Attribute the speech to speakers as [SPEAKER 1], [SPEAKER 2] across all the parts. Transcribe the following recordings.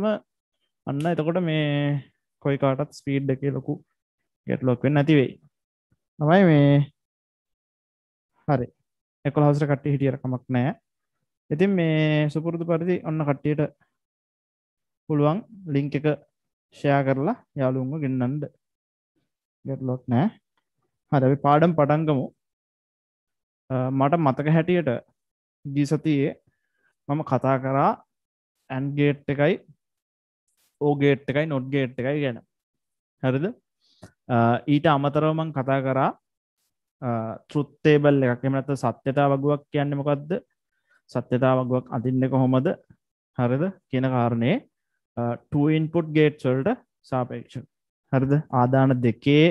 [SPEAKER 1] අන්න එතකොට මේ කොයි කාටත් ස්පීඩ් එක ලොකු ගෙට්ලොක් වෙන්න ඇතිවෙයි තමයි මේ හරි එකො හසර කට්ටි හිටියරකමක් නෑ ඉතින් මේ සුපුරුදු පරිදි ඔන්න කට්ටියට පුළුවන් ලිංක එක ෂයා කරලා යාලුන්ව ගෙන්න්නන්ඩ ගෙට්ලොක් නෑ හරි පාඩම් පටන්ගමු මට මතක හැටියට ගී සතියේ මම කතා කරා ඇන්ගේට් එකයි ඕගේට් එකයි නොට් ගේට් එකයි ගැන හරිද ඊට අමතරවමන් කතා කරා තෘත්තේබල් එකක් එමනත සත්‍යතා වගුවක් කියන්න මොකක්ද සත්‍යතා වගුවක් අඳන්න කොහොමද හරිද කියන කාරණය ටන්පුට් ගේට්වල්ට සාපේක්ෂ හරිද ආදාන දෙකේ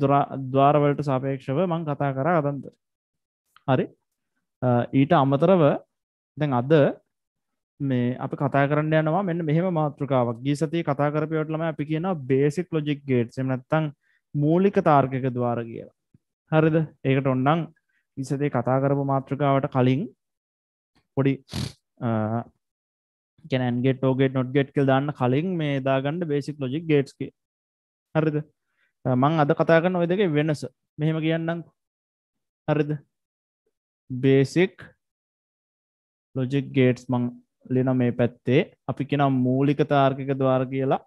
[SPEAKER 1] ද්වාරවලට සාපේක්ෂව මං කතා කරා අදන්ද හරි ඊට අමතරව දැන් අද මේ අප කතා කරන්න යනවා මෙන්න මෙහෙම මාතෘකාවක් ගේ සතිය කතා කරපයවටලම අපි කියන බේසික් ලොජික් ගේට් නැත්තං මූලික තාර්කක දවාර කියලා හරිද ඒකට ඔන්නං ඉසතේ කතා කරපු මාතෘකාවට කලින් පොඩි ගැනන්ගේ ටෝගේට නොට්ගෙට් කල් දාන්න කලින් මේ දාගන්න බේසික් ලොජික් ගේට්ස්ගේ හරිද මං අද කතා කරන්න ඔය දෙක වෙනස මෙහෙම කියන්නම් හරිද බේසික් ලොජික් ගේට්ස් මං ලෙන මේ පැත්තේ අපි කෙනම් මූලික
[SPEAKER 2] තාර්කික ද්වාර කියලා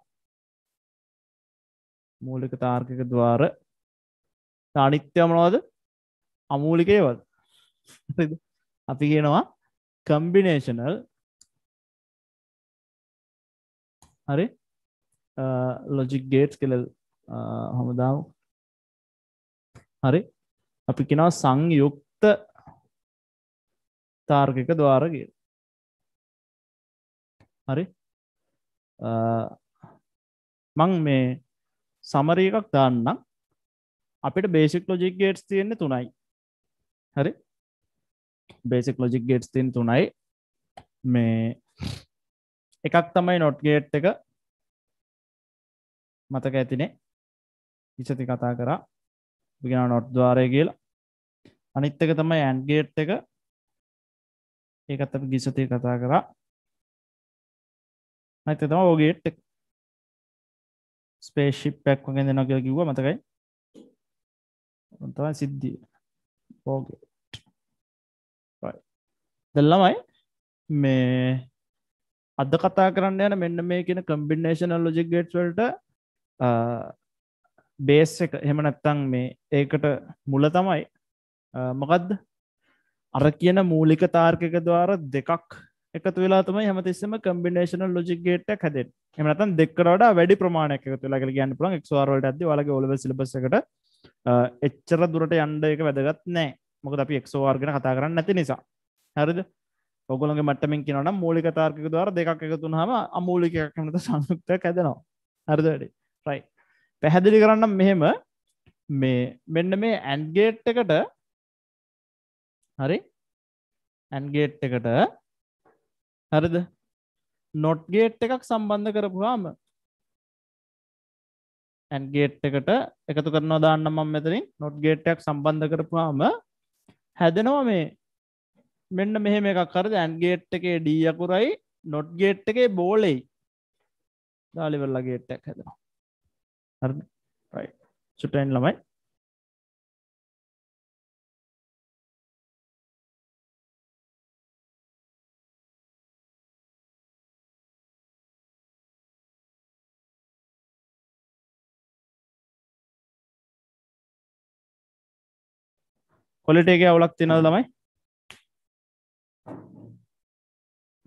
[SPEAKER 2] මූලික තාර්කික ද්වාර අනිත්‍යමනවාද අමූලිකයවල් අපි කියනවා කම්බිනේෂනල් හරි ලොජික් ගේට්ස් කෙල හොමදාව හරි අපි කෙනවා සංයුක්ත තාර්කික ද්වාරගේ හරි මං මේ සමර එකක් දාන්නම්
[SPEAKER 1] අපිට බේසික් ලොජික් ගේට්ස් තියෙන්නේ තුනයි හරි
[SPEAKER 2] බේසික් ලොජික් ගේට්ස් තින් තුනයි මේ එකක් තමයි නොට් ගේට් එක මතක ඇතිනේ ඉසති කතා කරා ගෙන නොට් ද්වාරය කියලා අනිත්තක තමයි ඇන්ගේට් එක ඒකත් අප ගිසතිය කතා කරා අත තම ඕගේට් ස්පේෂිප් පැක් වගෙන් දෙනවා කියලා කිව්වා මතකයි තමයි සිද්ධිය ඕගේට් දැන් ළමයි මේ අද කතා කරන්න යන මෙන්න
[SPEAKER 1] මේ කියන කම්බිනේෂනල් ලොජික් ගේට්ස් වලට බේස් එක එහෙම නැත්තම් මේ ඒකට මුල තමයි මොකද්ද අර කියන මූලික තාර්කික ද්වාර දෙකක් එකතු වෙලා තමයි හැමතිස්සම කම්බිනේෂන ලොජික් ගේට හැදෙන් එම නතන් දෙක්කට වැඩි ප්‍රමාණයක් එකතු ලක ගන්න පුළන් එක්වාරල්ට ඇති වලගේ ඔලව සිලබසකට එච්චර දුරට යන්ඩ එක වැදගත් නෑ මොක අපි එක්වාර්ගෙන කතා කරන්න නැති නිසා හරිද ඔගොලගේ මටමින් කියනන මූලික තාර්කක දවාර දෙකක් එකතුන් හම අමූලිකමට සංයුක්ත ඇදනවා හරිද වැඩි රයි පැහැදිලි කරන්න මෙහෙම මේ මෙන්න මේ ඇන්ගේට් එකට හරි ඇන්ගේට් එකට හරිද නොට්ගේට් එකක් සම්බන්ධ කරපුවාම ඇන්ගේට් එකට එකතු කරනවා දාන්න මම මෙතරින් නොට්ගේට්ටයක් සම්බන්ධ කරපුවාම හැදෙනවා මේ මෙන්න මෙහෙම එකක් කරද ඇන්ගේට් එකේ ඩී අකුරයි නොට්ගේට් එකේ බෝලෙයි
[SPEAKER 2] දාලිවල්ලගේට්ටක් හැදෙනවා හරි චුටයින් ළමයි කොලට එක අවුලක් තියෙනද ළමයි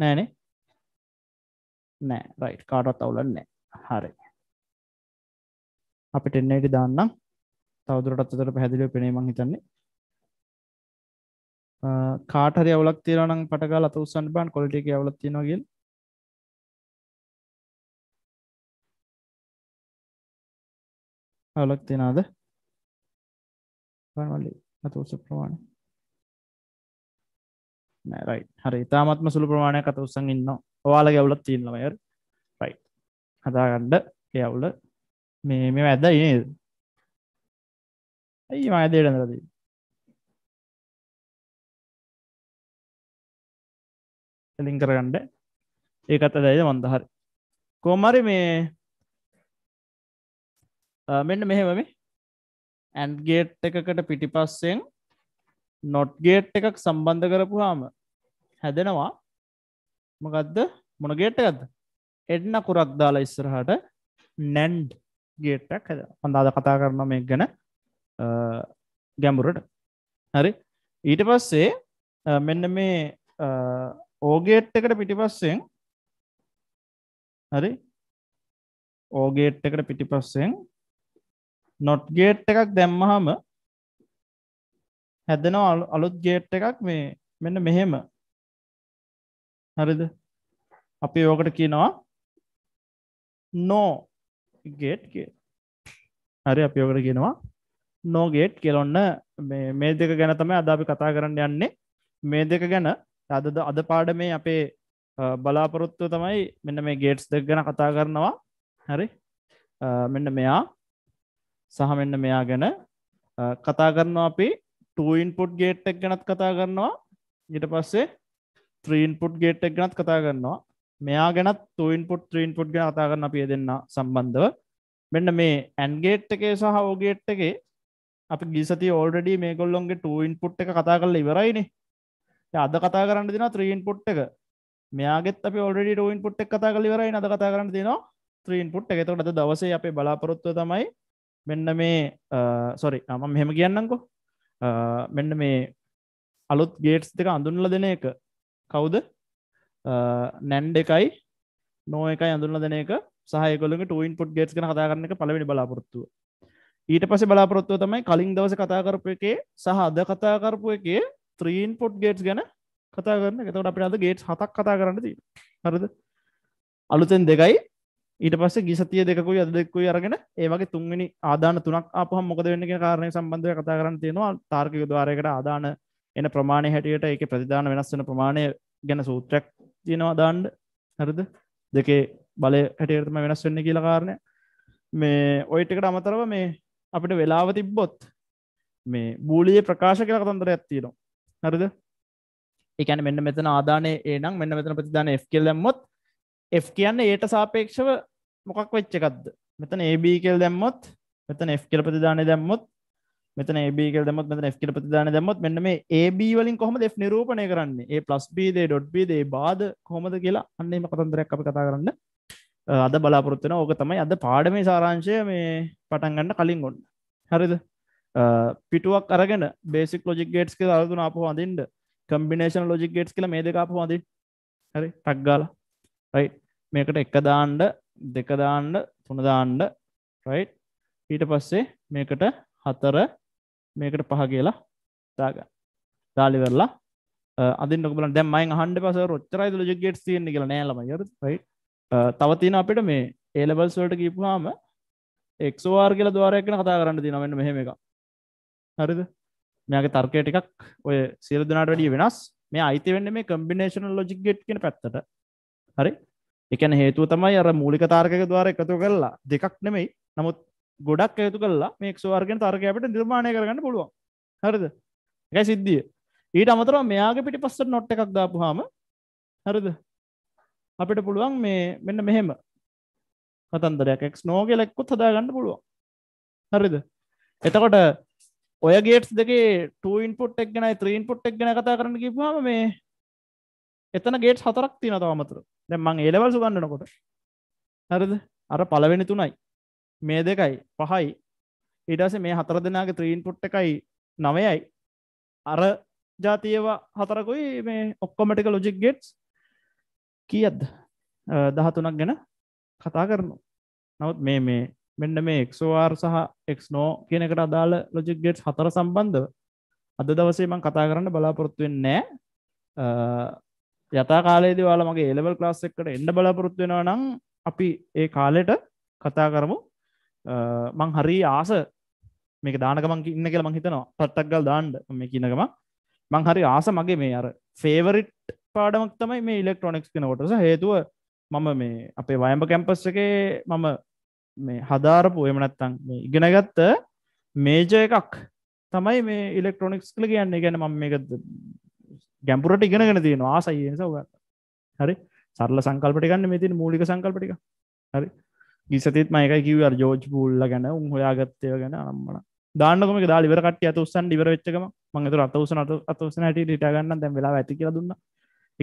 [SPEAKER 2] නෑනේ නෑ රයිට් කාටවත් අවුලක් නෑ හරි අපිට එන්න ඉඩ දාන්නම්
[SPEAKER 1] තවදුරටත් උතර පැහැදිලිව පෙනේ මං හිතන්නේ කාට
[SPEAKER 2] හරි අවුලක් තියෙනවා නම් පට ගාලා අත උස්සන්න බෑන් ක්වොලිටි එකේ අවුලක් තියෙනවා කියලා අවුලක් තියෙනවද බලන්න අතඋස ප්‍රමාණය නෑරයි හරි ඉතාමත්ම සුළු ප්‍රමාණයක් අත උත්සන් ඉන්න ඔයාල ගැවුලත් තිීන්නමයර් රයි් හදාගණ්ඩ ගැවුල මේ මෙ ඇද ඉනේද ඇයි මයදයට නරදී එලින් කරගණ්ඩ ඒකත දැයිද මන්දහරි කෝමරි මේ මෙන්න මෙහෙම මේ
[SPEAKER 1] ඇන්ගේට් එකකට පිටිපස්සෙන් නොට්ගේට් එකක් සම්බන්ධ කරපු හාම හැදෙනවා මකදද මොනගේට් එකද එන්න කුරක් දාලා ඉස්සරහට නැන්ඩ් ගේටක් හැද පන්දාද කතා කරන මේ ගැන ගැඹුරට හරි ඊට පස්සේ මෙන්න මේ ඕගේට් එකට පිටිපස්සෙන් හරි ඕගේට් එකට පිටිපස්සෙන් නොට් ගේට් එකක්
[SPEAKER 2] දැම්මහම හැදෙන අලුත් ගේට් එකක් මේ මෙන්න මෙහෙම හරිද අපි ඕකට කියනවා නෝ ගේට් හරි අපි ඕකට කියනවා
[SPEAKER 1] නෝගේට් කෙලොන්න මේ දෙක ගැන තමයි අද අපි කතා කරන්න යන්නේ මේ දෙක ගැන අදද අද පාඩ මේ අපේ බලාපොරොත්තුව තමයි මෙන්න මේ ගේට්ස් දෙක් ගැන කතා කරනවා හරි මෙන්න මෙයා සහ මෙන්න මෙයා ගැන කතා කරනවා අපි ටූයින්පුට් ගේට් එක් ගැනත් කතා කරනවා ඊට පස්සේ ත්‍රීන්පුට් ගේට් එක් ගැනත් කතා කරනවා මෙයා ගැනත් තුයින්පුට් ත්‍රීන්පුට් ගැන කතා කරන අපි දෙන්න සම්බන්ධව මෙන්න මේ ඇන්ගේට් එකේ සහ ඕගේට් එකේ අප ගිසති ඕල්ඩඩ මේ ගොල්ලොන්ගේ ටූයින්පුට් එක කතා කරල ඉවරයිනේ අද කතා කරන්න දෙෙන ත්‍රීන්පුට් එක මෙයාගෙත් අප ඔඩ ටයින්පුට් එක කතා කලිවරයි අද කතා කරන්න දෙනවා ත්‍රීන්පුට් එකතකට දවසේ අපේ බලාපොරොත්ව තමයි මෙන්න මේ සොරි අම මෙහෙම කියන්නකෝ මෙන්න මේ අලුත් ගේට්ස් දෙක අඳුන්ල දෙන එක කවුද නැන්ඩ එකයි නෝ එකයි අඳුන්ල දෙන එක සහයකොලක ටයින් පොට් ගේට් කන කතාරන්න එක පලවෙනි බලාපොරොත්තුව ඊට පස බලාපොරොත්තුව තමයි කලින් දවස කතාකරපු එකේ සහද කතාකරපු එකේ ත්‍රීන් පොට් ගේට් ගැන කතාරන්න එතකට අපි අද ගේට් හතක් කතා කරන්න දී හරද අලුතෙන් දෙකයි ඊට පස්ස ගිසතිය දෙකුයි අද දෙකුයි අරගෙන ඒවගේ තුන්වෙනි ආදාන තුනක් අපහ මොකද වෙන්නගෙන කාරණය සම්බන්ධය කතා කරන්න තියෙනවා තාර්කික ද්වාරයකට ආදාන එන ප්‍රමාණය හැටියට ඒක ප්‍රතිධාන වෙනස් වෙන ප්‍රමාණය ගැන සූත්‍රයක් තියෙනවා දාන්න හරිද දෙකේ බලය හැටියටම වෙනස් වෙන්න කියලා කාරණය මේ ඔයිටකට අමතරව මේ අපිට වෙලාව තිබ්බොත් මේ බූලිය ප්‍රකාශ කියලා කතන්දරයක් තියෙනවා හරිද එකන මෙන්න මෙතන ආදානය ඒනම් මෙන්න මෙතන ප්‍රතිධාන F කෙල්ලම්මොත් F කියන්න ඒට සාපේක්ෂව මොකක් වෙච්ච එකක්ද මෙතන AB කෙල් දැම්මොත් මෙතන F කියල ප්‍රතිධානය දැම්මොත් මෙතන AB කෙල් දැම්මොත් මෙතන F කියල ප්‍රතිධානය දැම්මොත් මෙන්න මේ AB වලින් කොහොමද F නිරූපණය කරන්නේ A plus B දේ dot B දේ බාද කොහොමද කියලා අන්න එම කතන්දරයක් අපි කතා කරන්න අද බලාපොරොත්තු වෙන ඕක තමයි අද පාඩමේ සාරාංශය මේ පටන් ගන්න කලින් ඔන්න හරිද පිටුවක් අරගෙන බේසික් ලොජික් ගේට්ස් කියලා අරගෙන ආපහු අඳින්න කම්බිනේෂන් ලොජික් ගේට්ස් කියලා මේ දෙක ආපහු අඳින්න හරි ටක් ගාලා රයිට් මේකට එක දාන්න දෙකදාන්න තුනදාන්න රයි් ඊට පස්සේ මේකට හතර මේකට පහ කියලා තාග තාලිවෙරලා අදනකල දැමයි හන්ඩ පස රොච්චරයි ලජගෙට් තියන්නේ කියලා නෑලම යර රයි තවතින අපිට මේ ඒලබල්ස් වලට කිපුහාම එක්වාර් කියල දවාරයක්න කතා කරන්න තිනවෙන්න මෙහෙම එක හරිද මේක තර්කය ටිකක් ඔය සියල දෙනාට වැඩිය වෙනස් මේ අයිති වෙන්න මේ කම්බිනේෂන ලොජික් ගෙට් කියන පැත්තට හරි එකන හේතුව තමයි අර මූලික තාර්කක දවාර එකතු කරලා දෙකක් නෙමෙයි නමුත් ගොඩක් ඇතු කල්ලා මේක්ෂවාර්ගෙන තර්කයට නිර්මාණය කරගන්න පුළුවන් හරිද ගැ සිද්ධිය ඊට අමතර මෙයාගේ පිටි පස්සට නොට් එකක් දාපුහාම හරිද අපිට පුළුවන් මේ මෙන්න මෙහෙම කතන්දරයක් එක් නෝගේ ලෙක්කුත් හදාගන්න පුළුවන් හරිද එතකොට ඔය ගේට්ස් දෙකේ ටන් පොට් එක් ගෙන ත්‍රීන් පොට් එක් ගැන කතා කරන්න කිපුහම මේ එතන ගේට් හතරක් තින තවමතුර දැම්මං ඒලවල් සුගන්නනකොට හරද අර පලවෙනි තුනයි මේ දෙකයි පහයි ඉඩස මේ හතර දෙනාගේ ත්‍රීන් පුට් එකයි නවයයි අර ජාතියව හතරකුයි මේ ඔක්කොමටික ලොජික් ගේට්ස් කියද්ද දහතුනක් ගැන කතා කරනු නවත් මේ මේ මෙන්න මේ එක්ෝර් සහ එක් නෝ කියනකට අදාළ ලොජික් ගේට් හතර සම්බන්ධව අද දවසේ මං කතා කරන්න බලාපොරොත්තුවෙන් නෑ යතා කාලේදී ඔයාලා මගේ A-level class එකකට එන්න බලාපොරොත්තු වෙනවා නම් අපි ඒ කාලෙට කතා කරමු මං හරි ආස මේක දාන ගමන් ඉන්න කියලා මං හිතනවා පට්ටක් ගාලා දාන්න මේ කියන ගමන් මං හරි ආස මගේ මේ අර ෆේවරිට් පාඩමක් තමයි මේ ඉලෙක්ට්‍රොනික්ස් කියන කොටස හේතුව මම මේ අපේ වයඹ කැම්පස් එකේ මම මේ හදාරපු එහෙම නැත්තම් මේ ඉගෙනගත්ත මේජ එකක් තමයි මේ ඉලෙක්ට්‍රොනික්ස් කළ කියන්නේ ගැන ම මේක ගැම්පුරට ඉගෙනගෙන තියෙන ආසයි නිසා ඔගන්න හරි සරල සංකල්පට ගන්න මෙතින් මූලික සංකල්පටික හරි ගිසතත් මයක කිව ජෝජ් පුල්ල ගැන උන් හොයාගත්තය ගැන අම්මන දාන්නකම දා ඉවරට අතුස්සන් ඉවර වෙච්චකම මඟතු අතවස අත අතවසන ට ටගන්න දැම් වෙලා ඇති කියල දුන්න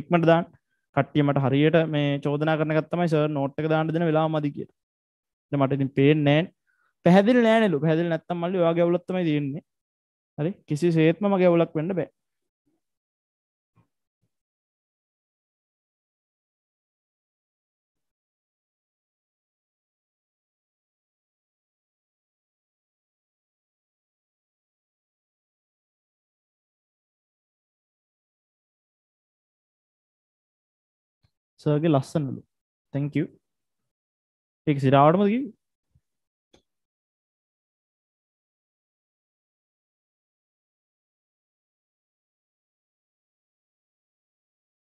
[SPEAKER 1] ඉක්මට දාන් කට්ටියමට හරියට මේ චෝදනා කරනගත්තමයි සර් නෝට්ක දාන්න දෙන වෙලා මදි කිය මට ඉතින් පේෙන් නෑන් පැහැදිල් නෑනලු පැදිල් නැත්තම් මල්ලි වාගේ
[SPEAKER 2] වලත්තම තියෙන්නේ හරි කිසි සේත්ම මගේ වලක් වන්න බෑ සර්ගේ ලස්සනලු තැංක එක සිරාවටමද කිව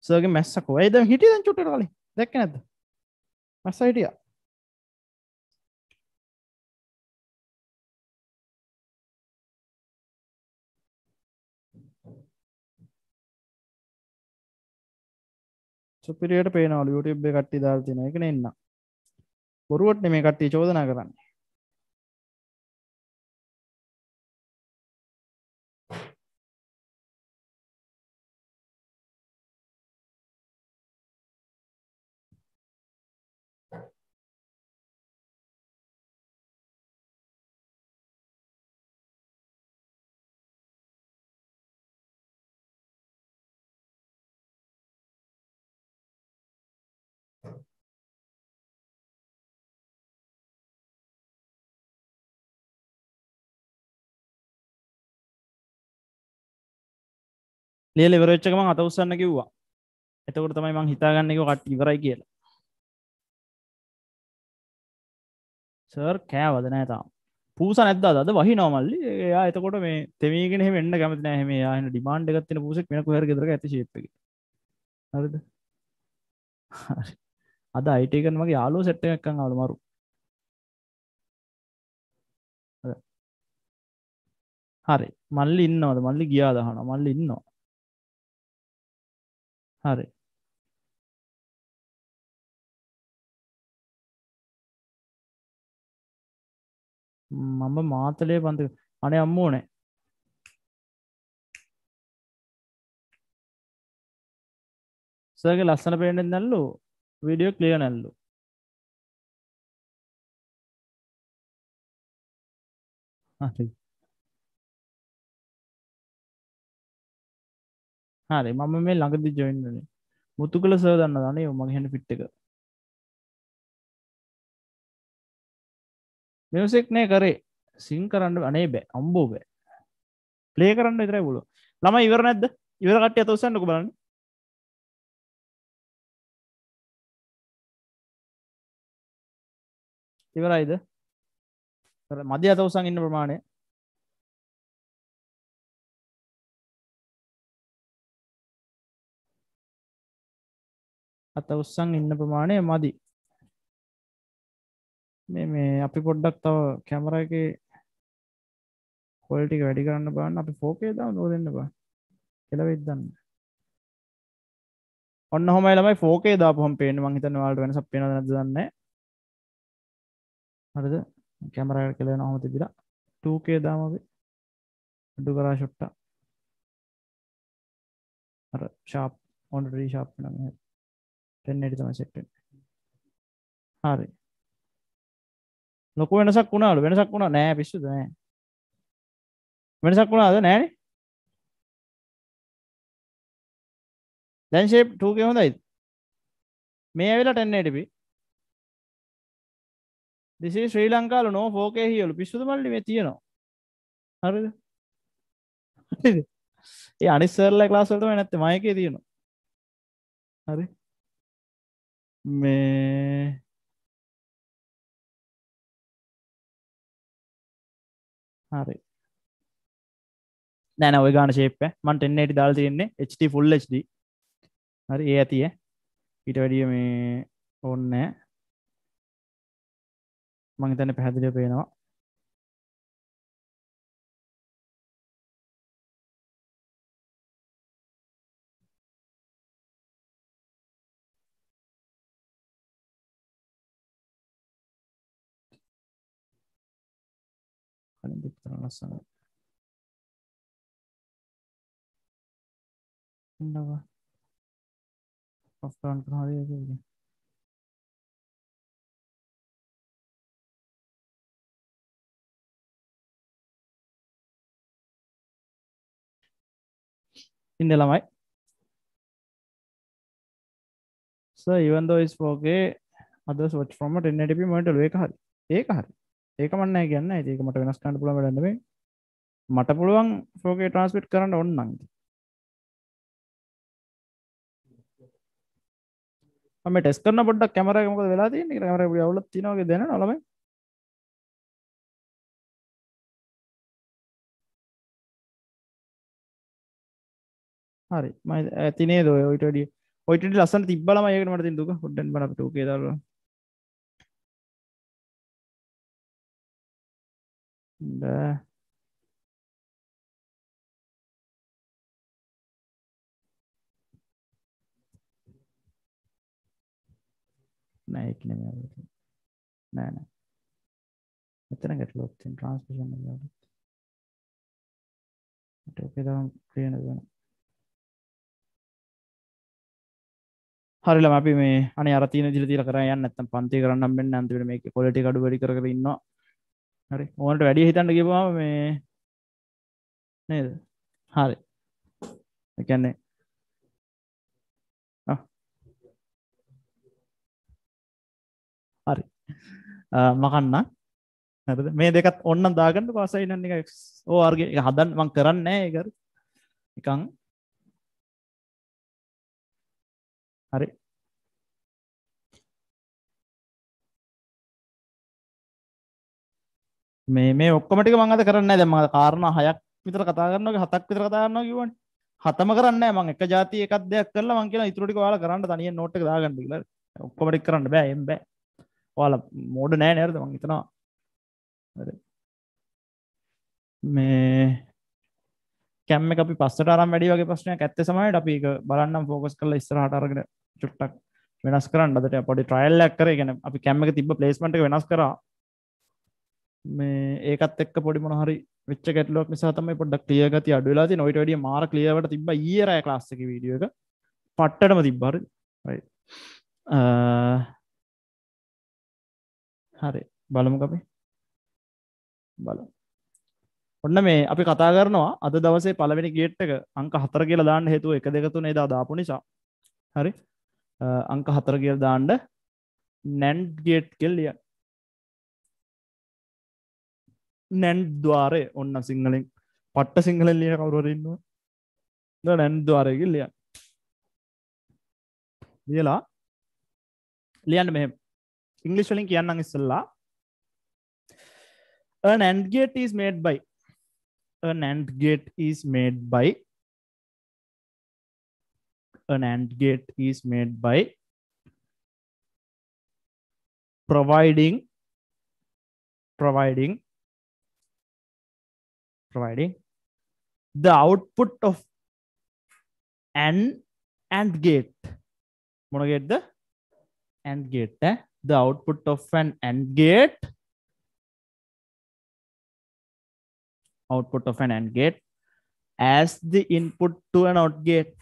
[SPEAKER 2] සර්ගේ මැස්සකෝ ඇද හිටිය දැන් චුට්ට කාලේ දැක්ක නැද මැස්ස හිටියා සුපිරියට පේනවල YouTube කට්ටි දාර්තින එක එන්න බොරුවට මේ කට්ටි චෝදනා කරන්න ලියල ඉවරච්චකම අත උස්සන්න කිව්වා එතකොට තමයි මං හිතාගන්න එක කට ඉවරයි කියලා සර් කෑවද නෑ තාම පූස නැද්ද අද වහි නොමල්ලි
[SPEAKER 1] එයා එතකොට මේ තෙමීගෙන වෙන්න කැමති නෑ මේ යාන ඩිමාන්ඩ් එකක් තියෙන පූසෙක් වෙන කොහෙර ගෙදරක ඇති ෂේප් එකේ
[SPEAKER 2] හරිද හරි අද IT එකෙන් මගේ යාළුවෝ සෙට් එකක් අරන් ආවලු මරු හරි මල්ලි ඉන්නවද මල්ලි ගියා දහනවා මල්ලි ඉන්නවා හරි මම මාතලේ පන්ති අනේ අම්මෝ නෑ සර්ගේ ලස්සන පේන්නේ නැල්ලු වීඩියෝ ක්ලියර් නැල්ලු හරි හරි මම මේ ළඟදි ජොයින්නන මුතු කළ සව දන්න දනේ මගේ හැන පිට්ටක මියසෙක් නෑ කරේ සිං කරන්න අනේ බෑ අම්බෝ බෑ පලේ කරන්න ඉතරයි පුලු ළම ඉවර නැද්ද ඉවර කට්ට අතවසන්නක බලන්න ඉවරයිද මධ්‍ය අතවසන් ඉන්න ප්‍රමාණය අත උස්සන් ඉන්න ප්‍රමාණය මදි මේ මේ අපි පොඩ්ඩක් තව කැමර එක කොල්ටික වැඩි කරන්න බාන්න අපි ෆෝකේ දව නෝ දෙන්න බා කෙලවෙද්දන්න
[SPEAKER 1] ඔන්න හොමයි ළමයි ෆෝකේ දා පොහොම පේන මං හිතන වාලට වෙනසක් පේනවද නැද්ද දන්නේ
[SPEAKER 2] හරිද කැමර එක කෙලවෙන ඔහොම තිබිලා 2K දාම අපි අඩු කරා ෂොට්ටා අර ශාප් ඔන්ඩ රී ශාප් නම් එහෙම ටෙන්නට තම සෙට් හරි ලොකු වෙනසක් වුණාලු වෙනසක් වුණා නෑ පිස්සුද නෑ වෙනසක් වුණාද නෑනේ දැන් ෂේප් 2K හොඳයිද මේ ඇවිල්ලා 1080p this is sri lanka වල no 4K හියලු පිස්සුද මල්ලි මේ තියෙනවා හරිද හරිද ඒ අනිත් සර්ලා ක්ලාස් වල තමයි නැත්තේ මම එකේ තියෙනවා හරි මේ හරි නෑන ඔය ගාන ශේප මට එන්නට දාල් තියෙන්නේ HD ෆුල් HD හරි ඒ ඇතිය ඊට වැඩිය මේ ඔන්න මං තැන පැහැදිලිය පේනවා கலந்துக்கிறாங்க சார் என்னவா அப்புறம் அதே in the Lamai. So even though it's 4K, others watch format
[SPEAKER 1] 1080p monitor. ඒක හරි. ඒක ඒකමන්න කියන්න ඒකමට වෙනස් කන්න පුළ වැඩන්නේ
[SPEAKER 2] මට පුළුවන් ෆෝකේ ට්‍රන්ස්පිට් කරන්න ඔන්නන් ටෙස් කරන පොඩක් කැමරකමක වෙලා කමර වුලත් තිනගේ දෙන නොලම හරි මයි ඇතිනේ දොය ඔයිටඩිය ඔයිට ලස්සන් තිබලම ඒකට මට දුක හොඩ්ඩන් බට ටෝකේ දරවා the නෑ ඒක නෙමෙයි නෑ නෑ මෙතන ගැටලුවක් තියෙන ට්‍රාන්ස්මිෂන් එක වලට ඔකේ තමයි ක්ලියර් වෙනවා හරිලම අපි මේ අනේ අර තියෙන විදිහට තියලා කරා යන්න නැත්නම් පන්ති කරන්නම්
[SPEAKER 1] වෙන්නේ අන්තිමට මේක ක්වොලිටි කඩු වැඩි කර කර ඉන්නවා හරි ඕනට වැඩිය හිතන්න කිපුම මේ
[SPEAKER 2] නේද හරි එකන්නේ හරි
[SPEAKER 1] මකන්න හරද මේ දෙකත් ඔන්න දාගන්නට පසයින්න එක
[SPEAKER 2] ඕර්ගේ එක හදන් මං කරන්න එකර එකං හරි මේ මේ ඔක්කොමටික මං අද කරන්නේ දැන් මම
[SPEAKER 1] කාරණා හයක් විතර කතා කරනවා හතක් විතර කතා කරනවා කිව්වනේ. හතම කරන්නේ මං එක જાති එකක් දෙයක් කරලා මං කියන ඉතුරු ටික ඔයාලා කරන්න තනියෙන් නෝට් එක දාගන්න කියලා. ඔක්කොම ටික කරන්න බෑ එම් බෑ. ඔයාලා මෝඩ නෑ නේද මං හිතනවා. හරි. මේ කැම්ම අපි පස්සට අරම් වැඩි වගේ ප්‍රශ්නයක් ඇත්ත සමයිට අපි බලන්නම් ෆෝකස් කල ස්රහට අරගෙන චුට්ටක් වෙනස් කරන්න අදට පොඩි ට්‍රයිල්ලක් කර ගෙන අපි කැම්ම තිබ ප්ලේස්මට වෙනස් කරා මේ ඒකත් එක් පොඩි මොහරි වෙච්ච ගැටලුවක් නිසා තමයි පොඩ්ඩක් ක්ලියර් ගති අඩු වෙලා තියෙන ඔයිට වැඩිය මාර ක්ලියර්වට තිබ්බ ඊයේ රෑ ක්ලාස් එකේ වීඩියෝ එක
[SPEAKER 2] පට්ටටම තිබ්බ හරි රයිට් හරි බලමුක අපි බලමු ඔන්න
[SPEAKER 1] මේ අපි කතා කරනවා අද දවසේ පළවෙනි ගේට් එක අංක හතර කියලා දාන්න හේතුව එක දෙක තුනේ දා දාපු නිසා හරි අංක හතර කියලා දාන්න නැන්ඩ් ගේට් කියලා
[SPEAKER 2] ලියන්න නැන් දවාරය ඔන්න සිංහලෙන් පට්ට සිංහල ලිය කවුරරන්නවා නැන් දවාරයග ලිය ලියලා ලියන්න මෙ ඉංගලිස්වලින් කියන්න ඉස්සල්ලා an AND gate is made by an AND gate is made by an AND gate is made by providing providing providing the output of an AND gate. I'm gonna get the AND gate. Eh? The output of an AND gate. Output of an AND gate as the input to an OUT gate.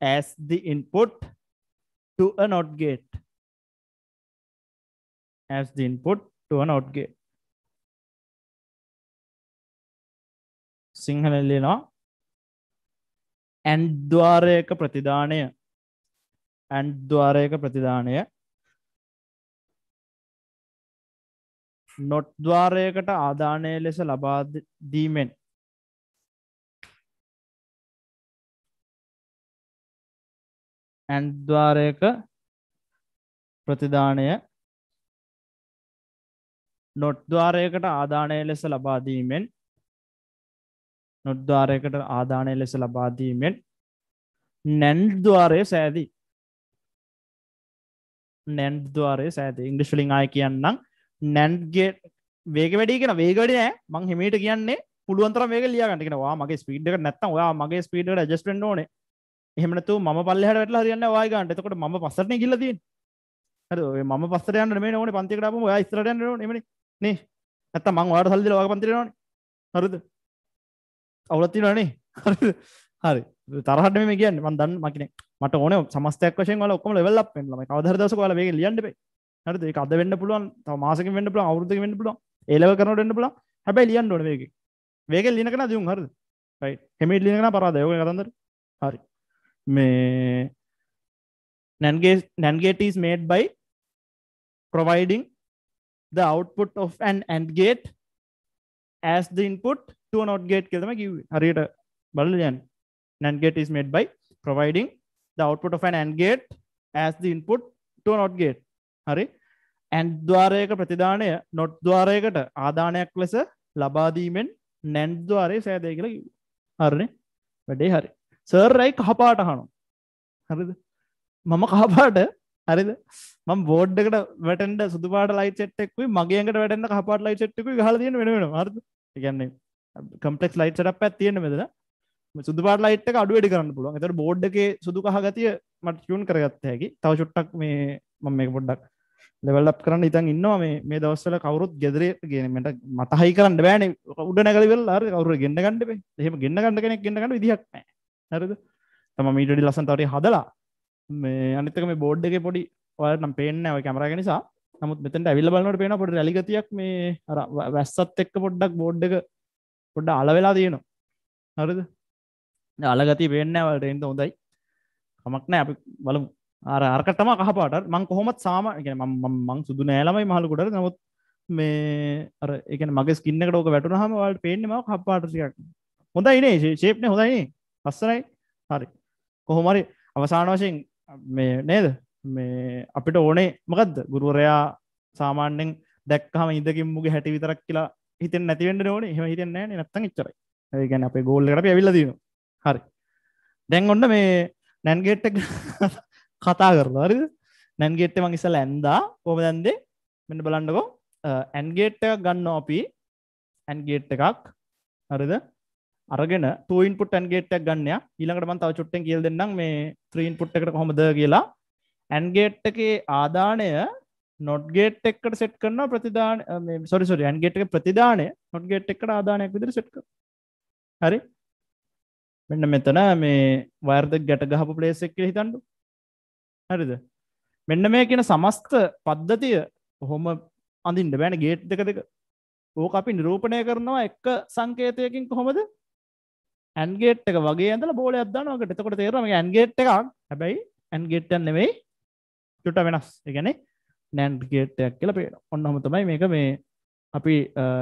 [SPEAKER 2] As the input to an OUT gate. As the input to an OUT gate. සිංහලලියනවා ඇන්ද්වාරයක ප්‍රතිධානය ඇන්ද්වාරයක ප්‍රතිධානය නොට්ද්වාරයකට ආධානය ලෙස ලබාදීමෙන් ඇන්ද්වාරයක ප්‍රතිධානය නොට්ද්වාරයකට ආධානය ලෙස ලබාදීමෙන් නොද්වාරයකට ආධානය ලෙස ලබාදීමෙන් නැන්ද්වාරය සෑදී නැන්ද්වාරය
[SPEAKER 1] සෑති ඉංගිශ්ලිං අය කියන්නම් නැන්ගේ වේග වැඩි කියෙන වේගඩ නෑ මං හිමට කියන්නේ පුළුවන්තර වේග ලියගටෙනවා මගේ ස්පීඩ්ක නැත්තම් ඔයා මගේ ස්පීඩ ජස්ටෙන්ට ඕන එහමනතු ම පල්ලහට වෙටලා කියන්න වායගන්ට එතකොට ම පසරන කිලදී ම පස්සරයන්න මේ ඕන පන්තිකටම ස්තරයන්න නෙමනි නේ ඇත්ත මං වාට සල්දි වා පන්තිරන හරුද අවුලත්තිනනේ හරි තරහට මේ කියන්න මන්දන්න මකින මට ඕන සමස්තයක් වශයෙන් වල ඔක්කොම ලෙවල් අප් වෙනවා මම කවදාහරි දවසක ඔයාලා මේක ලියන්න බෑ හරිද ඒක අද වෙන්න පුළුවන් තව මාසෙකින් වෙන්න පුළුවන් අවුරුද්දකින් වෙන්න පුළුවන් ඒ ලෙවල් කරනකොට වෙන්න පුළුවන් හැබැයි ලියන්න ඕනේ මේකේ මේකේ ලියන කෙනා දියුම් හරිද රයිට් හැමෙට ලියන කෙනා පරාදයි ඔය කතන්දර හරි මේ නැන්ගේ නැන්ගේට is made by providing the output of an AND gate as the input NOT gate කෙම කිව හරියට බලයන් නැන්ගේට is made by providing the output of an AND gate as the input to a NOT gate හරි AND ද්වාරයක ප්‍රතිධානය NOT ද්වාරයකට ආධානයක් ලෙස ලබාදීමෙන් නැන්ද්වාරය සෑදය කියල හරණ වැඩේ හරි සර්රයි කහපාට හනු හරිද මම කහපාට හරිද මම් බෝඩ්ඩකට වැටන්ට සුදුපාට ලයි චෙට්ටෙක්ව මගේකට වැටන්න කහපාට ලයි චෙට්ටක හලදන වෙන හරද ගන්නේ කම්පෙක් ලයිට් සටප් ඇත් තියෙන මෙදන සුදු පාට ලයිට් එක අඩු වැඩි කරන්න පුළුවන් එතකොට බෝඩ් එකේ සුදු කහ ගතිය මට ටියුන් කරගත්ත හැකි තව චුට්ටක් මේ මම මේක පොඩ්ඩක් ලෙවල් අප් කරන්න ඉතින් ඉන්නවා මේ මේ දවස්වල කවුරුත් ගෙදරේ ගෙන මට මතහයි කරන්න බෑනේ උඩ නැගලා ඉවරලා අර කවුරු ගෙන්න ගන්න බෑ එහෙම ගෙන්න ගන්න කෙනෙක් ගෙන්න ගන්න විදිහක් නැහැ හරිද තමයි මීට වැඩි ලස්සනට වටේ හදලා මේ අනිත් එක මේ බෝඩ් එකේ පොඩි ඔයාලට නම් පේන්නේ නැහැ ඔය කැමරාව නිසා නමුත් මෙතනට ඇවිල්ලා බලනකොට පේනවා පොඩි රැලි ගතියක් මේ අර වැස්සත් එක්ක පොඩ්ඩක් බෝඩ් එක පොඩ්ඩ අලවෙලා තියෙනවා හරිද අලගති පෙන්නවලට එන්න හොඳයි කමක්නෑ අපි බලමු ආර අර්කටම කහපාට මං කොහොමත් සාම මං සුදු නෑලමයි මහලකුට නමුත් මේ අර එක මගේ ස්කින්නක ෝක වැටුන හම වලට පේෙන්ම කපාටසියක් හොඳයිනේ ශේප්න හොඳයි පස්සරයි හරි කොහොමරි අවසාන වශයෙන් මේ නේද මේ අපිට ඕනේ මකක්ද ගුරුවරයා සාමාන්‍යෙන් දැක්කහම ඉදකින් මුගේ හැටි විතරක් කියලා හිත නැතිවෙන්ට ඕන හම හිතන්න න නත්තං චරයි ගැන අපේ ගෝල්ල කරප ඇවිල්ල දීම හරි දැන් ඔන්න මේ නැන්ගෙට්ට කතා කරලා හරි නැන්ගෙට්ට මං ඉසල ඇන්දා කොම දැන්දේ මෙට බලන්නකෝ ඇන්ගේට්ට ගන්න අපි ඇන්ගේට් එකක් හරිද අරගෙන තුයින් පුට ඇන්ගේට් ගන්න ඊළඟට මන් තව චුට්ටෙන් කියල් දෙන්නම් මේ ත්‍රීන් පුට් එකට හොමද කියලා ඇන්ගේට් එකේ ආදානය නොට්ගේට් එක්කට සෙට් කරන ප්‍රතිදාන සොරිසොරි ඇන්ගේට් එක ප්‍රතිදානය නොට්ගේට් එකට ආදානයක් විදිර සෙට්ක හරි මෙන්න මෙතන මේ වර්ද ගැට ගහපු පලේස් එක්ක හිතන්ඩු හරිද මෙන්න මේ කියන සමස්ත පද්ධතිය හොම අඳින්ට බෑන ගේට් දෙක දෙක ඕක අපි නිරූපණය කරනවා එක්ක සංකේතයකින් කොහොමද ඇන්ගේට් එක වගේ ඇඳල බෝල අදදානකට එතකොට තේරම ඇන්ගේට් එකක් හැබැයි ඇන්ගේට්ටන් නෙවෙයි චුට වෙනස් එකගැනේ නැන්ඩ් ගේටයක් කියල පේ ඔන්න හොම තමයි මේක මේ අපි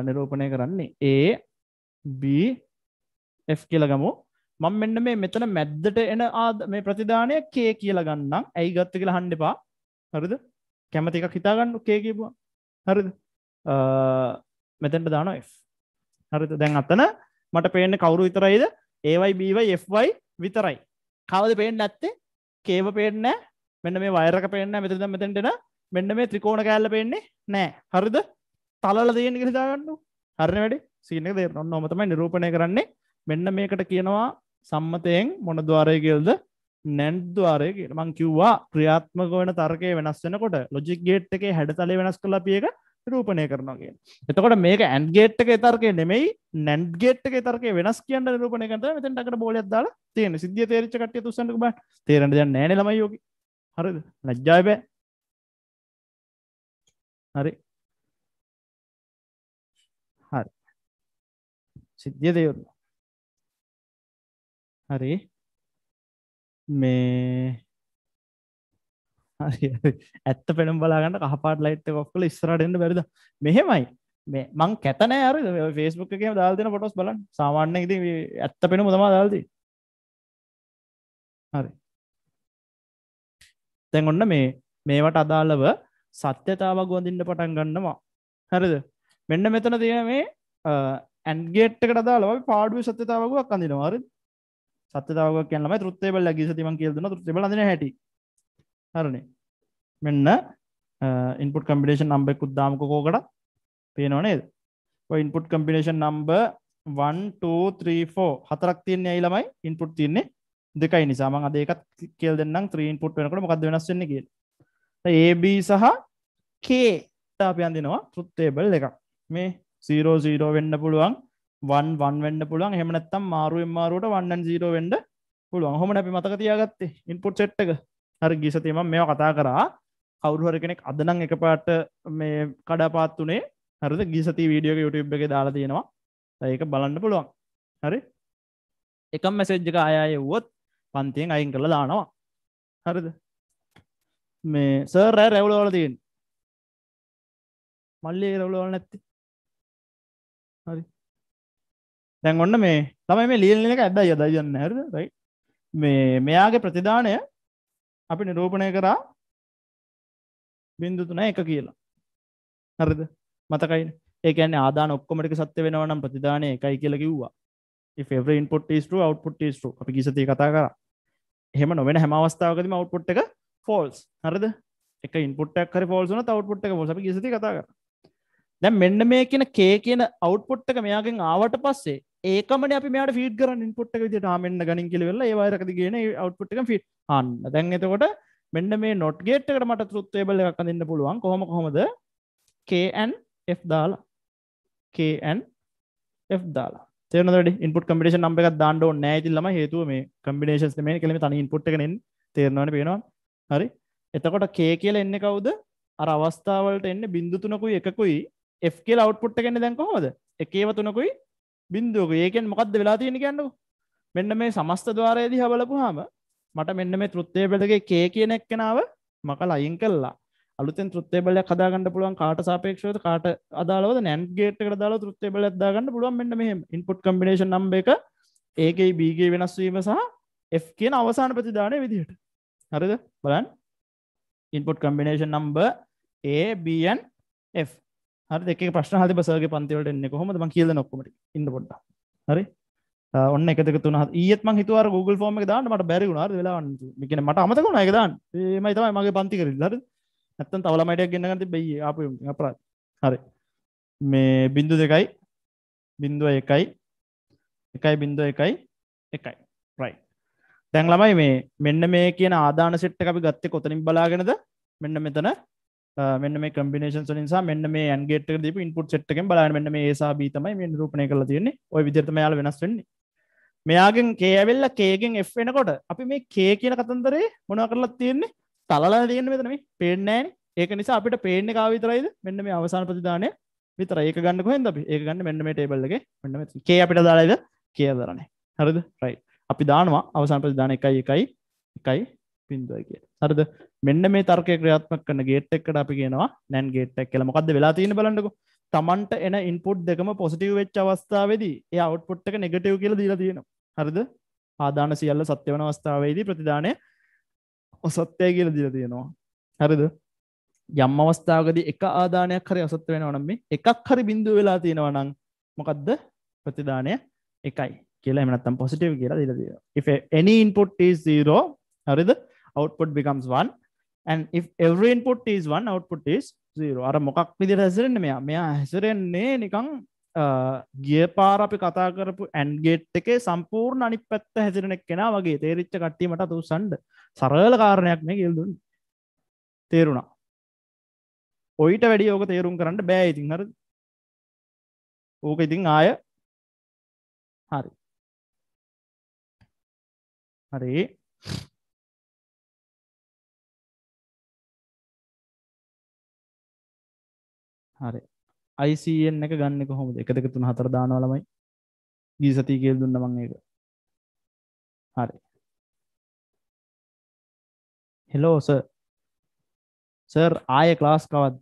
[SPEAKER 1] නිරූපණය කරන්නේ ඒ බF කියලගමු මං මෙන්න මේ මෙතන මැද්දට එන ආද මේ ප්‍රතිධානය කේ කියල ගන්නම් ඇයි ගත්ත කියලා හන්ඩ එපා හරිද කැමති එකක් හිතාගන්න කේ කියපුවා හරිද මෙතැන්ට දාන හරිත දැන් අතන මට පේන්න කවුරු විතරයිද ඒවයි බීවයි Fයි විතරයි කවද පේෙන් නැත්තේ කේව පේනෑ මෙන්න මේ වයරක පේන්න මෙතද මෙතැටෙන මෙන්න මේ ත්‍රිකෝණ කෑල්ල පෙන්නේ නෑ හරිද තලල දේන කිරිදාගන්නු හරන වැඩි සීන දේ නොන්න නොමතමයි නිරූපණය කරන්නේ මෙන්න මේකට කියනවා සම්මතයෙන් මොන දවාරය කියල්ද නැන්්දවාරය කියට මං කිව්වා ක්‍රියාත්මක වන තර්කය වෙනස් වෙනකොට ලොජික් ගේට් එකේ හැඩතලේ වෙනස් කලා පියක රූපණය කරනගේ එතකොට මේක ඇන්ගේට් එක තර්කය නෙමයි නැන්්ගේට් එක තර්ක වෙනස් කියන්න රූපණය කර මෙතටකට බෝලයක් දාලා තියෙන සිද්ධිය තේරච්ච කටය තුසන්නක බ
[SPEAKER 2] තේරට නෑන ළමයි යෝග හරි ලජ්ජායබෑ හරි හරි සිද්ධිය දෙයොත් හරි මේ හරි ඇත්ත පෙනම් බලාගන්න කහපාට
[SPEAKER 1] ලයිට් එකක් කළ ඉස්සරහට එන්න බැරිද මෙහෙමයි මේ මං කැත නෑ අර Facebook එකේම දාලා දෙන ෆොටෝස් බලන්න සාමාන්‍යයෙන් ඉතින් ඇත්ත පෙනුම තමයි දාලා දෙන්නේ හරි දැන් ඔන්න මේ මේවට අදාළව සත්‍යතාවක් වඳින්න පටන් ගන්නවා හැරද මෙන්න මෙතන තියෙන මේ ඇන්ගේට්ක දාලව පාඩුව සත්‍යතාවකුවක් අඳනවාර සත්‍යතාවක් කියන්නම තෘත්තේබල ලගී සතිමන් කියදන තෘත්තබල අඳන හැට හරනේ මෙන්න ඉන්පුට කම්පිටේෂන් නම්බෙක් උද්දාමකෝකට පේනවා නේද ඉන්පුට් කම්පිනේෂන් නම්බ 1234 හතරක් තියන්නේ ඇයි ළමයි ඉන්පුට් තියන්නේ දෙකයි නිසා මම අද ඒකත් කියලා දෙන්නම් 3 ඉන්පුට් වෙනකොට මොකද්ද වෙනස් වෙන්නේ කියලා AB සහ K අපි අඳිනවා තෘත්තේබල් එකක් මේ 00 වෙන්න පුළුවන් 11 වෙන්න පුළුවන් එහෙම නැත්නම් මාරුවෙන් මාරුවට 1 and 0 වෙන්න පුළුවන්. කොහොමද අපි මතක තියාගත්තේ ඉන්පුට් සෙට් එක? හරි ගිය සතියේ මම මේවා කතා කරා. කවුරු හරි කෙනෙක් අද නම් එකපාරට මේ කඩපාත් උනේ හරිද? ගිය සතියේ වීඩියෝ එක YouTube එකේ දාලා තියෙනවා. ඒක බලන්න පුළුවන්. හරි? එකම මැසේජ් එක ආයෙ ආයෙ වුවත් පන්තියෙන් අයින් කරලා
[SPEAKER 2] දානවා. හරිද? මේ සර් රෑ රැවුල වල තියෙන මල්ලේ රැවුල වල නැත්තේ හරි දැන් ඔන්න මේ තමයි මේ ලියන එක ඇද්දයි අදයි යන්නේ හරිද රයිට් මේ මෙයාගේ
[SPEAKER 1] ප්‍රතිදානය අපි නිරූපණය කරා බින්දු තුන එක කියලා හරිද මතකයින ඒකන ආදාන ඔක්කොමටික සත්‍ය වෙනවා නම් ප්‍රතිධානය එකයි කියල කිව්වා ෙවර ඉන්පොට ස්ට අවට්පොට ස්ට අපි කිසතිය කතා කර එහෙම නොවෙන හැම අවස්ථාවකදම අවට්පොට් එක ෆෝල්ස් හරිද එක ඉන්පුටක් හරි ෆෝල්සන අවට්පුට් එක ෝසපි කිසි කතා කර දැ මෙන්න මේ කියන කේ කියන අවට්පුට් එක මෙයාගෙන් ආවට පස්සේ ඒකමට අපි මෙයාට ෆිඩ් කරන්න ඉන්පුට් එක විදිහට ආමෙන්න ගණන් කිලවෙලා ඒ වයරකද කියන අවට්පුට් එක ෆිට් අන්න දැන් එතකොට මෙන්න මේ නොට් ගේට් එකට මට තෘත් ටේබල් එකක් අඳින්න පුළුවන් කොහොම කොහොමද kn f දාලා kn f දාලා තේරනට ඉන්පුට කම්පිටේෂන් නම්බ එකක් දාන්න ඕනේ නැහැ ඉතින් ළමයි හේතුව මේ කම්බිනේෂන්ස් මේ කෙලෙම තනි ඉන්පුට් එකෙන් තේරෙනවනේ පේනවා හරි එතකොට කේ කියල එන්න කවුද අර අවස්ථාවලට එන්න බිින්දුතුනකුයි එකකුයි F කියල අවට්පුට් එකන්න දැන් කොහොද එකේව තුනකුයි බින්දුවක ඒකෙන් මොකක්ද වෙලා තියෙන ගැන්නු මෙන්න මේ සමස්ත දවාරයේදි හබලපු හාම මට මෙන්න මේ තෘත්තය බෙලගේ කේ කියන එක්කෙනාව මකල අයින් කල්ලා අලුතෙන් තෘත්තේ බලයක් කදාගන්න පුළුවන් කාට සාපේක්ෂව කාට අදාලව නැන් ගේට දාල තෘත්තේ බල දාගන්න පුළුවන් මෙන්න මෙහම ඉන්පුට් කම්බිනේෂන් නම්බ එක ඒකයි බීගේ වෙනස්වීම සහ F කියන අවසාන ප්‍රතිධානය විදිහට හරිද බලන් input combination number ABN F හරි දෙක ප්‍රශ්න හරි බසගේ පන්තිවලට එන්නේ කොහොමද මම කියලා ඔක්කොමට ඉන්න පොඩ්ඩක් හරි ඔන්න එකක තුන ඒත් මං හිතුවා Google ෆෝම් එක දාන්න මට බැරි වුණා හරි වෙලාවන් කියන මට අමතක වුණා ඒක දාන්න එමයි තමයි මගේ පන්ති කරේ හරි නැත්තම් තව ළමයිටයක් ගෙන්න ගන්න තිබ්බේ ඊයේ ආපු අපරාධ හරි මේ බිංදු දෙකයි බිංදුව එකයි එකයි බිංදුව එකයි එකයි දැන් ළමයි මේ මෙන්න මේ කියන ආදාන සිට්ට අපි ගත්ත කොතනින් බලාගෙනද මෙන්න මෙතන මෙන්න මේ කම්බිනේෂන් නිසා මෙන්න මේ ඇන්ගේට දීප ඉන්පුට් සෙට්ටකෙන් බලාගෙන මෙන්න මේ ඒසා බී තමයි මේ නිරූපණය කරලා තියෙන්නේ ওই විදිහට මෙයාලා වෙනස් වෙන්නේ මෙයාගෙන් K ඇවිල්ලා K ගෙන් F වෙනකොට අපි මේ K කියන කතන්දරේ මොනවා කරලා තියෙන්නේ තලලා තියෙන්නේ මෙතන මේ පේන්නේ නැහැනේ ඒක නිසා අපිට පේන්නේ කාව විතරයිද මෙන්න මේ අවසාන ප්‍රතිදානය විතර ඒක ගන්න කොහෙන්ද අපි ඒක ගන්න මෙන්න මේ ටේබල් එකේ මෙන්න මෙතන K අපිට දාලායිද කියලා දරන්නේ හරිද රයිට් අපි දානවා අවසන් ප්‍රතිධාන එකයි එකයි එකයි පින්දුවයි කිය හරද මෙන්න මේ තර්කය ක්‍රියාත්මක කන ගේට් එකට අපි කියනවා නැන් ගේට් එක් කියලා මොකක්ද වෙලා තියෙන බලන්නක තමන්ට එන ඉන්පුට් දෙකම පොසිටව් වෙච් අවස්ථාවේදී ඒ අවට්පොට් එක නෙගටව් කියලා දීලා තියෙනවා හරිද ආදාන සියල්ල සත්‍ය වන අවස්ථාවේදී ප්‍රතිධානය ඔසත්‍යය කියලා දිල තියෙනවා හරිද යම් අවස්ථාවකද එක ආදානයක් හරි අසත් වෙනවනම් මේ එකක් හරි බිඳුව වෙලා තියෙනවනම් මොකක්ද ප්‍රතිධානය එකයි කියලා එමනත්තම් පොසිටව කියලා දිල දිය if any input is 0 හරිද output becomes 1 and if every input is 1 output is 0 අර මොකක් විදිහට හැසිරෙන්නේ මෙයා මෙයා හැසිරෙන්නේ නිකන් ගිය පාර අපි කතා කරපු ඇන්ගේට් එකේ සම්පූර්ණ අනිත් පැත්ත හැසිරෙනෙක් කෙනා වගේ තේරිච්ච කට්ටියමට අත උස්සන්න
[SPEAKER 2] සරල කාරණයක් මේ කියලා දුන්නේ තේරුණා ඔයිට වැඩි ඕක තේරුම් කරන්න බෑ ඉතින් හරිද ඕක ඉතින් ආය හරි හරි හරි අයිසයෙන් එක ගන්න කොහොමද එක දෙක තුන හතර දානවා ළමයි ගී සතිය කියල් දුන්න මං ඒක හරි හෙලෝ සර් ආය ක්ලාස් කවත්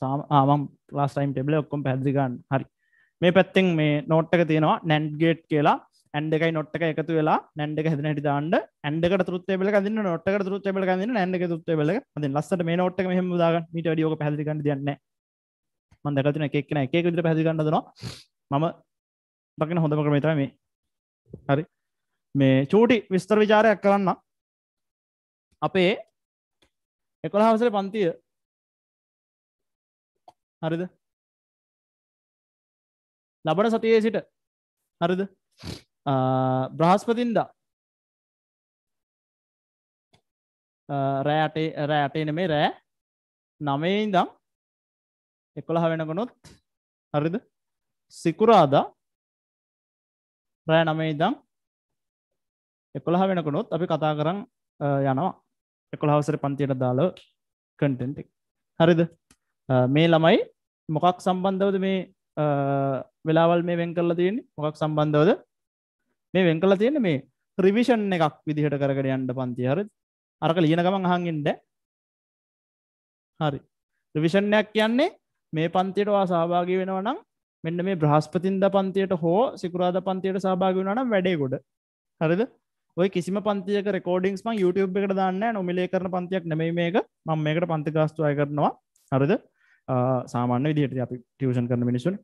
[SPEAKER 1] සාමම් ලාස් ටයිම් ටෙබල ඔක්කොම් පැදිගන්න හරි මේ පැත්තෙන් මේ නෝට්ටක තියෙනවා නැන්ඩ්ගේට් කියලා ඇන්ඩ එකයි නොට්ට එකතු වෙලා නැන්ඩ හැදන හට දාන්න ඇන්ඩක තුත්තේබල දන්න නොට්ට තුත්තේබල දන්න ඇන්ඩක තුත්තේබල ද ලස්සට මේ නොට්ට හෙම දාග මට ඩියෝක පැදිිකන්න දන්න මන්දකතුන එකක්න එක විට පැදිිකන්නදනවා මම බකන හොඳම කරමතර මේ හරි මේ චූටි විස්තර විචාරයක් කරන්න
[SPEAKER 2] අපේ එකොළ හවසර පන්තිය හරිද ලබන සතියේ සිට හරිද බ්‍රහස්පතින්දා රෑටේ රෑටේ නෙමේ රෑ නමේඉදම් එකොළහ වෙනගනොත් හරිද සිකුරාදා රෑ නමේඉදම් එකොළහ වෙනකොනොත් අපි කතා කරන්න
[SPEAKER 1] යනවා එකොළහවසර පන්තියට දාල කටෙන්ටක් හරිද මේ ළමයි මොකක් සම්බන්ධවද මේ වෙලාවල් මේ වෙන් කරලා තියෙන මොකක් සම්බන්ධවද මේ වෙන් කළ තියෙන මේ රිවිෂන් එකක් විදිහට කරකට යන්න පන්ති හරි අරක ලියන ගමන් අහන්ගෙන්ට හරි රිවිෂණයක් කියන්නේ මේ පන්තියට වා සහභාගී වෙනව නම් මෙන්න මේ බ්‍රහස්පතින්ද පන්තියට හෝ සිකුරාද පන්තියට සභාග වනනම් වැඩේ ගොඩ හරිද ඔය කිසිම පන්තියක රෙකෝඩින්ස් ම YouTube එකට දන්න නොමිලේ කරන පන්තියක් නෙමයි මේක මම මේකට පන්ති ගස්තුය කරනවා හරිද සාමාන්‍ය විදිහට අපි ටියෂන් කරන මිනිසුන්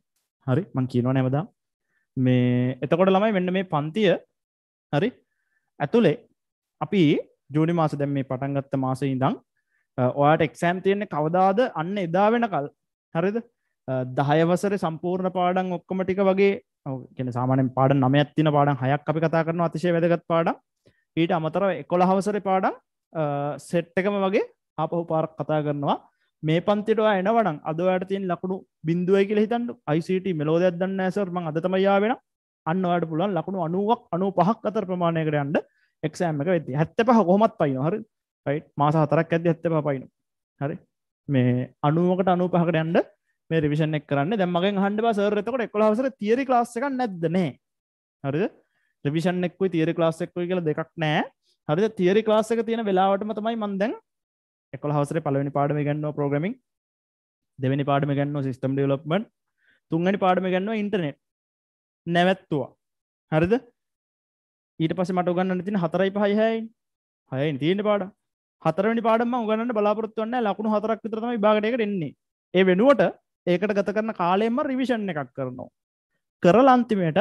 [SPEAKER 1] හරි මං කියනවා නැමදා මේ එතකොට ළමයි වෙන්න මේ පන්තිය හරි ඇතුළේ අපි ජූනි මාස දැම් මේ පටන්ගත්ත මාස ඉදං ඔයාට එක්සෑම් තියෙන්නේ කවදාද අන්න එදා වෙනකල් හරිද දහයවසර සම්පූර්ණ පාඩන් ඔක්කොම ටික වගේ කෙන සාමානෙන් පාඩ නම ඇත්තින පාඩන් හයක් අපි කතා කරන අතිශය වැදගත් පාඩ ඊට අමතර එකොළ හවසර පාඩන් සෙට්ටකම වගේ අපහු පාරක් කතා කරනවා මේ පන්තිරවා එනවනම් අද අයට තියෙන් ලකුණු බින්දුවයි කියල හිතන්න යිට මෙලෝදයක් දන්න ඇසර්ම අදතමයාාවෙන අන්න අට පුළුවන් ලකුණු අනුවක් අනු පහක් අතර ප්‍රමාණයකට යන්ඩ එක්සෑම්ම එක වෙති හැත්ත පහ කොහොමත් පයින හරි යි මාස හතරක් ඇද ඇත්ත පයින හරි මේ අනුවකට අනු පහකට යන්ඩ මේ රිවිෂණ කරන්න දැමගේ හන්ඩ සරතකට එක්ලාසර තිරි ලාසක නැද්දනේ හරිද ්‍රවිෂණෙක්ව තිරි ලාසෙක්ව කියල දෙකක් නෑ හරිද තිරි ලාසක තියෙන වෙලාවටම තමයි මන්දැන් එකොළ හවසර පලවෙනි පාඩම ගන්නවා ප්‍රෝග්‍රමින් දෙවැනි පාඩම ගන්න සිස්ටම් ඩියලොප්මන් තුන්ගනි පාඩම ගන්නවා ඉන්ටනෙට් නැවැත්තුවා හරිද ඊට පස මට ගන්න තින හතරයි පහයි හැයි හයයි තියෙන පාඩ හතරනි පාඩම ගන්න බලාපොරත්තුවන්න ලකුණු හතරක් විතරම භාගටයකට එන්නේ ඒ වෙනුවට ඒකට ගත කරන කාලයෙන්ම රිවිෂන් එකක් කරනවා කරල අන්තිමයට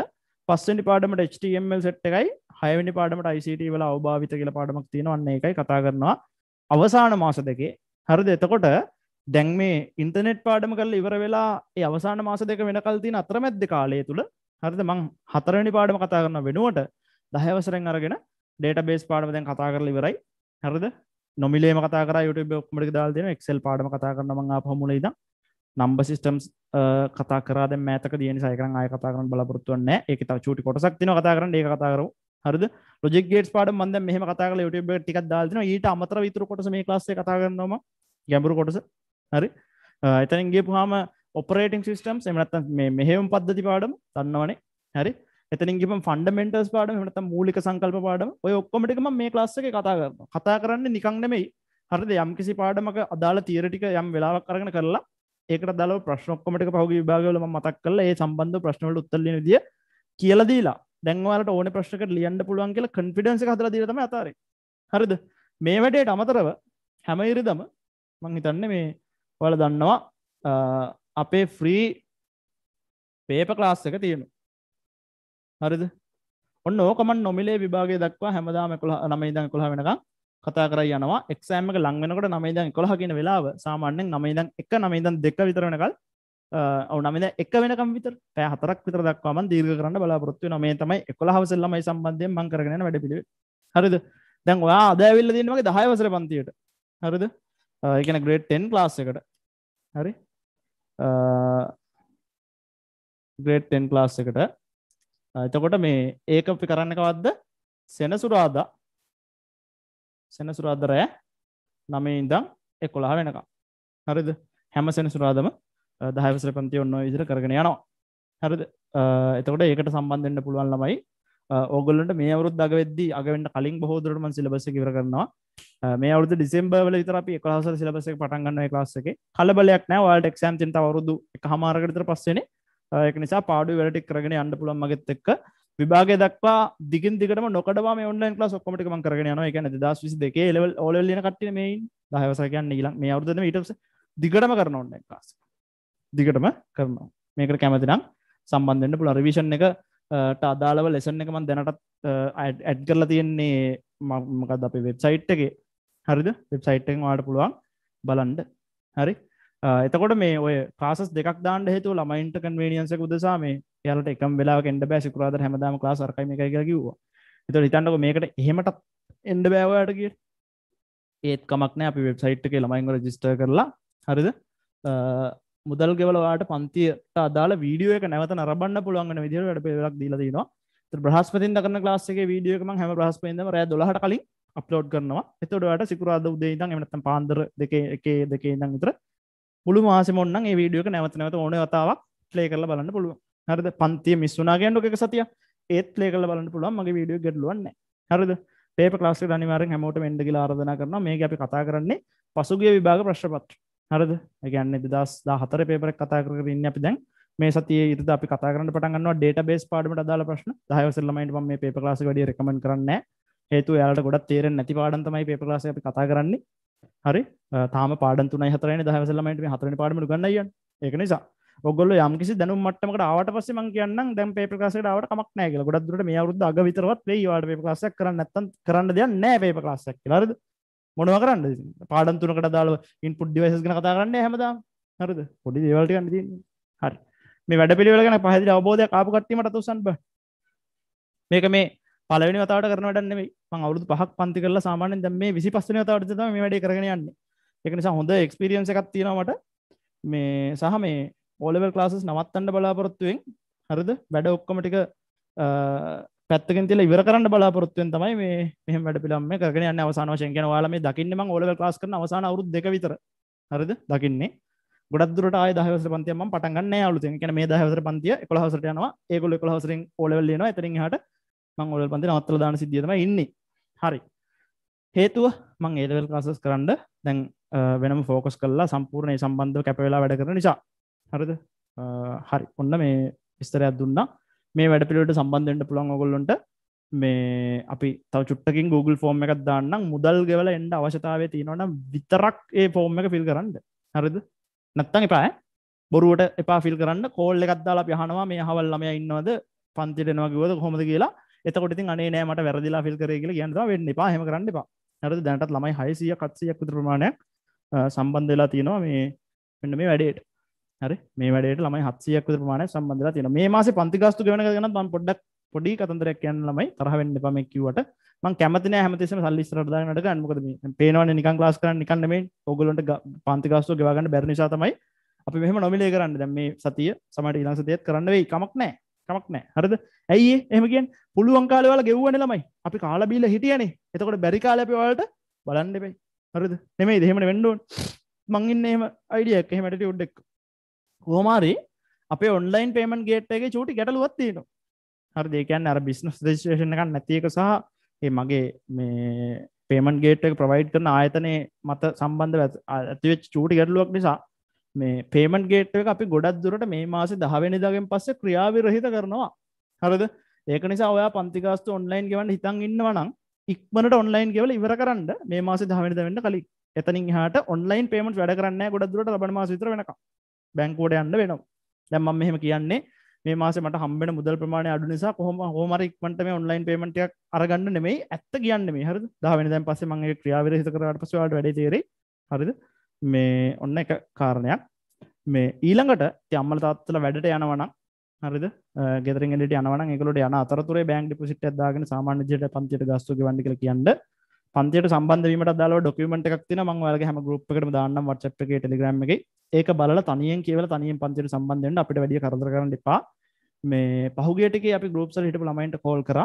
[SPEAKER 1] පස්සනි පාඩමට HTML සට් එකයි හයවැනි පාඩමට ICT වල අවභාවිත කියල පාඩමක් තියෙනවන්නේ එකයි කතා කරනවා අවසාන මාස දෙකේ හරිද එතකොට දැන් මේ ඉන්ටනෙට් පාඩම කල ඉවර වෙලා ඒ අවසාන මාස දෙක වෙනකල් තින අතරමැද්ද කාලය තුළ හරිද මං හතරනි පාඩම කතා කරන වෙනුවට දහවසරෙන් අරගෙන ඩේට බේස් පාඩම දැන් කතා කරල ඉවරයි හරිද නොමිලේම කතා කර යුට බොක්මට දාල් දෙන එක්සෙල් පාඩම කතා කරන මං පහමුල ඉද නම්බ සිිස්ටම්ස් කතා කරද මෑතක දිය සයකර අය කතා කරන බලපොරත්තුවන්න එක ත චුටි කොටසක් තින කතා කරන ඒ කතා කරු හරද රොජෙක් ගේට් පාට මන්ද මෙහම කතාල ටබ ටික් දාල්න ඊට අමතර විතුර කොටස මේ ලාස්සේ කතාගන්නම ගැඹුරු කොටස හරි එතනගේ පුහම ඔපරේටින් සිිස්ටම් එමනත් මෙහෙම පද්ධති පාඩම තන්නවනේ හරි එතනින්ගේම ෆන්ඩමෙන්ටර්ස් පාඩම හට මූලික සංකල්ප පාඩම ඔය ඔක්කොමටිකම මේ ලාස්සක කතා කරන කතා කරන්න නිකං නෙමෙයි හරිද යම් කිසි පාඩමක අදාළ තීරටික යම් වෙලාවක් කරන කරලා ඒක දල ප්‍රශ්නොක්කොමට පහු විභාගවලම මතක් කල ඒ සම්බන්ධ ප්‍රශ්නවල උත්තල්ලන දිය කියලදීලා දැන්වාලට ඕන ප්‍රශ්කට ලියන්න පුළුවන් කියලා කන්ෆිඩන්ස හදර දීරතම අතාරේ හරිද මේ වැඩේට අමතරව හැමයිරිදම මං හිතන්න මේ වල දන්නවා අපේ ෆ්‍රී පේප ක්ලාස් එක තියෙනු හරිද ඔන්න ඕකමන් නොමිලේ විභාගය දක්වා හැමදාම කොළ නමයිදන් කොළහ වෙනකම් කතා කර යනවා එක්සෑමක ලංවෙනකට නමයිදන් කොළහ කියෙන වෙලාව සාමාන්‍යෙන් නමයිදන් එක නමයිදන් දෙක විතරනකල් ඔවුනමද එක වෙන කම්පිතර පෑ හතරක් විතර දක්වාම දීර්ග කරන්න බලාපොරොත්තු නොමේ තමයි එකොළ හවසල්ලමයි සම්බන්ධය මං කරගෙන වැඩ පිළිවෙ හරිද දැන් ඔයා අදැවිල්ල දන්නමගේ දහයවසර පන්තියට හරිද එකන ග්‍රේට්ටෙන් ලාස් එකට හරි ග්‍රේට්ටෙන් ලාස් එකට එතකොට මේ ඒක අපි කරන්න කවද්ද සෙනසුරාදා සෙනසුරාදරෑ නමේ ඉඳම් එකොළහ වෙනකම් හරිද හැම සෙනසුරාදම දහවසර පන්ති ඔන්න ඉදිර කරගෙන යනවා හරද එතකොට ඒකට සම්බන්ධෙන්න්න පුළුවන් ළමයි ඔගලට මේ අවරුත් දගවෙද්දි අගවට කලින් බහෝදුරටම සිලබස කිවර කරනවා මේ අවුද ඩිසෙම්බවල තරප එකලාස සිලබසක පටන්ගන්න ලාස්සක කලබලයක් නෑ වාල්ට එක්ෂම් චිත අවරුදු හමාරකටතර පස්සෙන ඒක නිසා පාඩු වැලටි කරගෙන අන්න පුළන් මගෙත් එක්ක විභාග දක්වා දිගින් දිකට නොකටවා ඔන්ලන් ලා ොක්කමටිකම කරගෙන යන එක දස් විසි දෙක ලෙවල් ඔලල්ලන කට්ටන මේ දහවසකයන්න ඉලා මේ අවුදම ඉටස දිගටම කරන ඔන්න ලාස්ක දිගටම කරනවා මේකට කැමතිනම් සම්බන්ධෙන්ට පුළ රිවිෂන් එකට අදාළව ලෙසන් එකම දැනටත් ඇඩ් කරලා තියෙන්නේ මකද අපේ වෙබ්සයිට් එක හරිද වෙබ්සයිට්ෙන් වාට පුළුවන් බලන්ඩ හරි එතකොට මේ ඔය කාසස් දෙකක් දාන්න හේතු ළමයින්ට කන්වේනියන්සක උදෙසා මේ යාලට එකම් වෙලා එන්ඩ බෑ සිකරාද හැමදාම ලාස් අරකයි එක එක කිව්වා එත හිතන්නක මේකට එහෙමටත් එන්ඩ බෑවයට කිය ඒත් කමක්න අපි වෙබ්සයිට් එක ළමයින්ව රජිස්ට කරලා හරිද මුදල් ගෙවලවාට පන්තියට අදාල වීඩියෝ එක නැවත නරබන්න පුළුවන් විදිර වැඩ පෙලක් දීලදනවා ප්‍රහස්පතින් දකන ලාස්සගේ වීඩියෝකම හැම ප්‍රහස්පයෙන්ම රෑ දොලහට කලින් අප්ලෝඩ් කරනවා එතොඩට සිකරාද උදේද එමනත පාන්දර දෙක එකේ දෙකේ දං විතර පුළු මාසමොන්න ඒ වීඩියෝක නැවත නැවත ඕන වතාවක් ලේ කරල බලන්න පුළුව හරද පන්තිය මිස්සුනාගේන්ඩු එක සතිය ඒත් ලේ කල බලන්න පුළුවන් මගේ වීඩියෝ ගෙඩලුවන්න හරද පේ ලාස් නිවාර හැමෝට ෙන්ඩග ආරධන කරන මේ අපි කතා කරන්නේ පසුගේ විභාග ප්‍රශ්පත්්‍ර හරද ගැන්න දස් හතර පේපර කතා කරන්න අපි දැන් මේ සතිය ඉරිද අපි කතා කරන්න පටන්ගන්නවා ඩේට බේස් පාඩමට දාලා ප්‍රශ්න දහවසල්ලමයිට මේ පේප ලාස වැඩිය රකමන් කරන්න හේතු යාලට ගොඩත් තේරෙන් නැති පාඩන්තමයි පේප ලාස අපි කතා කරන්නේ හරි තාම පාඩතුන හතරන දහවසල්ලමයිට හතරන පාඩම ගන්නය ඒක නිසා ඔගොල යම්කිසි දැනු මටමට ආවට පස්සේ මං කියන්න දැන් පේප ලාසට ආවට මක් නෑක ගොඩදුරට මේ අවුද අග විතරවත් වේ වාට පේප ලාසක් කරන්න නැත්තන් කරන්න දෙයක් නෑ පේප ලාසක් ලරද මොනව කරන්න පාඩම් තුනකට දාලව ඉන්පුට් ඩිවයිසස් ගැන කතා කරන්න හැමදාම හරිද පොඩි දේවල් ටිකක් තියෙන්නේ හරි මේ වැඩ පිළිවෙල ගැන පැහැදිලි අවබෝධයක් ආපු කට්ටිය මට අතුසන් බෑ මේක මේ පළවෙනි වතාවට කරන වැඩක් නෙමෙයි මම අවුරුදු 5ක් පන්ති කරලා සාමාන්‍යයෙන් දැන් මේ 25 වෙනි වතාවට තමයි මේ වැඩේ කරගෙන යන්නේ ඒක නිසා හොඳ එක්ස්පීරියන්ස් එකක් තියෙනවා මට මේ සහ මේ ඕ ලෙවල් ක්ලාසස් නවත්තන්න බලාපොරොත්තු වෙන් හරිද වැඩ ඔක්කොම ටික පැත්තකින් තියලා ඉවර කරන්න බලාපොරොත්තුෙන් තමයි මේ මෙහෙම වැඩ පිළිවෙල මේ කරගෙන යන්නේ අවසාන වශයෙන් කියන ඔයාලා මේ දකින්නේ මම ඕලෙවල් ක්ලාස් කරන අවසාන අවුරුදු දෙක විතර හරිද දකින්නේ ගොඩක් දුරට ආය 10 වසර පන්තියක් මම පටන් ගන්න නෑ අලුතෙන්. ඒ කියන්නේ මේ 10 වසර පන්තිය 11 වසරට යනවා. ඒගොල්ලෝ 11 වසරෙන් ඕලෙවල් ලියනවා. එතනින් එහාට මම ඕලෙවල් පන්තිය නවත්තලා දාන සිද්ධිය තමයි ඉන්නේ. හරි. හේතුව මම ඒලෙවල් ක්ලාසස් කරන්න දැන් වෙනම ෆෝකස් කරලා සම්පූර්ණ ඒ සම්බන්ධව කැප වෙලා වැඩ කරන නිසා. හරිද? හරි. ඔන්න මේ විස්තරයක් දුන්නා. මේ වැඩ පිළිට සම්බන්ධෙන්ට පුළන් ඔගොල්ලොන්ට මේ අපි තව චුට්ටකින් Google ෆෝර්ම් එකක් දාන්නම් මුදල් ගෙවල එන්ඩ අවශ්‍යතාව තියෙනවන විතරක් ඒ ෆෝර්ම් එක ෆිල් කරන්න හරිද නැත්තන් එපාය බොරුවට එපා ෆිල් කරන්න කෝල් එකක්දාලා පිහනවා මේ හවල්ලම ඉන්නවද පන්තිටෙනවා ගවද හොමද කියලා එතකොටින් අනේ නෑමට වැරදිලා ෆිල් කරේ කියලා කියන්නවා වෙන්න එපා හෙම කරන්න එපා හරද දැනටත් ළමයි හයිසිය කත්සියක් විතර ප්‍රමාණයක් සම්බන්ධ වෙලා තියෙනවා මේ මෙන්න මේ වැඩේට හරි මේ වැඩට ළමයි හත්සියක් විතර ප්‍රමාණයක් සම්බන්ධ වෙලා තියෙනවා. මේ මාසේ පන්ති ගාස්තු ගෙවන එක ගැනත් මම පොඩ්ඩක් පොඩි කතන්දරයක් කියන්න ළමයි තරහ වෙන්න එපා මේ කිව්වට. මම කැමති නෑ හැමතිස්සෙම සල්ලි ඉස්සරහට දාගෙන වැඩ ගන්න. මොකද මේ පේනවනේ නිකන් ක්ලාස් කරන්න නිකන් නෙමෙයි. ඕගොල්ලන්ට පන්ති ගාස්තු ගෙවා ගන්න බැරි නිසා තමයි අපි මෙහෙම නොමිලේ කරන්න. දැන් මේ සතිය සමහරට ඊළඟ සතියේත් කරන්න වෙයි. කමක් නෑ. කමක් නෑ හරිද ඇයි එහම කියෙන් පුළුවන් කාලවල ගෙව්වන ළමයි අපි කාලබීල හිටියනේ එතකොට බැරි කාලපි වලට බලන්න එපයි හරිද නෙමේ දෙහෙමට වෙන්ඩුවන් මංගන්න එම අයිඩියක් එහෙමට උඩ්ඩෙක් හෝමාරි අපේ ඔන්ලයින් පේමන් ගේට්ගේ චූටි ගැටලුවත්තින හරි දෙකන් අර බිස්නස් දේශේෂණ එකක් නැතික සහ ඒ මගේ මේ පේමන් ගේට් එක ප්‍රවයිඩ් කරන ආයතනය මත සම්බන්ධ ඇතිවෙච් චූටි ගැටලුවක් නිසා මේ පේමන් ගේට් එක අපි ගොඩක් දුරට මේ මාසෙ දහවෙනිදාගෙන් පස්සේ ක්‍රියාවිරහිත කරනවා හරද ඒක නිසා ඔයා පන්තිකාස්තු ඔන්ලයින් ගෙවන්න හිතන් ඉන්නවනම් ඉක්මනට ඔන්ලයින් ගෙවල ඉවර කරන්න මේ මාසෙ දහවෙනිද වෙන්න කලින් එතනින් හට ඔන්ලයින් පේමට වැඩ කරන්න ගොඩක් දුරට ලබන මාස විතර වෙනකම් බැංකුවට යන්න වෙනවා දැම්ම මෙහෙම කියන්නේ මේ මාස මට හම්බෙන මුදල් ප්‍රමාණය අඩු නිසා කොහොම හෝමර ඉක්මට මේ ඔන්ලයින් පේමටයක් අරගන්න නෙමේ ඇත්ත කියන්න මේ හරි දාවෙන දැන් පස්සේ මගේ ක්‍රියාවර හිත කරට පසවාට වැඩ තේරේ හරිද මේ ඔන්න එක කාරණයක් මේ ඊළඟට තියම්මල තාත්තල වැඩට යනවනම් හරිද ගෙදරට යන එකකට යන අතරතුර බෑන් ිපසිට දාගෙන සාමාන්‍යයට පන්තිට ගස්තු වන්ඩික කියන්න පන්තියට සම්බන්ධවීමට දාලා ඩොකමට එකක් තින මං වලගේ හැම ගුප්කට දාන්න වට්චප් එක ටෙලිග්‍රම් එක ඒක බල තනියෙන් කියවල තනියෙන් පන්තිර සම්බන්ධයෙන් අපිට වැඩිය කරදර කරන්න එපා මේ පහුගේටක අපි ගුප්සල හිට ලමයින්ට කෝල් කර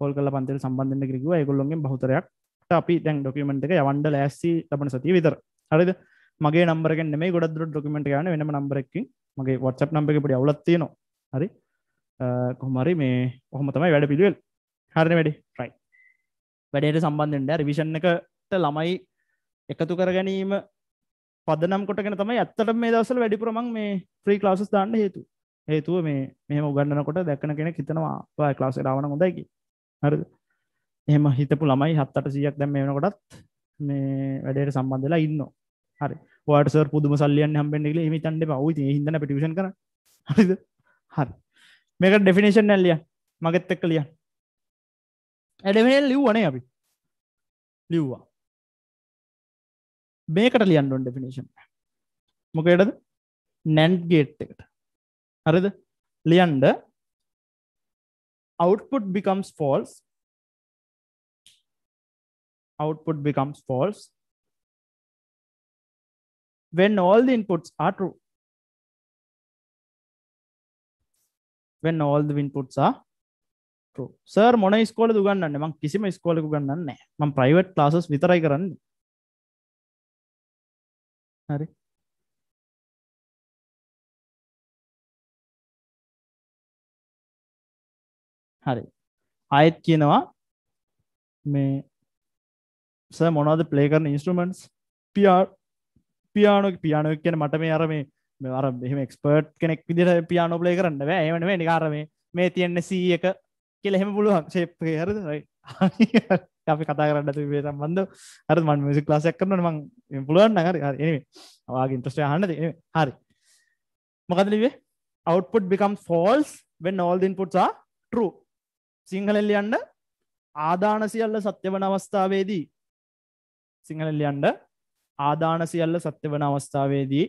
[SPEAKER 1] කෝල් කල පන්තිර සම්බන්ධන්න කිරිකුව ඒගොල්ලොන්ගේ බහතරයක් අපි දැන් ඩොකමට එක යවන්ඩ ලෑස්සි ලබන සති විතර හරිද මගේ නම්බරගෙන් මේ ගොඩදුර ඩොකමට යන වෙනම නම්බරක්කින් මගේ වට්සප් නම්බ එක පට අවලත්තියනවා හරි කොහමරි මේ ඔහොම තමයි වැඩ පිළිවෙල් හරණ වැඩි ්‍රයි වැඩයට සම්බන්ධෙන්ට රිවිෂන් එකට ළමයි එකතු කර ගැනීම පදනම් කොටගෙන තමයි ඇත්තට මේ දවසල වැඩිපුරමක් මේ ෆ්‍රී ලාසස් දාන්න හේතු හේතුව මේ මෙහම උගන්නනකොට දැක්කන කෙන හිතනවා පය ලාස රාවන හොඳයිකි හර එහෙම හිතපු ළමයි හත්තට සියක් දැම් මේ වනකොටත් මේ වැඩයට සම්බන්ධලා ඉන්න හරි වාටසර් පුදුම සල්ලියන් හම්බෙන්ඩෙල හිමි තන්ඩ පවති හිදන පිටිෂන් කර හරිද හරි මේක ඩෙෆිනේෂන් නැල්ලිය
[SPEAKER 2] මගෙත් එක්ක ලියන් ඇඩවෙල් ලිව්වනේ අපි ලිව්වා මේකට ලියන්ඩොන් ඩෙෆිනිශන් මොකයටද නැන්ඩ් ගේට් එකට හරිද ලියන්ඩ output becomes false output becomes false when all the inputs are true when all the inputs are sir මොන ස්කෝල දුගන්න ම කිසිම ස්කෝලකු ගන්න ම ප්‍රයිවට් ලාසස් විතරයි කරන්න හරි හරි අයත් කියනවා මේ ස
[SPEAKER 1] මොනද පලේ කරන ඉන්ස්ටමන්ස් පියානෝ පියානෝ කියන මට මේ අර මේ මෙවර මෙම එක්ස්පර්ට් කෙනෙක් විදිර පියානෝ පලේ කරන්න වැෑ එමන මේ නිකාරම මේ තියෙන්න සීයක කියල හෙම පුළුවන් ශේප්ේ හරද අපි කතා කරන්න තිබේ සම්බන්ධ හර මන් මිසි ලාසයක් කරන මං පුළුවන් නහර එනම අවාගින් ප්‍රශ්ය හන්න හරි මොකද ලිවේ output becomes false when all the inputs are true සිංහලෙන් ලියන්න ආදාන සියල්ල සත්‍ය වන අවස්ථාවේදී සිංහලෙන් ලියන්න ආදාන සියල්ල සත්‍ය වන අවස්ථාවේදී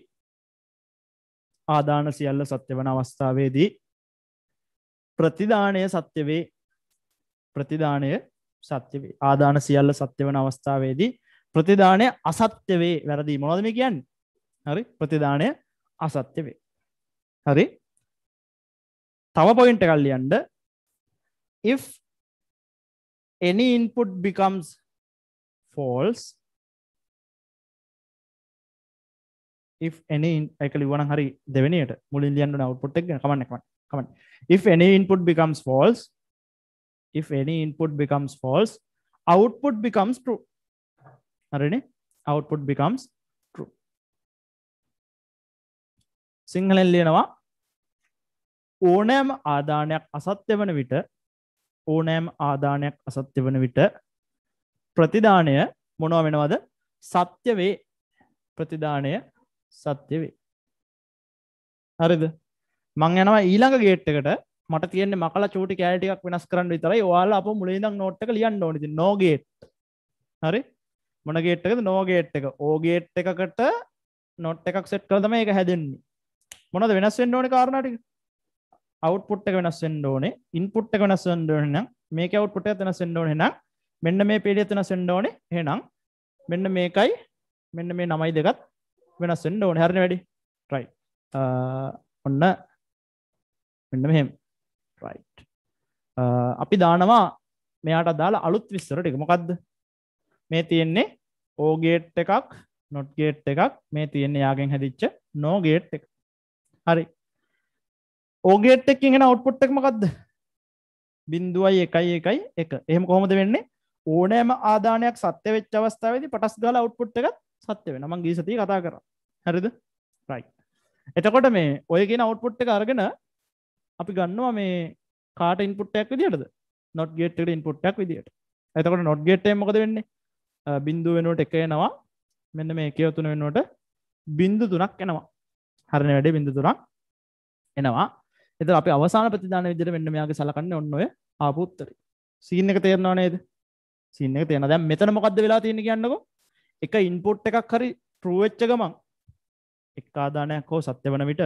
[SPEAKER 1] ආදාන සියල්ල සත්‍ය වන අවස්ථාවේදී ප්‍රතිදානය සත්‍ය වේ ප්‍රතිදානය සත්‍ය වේ ආදාන සියල්ල සත්‍ය වන අවස්ථාවේදී ප්‍රතිදානය අසත්‍ය වේ වැරදි මොනවද මේ කියන්නේ හරි ප්‍රතිදානය
[SPEAKER 2] අසත්‍ය වේ හරි තව පොයින්ට් එකක් ලියන්න if any input becomes false if any එක ලිවන
[SPEAKER 1] හරි දෙවැනියට මුලින් ලියන්න අවුට්පුට් එක කමන්න කමන්න comment if any input becomes false if any input becomes false output becomes true හරිනේ output becomes true සිංහලෙන් ලියනවා ඕනෑම ආදානයක් අසත්‍ය වන විට ඕනෑම ආදානයක් අසත්‍ය වන විට ප්‍රතිදානය මොනව වෙනවද සත්‍ය වේ ප්‍රතිදානය සත්‍ය වේ හරිද මං යනවා ඊළඟ ගේට්කට මට තියෙන මකල චූටි කෑටික් වෙනස් කරන්න විතරයි වාලා අප මුලේදක් නොට්ටක ලියන්න ඕනති නෝගේට් හරි මොනගේට්කද නෝගේට් එක ඕගේට් එකකට නොට් එකක් සෙට් කරදම එක හැදෙන්නේ මොනද වෙනස් වෙන්න ඕන කාරණටි අවුපුට් එක වෙනස් වෙන්න ඕනේ ඉන්පුට් එක වෙනස් වෙන්න ඕන නම් මේක අවුපුට් එක වෙනස් වෙන්න ඕන නම් මෙන්න මේ පීඩියත් වෙනස් වෙන්න ඕනේ එහෙනම් මෙන්න මේකයි මෙන්න මේ නමයි දෙකත් වෙනස් වෙන්න ඕනේ හරිනේ වැඩි රයිට් ඔන්න මෙන්න මෙහෙම රයිට් uh, අපි දානවා මෙයාට අදාළ අලුත් විස්තර ටික මොකක්ද මේ තියෙන්නේ ඕගේට් එකක් නොට් ගේට් එකක් මේ තියෙන්නේ යාගෙන් හැදිච්ච නෝ ගේට් එක හරි ඕගේට් එකකින් එන අවුට්පුට් එක මොකක්ද බින්දුවයි එකයි එකයි එක එහෙම කොහොමද වෙන්නේ ඕනෑම ආදානයක් සත්‍ය වෙච්ච අවස්ථාවේදී පටස් ගාලා අවුට්පුට් එකත් සත්‍ය වෙනවා මම ගිය සතියේ කතා කරා හරිද රයිට් එතකොට මේ ඔය කියන අවුට්පුට් එක අරගෙන අපි ගන්නවා මේ කාට ඉන්පුට්ටයක් විදිහටද නොට් ගේට් එකට ඉන්පුට්ටයක් විදිහට එතකොට නොට් ගේට් එක මොකද වෙන්නේ බිඳු වෙනුවට එක එනවා මෙන්න මේ එකේ තුන වෙනුවට බිඳු තුනක් එනවා හරින වැඩේ බිඳු තුනක් එනවා එතකොට අපි අවසාන ප්‍රතිදාන විදිහට මෙන්න මෙයාගේ සලකන්නේ ඔන්න ඔය ආපු උත්තරේ සීන් එක තේරෙනව නේද සීන් එක තේරෙනවා දැන් මෙතන මොකද්ද වෙලා තියෙන්නේ කියන්නකෝ එක ඉන්පුට් එකක් හරි ට්‍රූ වෙච්ච ගමන් එක් ආදානයක් හෝ සත්‍ය වන විට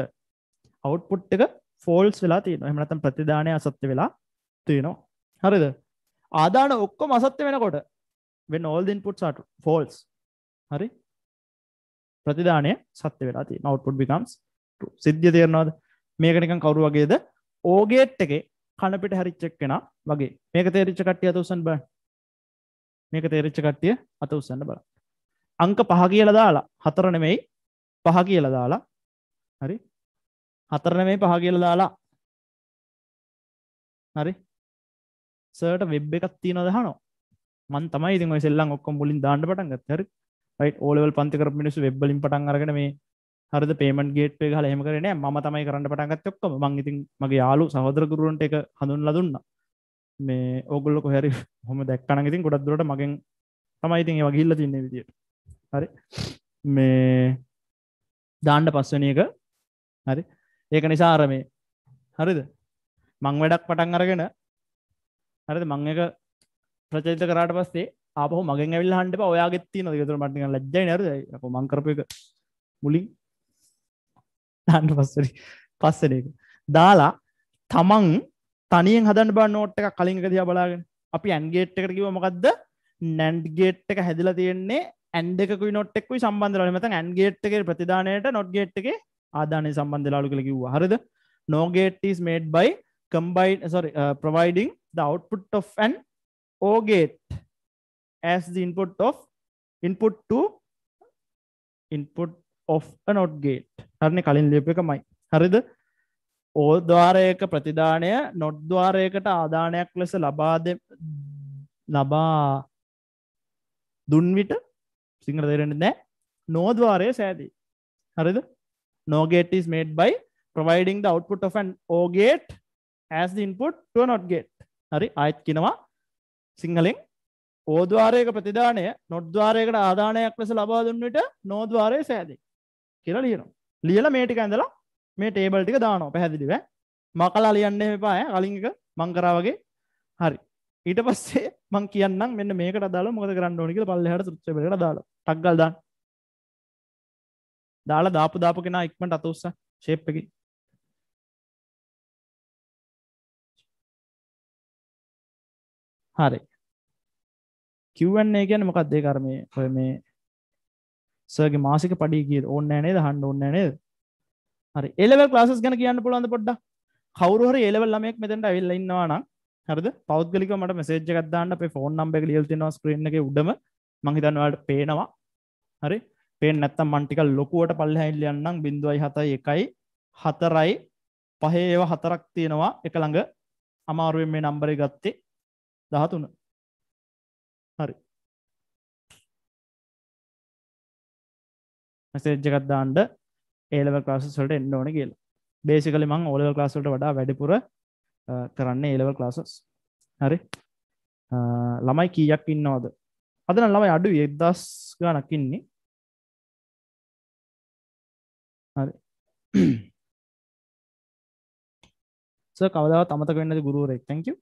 [SPEAKER 1] අවුට්පුට් එක ෆෝල්ස් වෙලා තියෙන එමනතම් ප්‍රතිධානය අසත්‍ය වෙලා තියෙනවා හරිද ආදාන ඔක්කොම අසත්‍ය වෙනකොට වෙන් ඕල්දන් පුට් සට ෆෝල්ස් හරි ප්‍රතිධානය සත්‍ය වෙලා තිය නවට්පුට් බිකම්ස් සිද්ධිය තේරනවාද මේකනිකන් කවරු වගේද ඕගේට් එක කණපිට හරිච්චක් කෙන වගේ මේක තේරිච්ච කට්ටිය අත උසන් බ මේක තේරිච්ච කට්ටිය අත උසන්න
[SPEAKER 2] බල අංක පහ කියල දාලා හතරනෙමෙයි පහ කියල දාලා හරි හතර නෙමෙයි පහ කියලා දාලා හරි සර්ට වෙබ් එකක් තියෙනවා දහනවා මන් තමයි ඉතින් ඔය සෙල්ලම් ඔක්කොම මුලින් දාන්න
[SPEAKER 1] පටන් ගත්තා හරි රයිට් ඕ ලෙවල් පන්ති කරපු මිනිස්සු වෙබ් වලින් පටන් අරගෙන මේ හරිද පේමන්ට් ගේට් එක ගහලා එහෙම කරේ නෑ මම තමයි කරන්න පටන් ගත්තේ ඔක්කොම මං ඉතින් මගේ යාළු සහෝදර ගුරුවන්ට ඒක හඳුන්ලා දුන්නා මේ ඕගොල්ලෝ කොහරි හොම දැක්කනම් ඉතින් ගොඩක් දුරට මගෙන් තමයි ඉතින් ඒවා ගිහිල්ලා තින්නේ විදියට හරි මේ දාන්න පස්වෙනි එක හරි ඒක නිසාර මේ හරිද මං වැඩක් පටන් අරගෙන හරිද මං එක ප්‍රචලිත කරාට පස්සේ අපහ මගෙන් ඇවිල් හන්ඩ ඔයාගෙත්ති නො තුර මටි ලජ්ජ නර මංකරප එක මුලින් හන්ඩ පස්සර පස්සන එක දාලා තමන් තනියෙන් හදන් බා නෝට් එක කලින් එක දිය බලාගෙන අපි ඇන්ගේට් එකට කිව මොකක්ද නැන්ඩ් ගේට් එක හැදිලා තියෙන්නේ ඇන්ඩකුයි නොට්ෙක්යි සම්බන්ධරන මත ඇන්ගේට් එක ප්‍රතිධානයට නොට්ගේට් එක ආධානය සම්බන්ධලාලු කළ කිව්වා හරිද NOR gates made by combined uh, sorry uh, providing the output of an OR gate as the input of input to input of a not gate හරිනේ කලින් ලියපු එකමයි හරිද ඕ ద్వාරයක ප්‍රතිදානය not ద్వාරයකට ආදානයක් ලෙස ලබා ලබා දුන් විට සිංහල තේරෙන්නේ නැහැ නෝ ద్వාරය සෑදී හරිද no gate is made by providing the output of an OR gate as the input to a not gate. හරි ආයෙත් කියනවා සිංහලෙන් O ద్వාරයක ප්‍රතිදානය not ద్వාරයකට ආදානයක් ලෙස ලබා දුන්න විට no ద్వාරය සෑදේ කියලා ලියනවා. ලියලා මේ ටික ඇඳලා මේ ටේබල් ටික දානවා පැහැදිලිව. මකලා ලියන්න එපා ඈ කලින් එක මං කරා වගේ. හරි. ඊට පස්සේ මං කියන්නම් මෙන්න මේකට අදාළව මොකද කරන්න ඕනේ කියලා පල්ලෙහාට සුත්‍රය
[SPEAKER 2] බලකට දාලා. ටග්ගල් දාන්න. දාලා දාපු දාපු කෙනා ඉක්මට අතුස්ස ශේප්පකි හරි කිව්වන්නේ ගැන මොකක් දෙේ කරමය
[SPEAKER 1] ඔය මේ සගේ මාසික පඩි කිය ඕන්න නේ හන්න ඔන්න නේද හරි එලව ලාසස් ගැන කියන්න පුළන්ද පොඩ්ඩ කවරුහර එලවල් ලමෙක් මෙතට ඇවිල්ල ඉන්නවාන හරද පෞද්ගලික මට මෙසේජ ගත්දාන්න පේ ෆෝන් නම්බෙ ලියල්තිනවා ස්ක්‍රීන එක උඩම මහිතන්නවට පේනවා හරි පේෙන් නැත්තම් මන්ටික ලොකුවට පල්ලහැල්ල යන්නම් බිඳුවයි හතයි එකයි හතරයි පහේ ඒව හතරක් තියෙනවා එක ළඟ අමාරුවෙන් මේ
[SPEAKER 2] නම්බරය ගත්තේ දහතුන හරි මසේජ්ජකත් දාන්ඩ ඒලව ක්ලාසස්වලට
[SPEAKER 1] එන්න ඕන කියලා බේසිකලි මං ඕලව ක්ලාසල්ට වඩා වැඩිපුර කරන්න ඒලව ක්ලාසස්
[SPEAKER 2] හරි ළමයි කීයක් ඉන්නවාද අදන ළමයි අඩු එක්දස් ගානකින්නේ හරි සර් කවදාවත් අමතක වෙන්නේ නැති ගුරුවරයෙක් thank you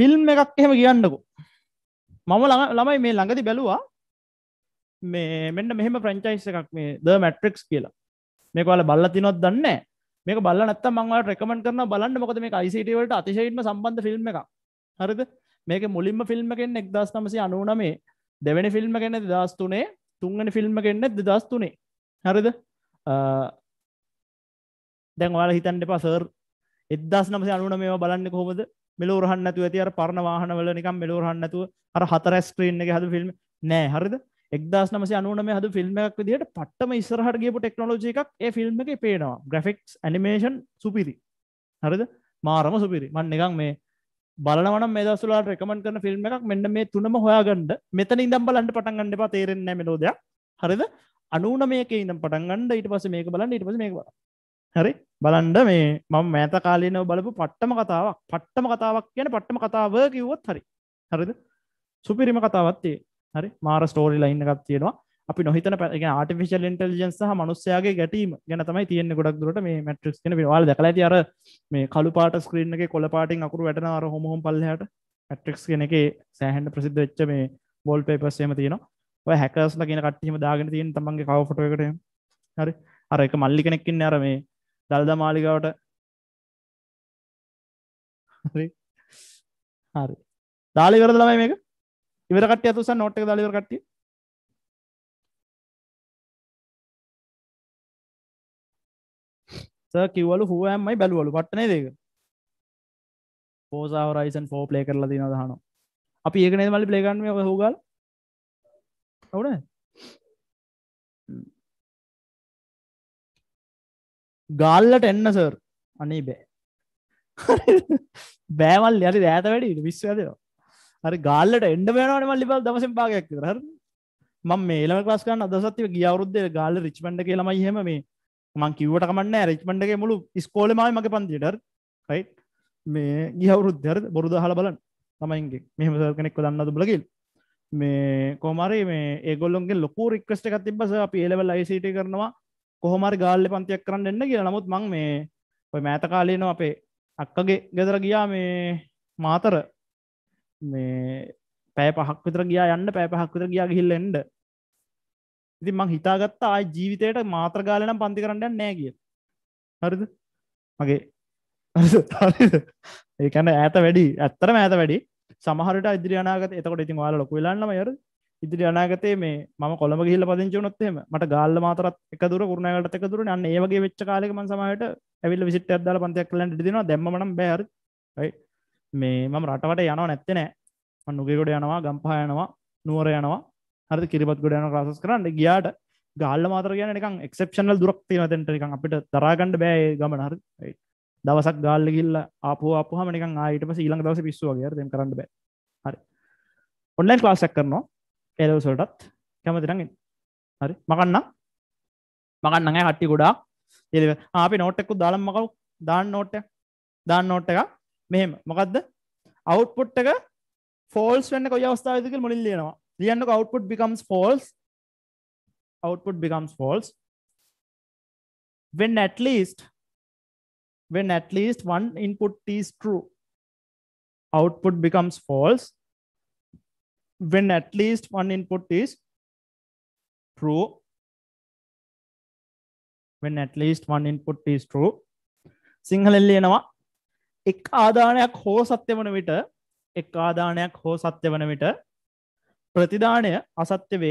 [SPEAKER 2] ෆිල්ම් එකක් එහෙම කියන්නකෝ මම ළමයි මේ ළඟදි බැලුවා මේ මෙන්න මෙහෙම ප්‍රංචයිස් එකක් මේ
[SPEAKER 1] ද මැට්‍රික්ස් කියලා මේක ඔයාලා බලලා තිනොත් දන්නේ මේක බලලා නැත්තම් මම ඔයාලට රෙකමන්ඩ් කරනවා බලන්න මොකද මේක ICT වලට අතිශයින්ම සම්බන්ධ ෆිල්ම් එකක් හරිද මේක මුලින්ම ෆිල්ම් එකෙන් 1999 දෙවෙනි ෆිල්ම් එකෙන් 2003 තුන්ගනි ෆිල්ම කෙන්න්න දෙදස් තුනේ හරිද දැන් වාල හිතන් එපා සර් එදස් නම අනුන මේ බලන්න කොමද මෙලෝරහන්න ඇතු ඇති අර පරණ වාහනවල නිකම් මෙලෝරහන්නතුව අර හතර ස්ක්‍රීන් එක හද ෆිල්ම් නෑ හරිද එක්දස් නමස අනුන මේ හදු ෆිල්ම් එකක් විදිට පට්ටම ඉස්සරහට ගේපු ටෙක්නෝජි එකක් ඒ ෆිල්ම් එක පේනවා ග්‍රෆික්ස් ඇනිමේෂන් සුපිරි හරිද මාරම සුපිරි මන් එකක් මේ බලවන මේදසුලා රෙකමන් කරන ෆිල්ම් එකක් මෙන්න මේ තුනම හොයාගන්නඩ මෙතන ඉදම් බලන්ට පටන්ගන්න එපා තේරෙන්නේ මෙලෝදයක් හරිද අනුන මේක ඉනම් පටන්ගන්න ඊට පස මේක බලන්න ඉට පස මේක බල හරි බලන්ඩ මේ මම මෑත කාලනව බලපු පට්ටම කතාවක් පට්ටම කතාවක් කියන පට්ටම කතාව කිව්වොත් හරි හරිද සුපිරිම කතාවත්තේ හරි මාර ස්ටෝරි ලයින්න එකක් තියෙනවා අපි නොහිතන පැ ආටිෆිශල් ඉන්ටලිජන්ස් සහ මනුස්සයාගේ ගැටීම ගැන තමයි තියෙන ගොඩක් දුරට මේ මැට්‍රික්ස් කෙන වාල දැකලා ඇති අර මේ කළු පාට ස්ක්‍රීන් එක කොල පාටින් අකුරු වැටන අර හොමහොම් පල්ලහට මැට්‍රික්ස් කෙන එක සෑහන්ට ප්‍රසිද්ධ වෙච්ච මේ බෝල් පේපස්සේම තියෙන ඔය හැකස්ල කියෙන කට්ටීම දාගෙන තියෙන තමන්ගේ කවෆොට එකට
[SPEAKER 2] හරි අර එක මල්ලි කෙනෙක්කින්න අර මේ දල්ද මාලිකාවට හරි හරි දාලි වරදලමයි මේක ඉවරට ඇතුස නොට්ක දලිවර කට්ටිය ස කිවලු හුවෑම්මයි බැලුවලු පට්ටනේ දෙක පෝසා හොරයිසන් ෆෝ ප්ලේ කරලා දින දහන අපි ඒකන මලි ප්ලේගන්න හෝගල් ඔවන ගාල්ලට එන්න සර් අනේ බෑ
[SPEAKER 1] බෑවල් යරි දෑත වැඩි විශ්වදයෝ හරි ගාල්ලට එන්ඩ බෑනට මල්ලි බල් දමසෙන් පාගයක් කර මම මේලම ක්ලස්කන්න අදසත්ව ගියවරුද්ද ගාල රිච්මන්ඩ කියලමයි හෙම මේ මං කිවට කමන්න රච්මන්ඩගේ මුළු ස්කෝලමයි මගේ පන්තිටර් රයි් මේ ගිහවුරුද්ධර බොරුද හල බලන් තමයින්ගේ මෙහම කෙනෙක් දන්නද බලගල් මේ කෝමරේ මේ ඒගොල්ලොන්ගේ ලොකු රික්වස්ට එකත් තිබස අප ඒලවල් අයිසිට කරනවා කොහොමරි ගාල්ල පන්තියක් කරන්න එන්න කිය නමුත් මං මේ ඔය මෑත කාලයනවා අපේ අක්කගේ ගෙදර ගියා මේ මාතර මේ පෑ පහක් විතර ගියා යන්න පෑ පහක් විතර ගියා ගිහිල්ල එන්ඩ ඉතින් මං හිතාගත්තා ආයි ජීවිතයට මාත්‍ර ගාලනම් පන්ති කරන්න නෑ කිය හරිද මගේ ඒකන ඇත වැඩි ඇත්තරම ඇත වැඩි සමහරට ඉදිරි අනාගත එතකොට ඉතින් වාල ලොකු වෙලන්නම යර ඉදිරි අනාගතේ මේ ම කොළඹ ගහිල පදිංචි වනොත්තෙම මට ගල්ල මාතරත් එක දුර කුරුණාගලට එක දුර අන්න ඒවගේ වෙච්ච කාලෙකම සමහට ඇවිල්ල විසිට අදාල පන්තියක් ලට දෙෙනවා දැම්මනම් බැර මේ මම රටවට යනවා නැත්තනෑ මනුගෙකොට යනවා ගම්පා යනවා නුවර යනවා හරි කිරිපත් ගොඩ යන ක්ලාසස් කරන්න ගියාට ගාල්ල මාතර කියන එකක් එක්සප්ෂනල් දුරක් තියෙන තැනට එකක් අපිට දරාගන්න බෑ ගමන හරි දවසක් ගාල්ල ගිල්ල ආපෝ අපහම නිකන් ආයෙට පස්සේ ඊළඟ දවසේ පිස්සු වගේ හරි දෙම් කරන්න බෑ හරි ඔන්ලයින් ක්ලාස් එකක් කරනවා ඒ ලෙවල්ස් වලටත් කැමති නම් එන්න හරි මකන්න මකන්න නැහැ කට්ටි ගොඩාක් ඒ අපි නෝට් එකක් දාලා මකව දාන්න නෝට් එක දාන්න නෝට් එක මෙහෙම මොකද්ද අවුට්පුට් එක ෆෝල්ස් වෙන්න කොයි අවස්ථාවේද කියලා මුලින් ලියනවා ලියන්නක output becomes false output becomes false
[SPEAKER 2] when at least when at least one input is true output becomes false when at least one input is true
[SPEAKER 1] when at least one input is true සිංහලෙන් ලියනවා එක් ආදානයක් හෝ සත්‍ය වන විට එක් ආදානයක් හෝ සත්‍ය වන විට ප්‍රතිදානය අසත්‍ය වේ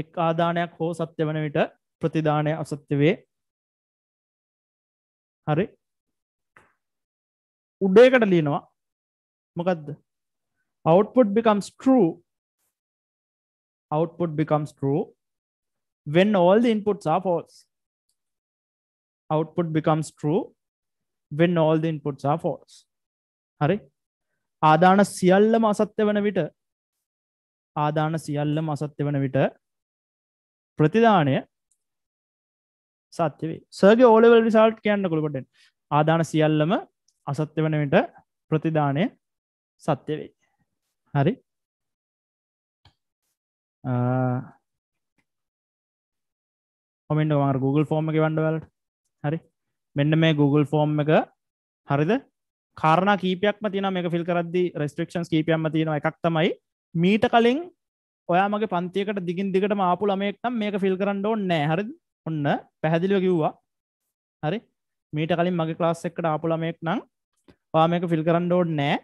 [SPEAKER 1] එක් ආදානයක් හෝ සත්‍ය වන විට
[SPEAKER 2] ප්‍රතිදානය අසත්‍ය වේ හරි උඩේකට ලියනවා මොකක්ද output becomes true output becomes true when all the inputs
[SPEAKER 1] are false output becomes true when all the inputs are false හරි ආදාන සියල්ලම අසත්‍ය වන විට ආදාන සියල්ලම අසත්‍ය වන විට ප්‍රතිදානය සත්‍යවේ සර්ගේ ඕලෙවල් රිසාල්ට් කියන්න කොළකොටෙන් ආදාන සියල්ලම
[SPEAKER 2] අසත්‍ය වන විට ප්‍රතිදානය සත්‍ය වේ හරි කොමෙන්ට වාර Google ෆෝර්ම එක වඩවලට හරි මෙන්න මේ Google ෆෝර්ම් එක
[SPEAKER 1] හරිද කාරණ කීපයක්ම තින මේ ෆිල් කරදදි රෙස්ට්‍රක්ෂන් කීපයක්ම තියෙන එකක් තමයි මීට කලින් ඔයා මගේ පන්තියකට දිගින් දිගට මාපු ළමයෙක්නම් මේක ෆිල් කරන්න ඕන්න නෑ හරි ඔන්න පැහැදිලිව කිව්වා හරි මීට කලින් මගේ ක්ලාස් එකට ආපු ළමයෙක් නම් වා මේක ෆිල් කරන්න ඕන්න නෑ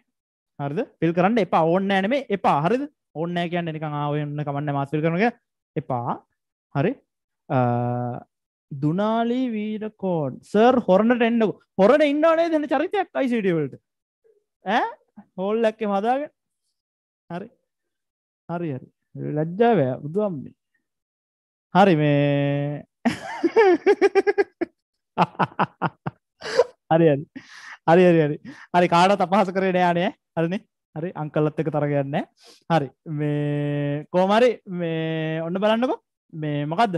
[SPEAKER 1] හරිද ෆිල් කරන්න එපා ඕන්න ෑනේ එපා හරිද ඕන්නෑ කියන්න නිකං ආවන්න කමන්න මාස්ිල් කරනක එපා හරි දුනාලී වීරකෝඩ් සර් හොරණට එන්නක හොරට ඉන්නවානේ දෙන චරිතයක් අයිසිටියවලට ඇ හෝල් ලැක්කේ මදාගෙන හරි හරි හරි ලැජ්ජාව බුදුම් මේ හරි මේ හරි හරි හරි හරි හරි හරි කාඩත් අපහස කරේ නෑනේ හරිනේ හරි අංකල්ලත් එක තරගන්න හරි මේ කෝමරි මේ ඔන්න බලන්නකො මේ මොකක්ද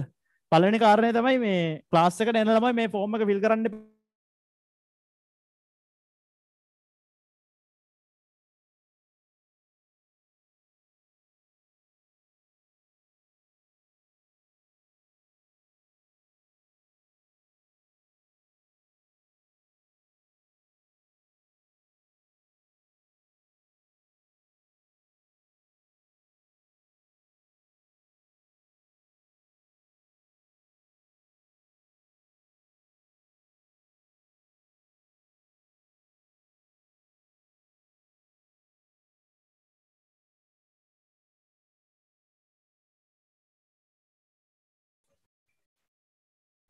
[SPEAKER 1] පලනි කාරණය
[SPEAKER 2] තමයි මේ ලාස්සක නෑන ළමයි මේ ෆෝර්ම එක විල් කරන්න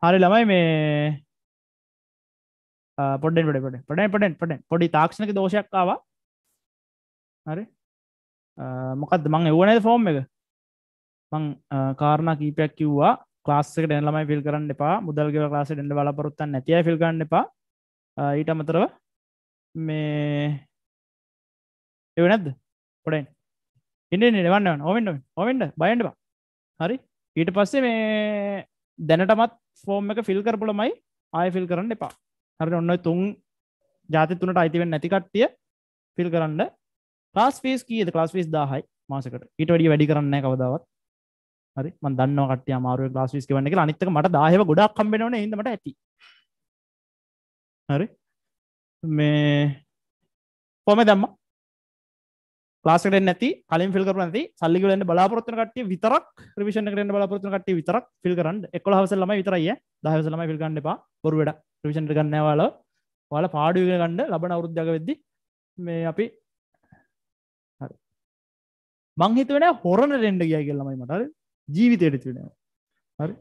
[SPEAKER 2] හරි ළමයි මේ පොඩෙන් පොඩ පොඩ පඩෙන් පඩෙන් පඩෙන් පොඩි තාක්ෂණක දෝෂයක් ආවා හරි මොකක්ද
[SPEAKER 1] මං එවනද ෆෝම් එක මං කාරණ කීපයක් කිව්වා ලාස්සක ඩැනලමයි ෆිල් කරන්න එපා මුදල්ගව ලාස ඩඩ බලපොරොත්තන් නැතිය ෆිල් කරන්න එපා ඊට අමතරව මේ එවනැද්ද පොඩෙන් ඉන්න නිවන්න ඕමෙන්ට ඕමෙන්ට බයින්ඩවා හරි ඊට පස්සේ මේ දැනටමත් ෆෝර්ම් එක ෆිල් කරපුලමයි ආය ෆිල් කරන්න එපා හරි ඔන්න තුන් ජාති තුනට අයිතිවෙන් නැතිකට්ටිය ෆිල් කරන්න ලාස් ෆිස් කියද ලාස් ෆිස් දාහයි මාසකට ඊට වැඩි වැඩි කරන්න කවදාවත් හරි මන් දන්න කට මාරු ලාස් ිස් වන්න එක අනිත්තක මට
[SPEAKER 2] දාහව ගොඩක් කම්බෙනවන ඉදමට ඇති හරි මේ පොම දම්ම ලාසට නැති කලින් ිල් කරන
[SPEAKER 1] ඇති සල්ලිගලන්න බලාපොත්න කට විතරක් ප්‍රවිෂණ කරන්න බලාපොත්න කට විතරක් ිල් කරන්න එක හසල්ලම විතරයි දහසලම ිල්ගන්න එපා බොරු වැඩ ප්‍රවිෂණ කරන්නවාල වාල පාඩුවගෙන ගන්න ලබන අවරුද්ධක වෙද්දි මේ අපි මංහිතවෙන හොරණ රෙන්ඩ ගිය කියල්ලමයි මට ජීවිතයට තිවෙනවා හරි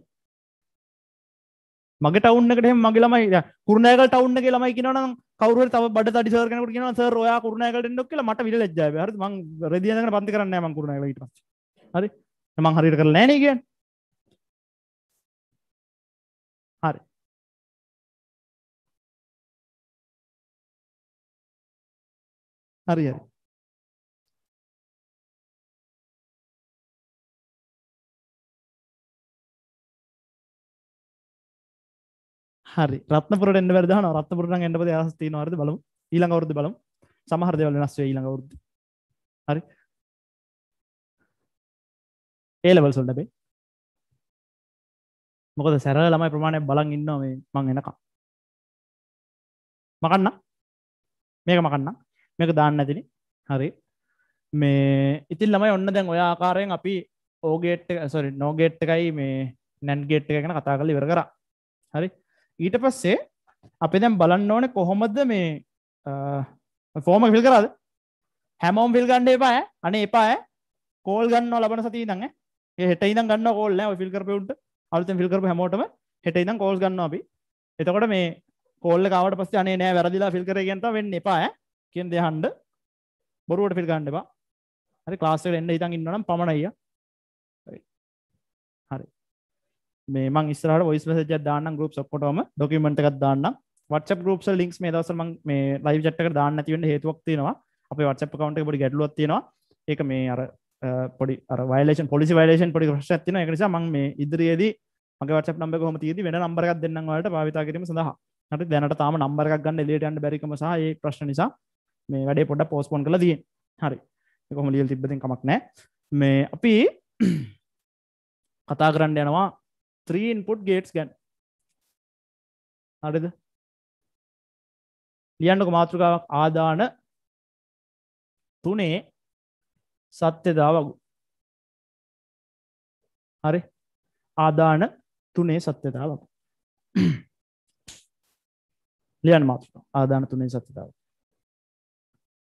[SPEAKER 1] මගේ ටවන්නකට මගේ ළමයි කුරුණෑක ටවන්න ළමයි කියෙනන කවර තව බඩ තඩි සරකනට කියන සර ඔයා කුරුණෑකට ොක් කියල මට විල ලජ්ජ හර ම රදියන පන්ති කරන්න ම
[SPEAKER 2] කුරුණෑක ඊට පස්සේ හරි මං හරිට කර නෑන කිය හරි හරි හරි හරි රත්නපුරට එන්න වැරදහන රත්නපුරට එන්නපද ආස්තිී නවාරද බලු ඊළඟ වරුදු බලම් සමහර දෙවල වෙනස් වේ ඊළඟ වරුදු හරි ඒලවල් සොල්ට බේ මොකද සැර ළමයි ප්‍රමාණය බලන් ඉන්න මේ මං එනකම් මකන්න
[SPEAKER 1] මේක මකන්න මේක දාන්න ඇතින හරි මේ ඉතිල් ළමයි ඔන්න දැන් ඔය ආකාරයෙන් අපි ඕගේට් සොරි නෝගේට් එකයි මේ නැන්ගේට් එක ගැන කතා කල ඉවර කර හරි ඊට පස්සේ අපි දැම් බලන්න ඕන කොහොමද මේ ෆෝම ෆිල් කරද හැමෝම් ෆිල් ගණ්ඩ එපාය අනේ එපාය කෝල් ගන්න ලබන සති දන්න හෙට ඉදම් ගන්න කෝල්න ෆිල් කරපවුට අලුතෙන් ෆිල් කරපු හැමෝටම හෙට ඉදම් කෝල් ගන්න අපි එතකොට මේ කෝල්ල කාවට පස්සේ අනේ නෑ වැරදිලා ෆිල් කර ගෙන්ත වෙන්න එපාය කියෙන් දෙහන්ඩ බොරුවට ෆිල් ගණ්ඩ එපා හරි ලාස්සට එන්න ඉතන් ඉන්නනම් පමණයිය මේ මං ස්රට ොයිස් මසජ දාන්න ගුප් ක්කොටම ඩොකමට එකක් දාන්න වච ගුප් ලින්ක්ස් මේ දවසම මේ ලයි ජට්ට දාන්න තිවන්න හේතුවක් තියෙනවා අප වචප කවන්ට පොඩි ගැඩලුවත් තියෙනවා ඒක මේ අර පොඩි වලේෂන් පොලි වලේෂන් පොඩි ප්‍රශ් ඇතින එකනිස මං මේ ඉදිරියේද මගේ වච නම්බ හොම තිීද වෙන නම්බරක් දෙන්නවලට භාවිතා කිරීම සඳහා හට දැනට තාම නම්බරක් ගන්න ලේටන්ට බැරිකම සහ ඒ ප්‍රශ්න නිසා මේ වැඩේ පොඩ පෝස්පොන් කළ දී හරි කොම ලියල් තිබ්බතින් කමක් නෑ
[SPEAKER 2] මේ අපි කතා කරන්න යනවා ත්‍රී ඉන්පුට් ගේට්ස් ගැන් හරිද ලියන්නක මාතෘකාවක් ආදාන තුනේ සත්‍යදා වගු හරි ආදාන තුනේ සත්‍යතාව ලියන් මාතෘ ආදාන තුනේ සත්‍යතාව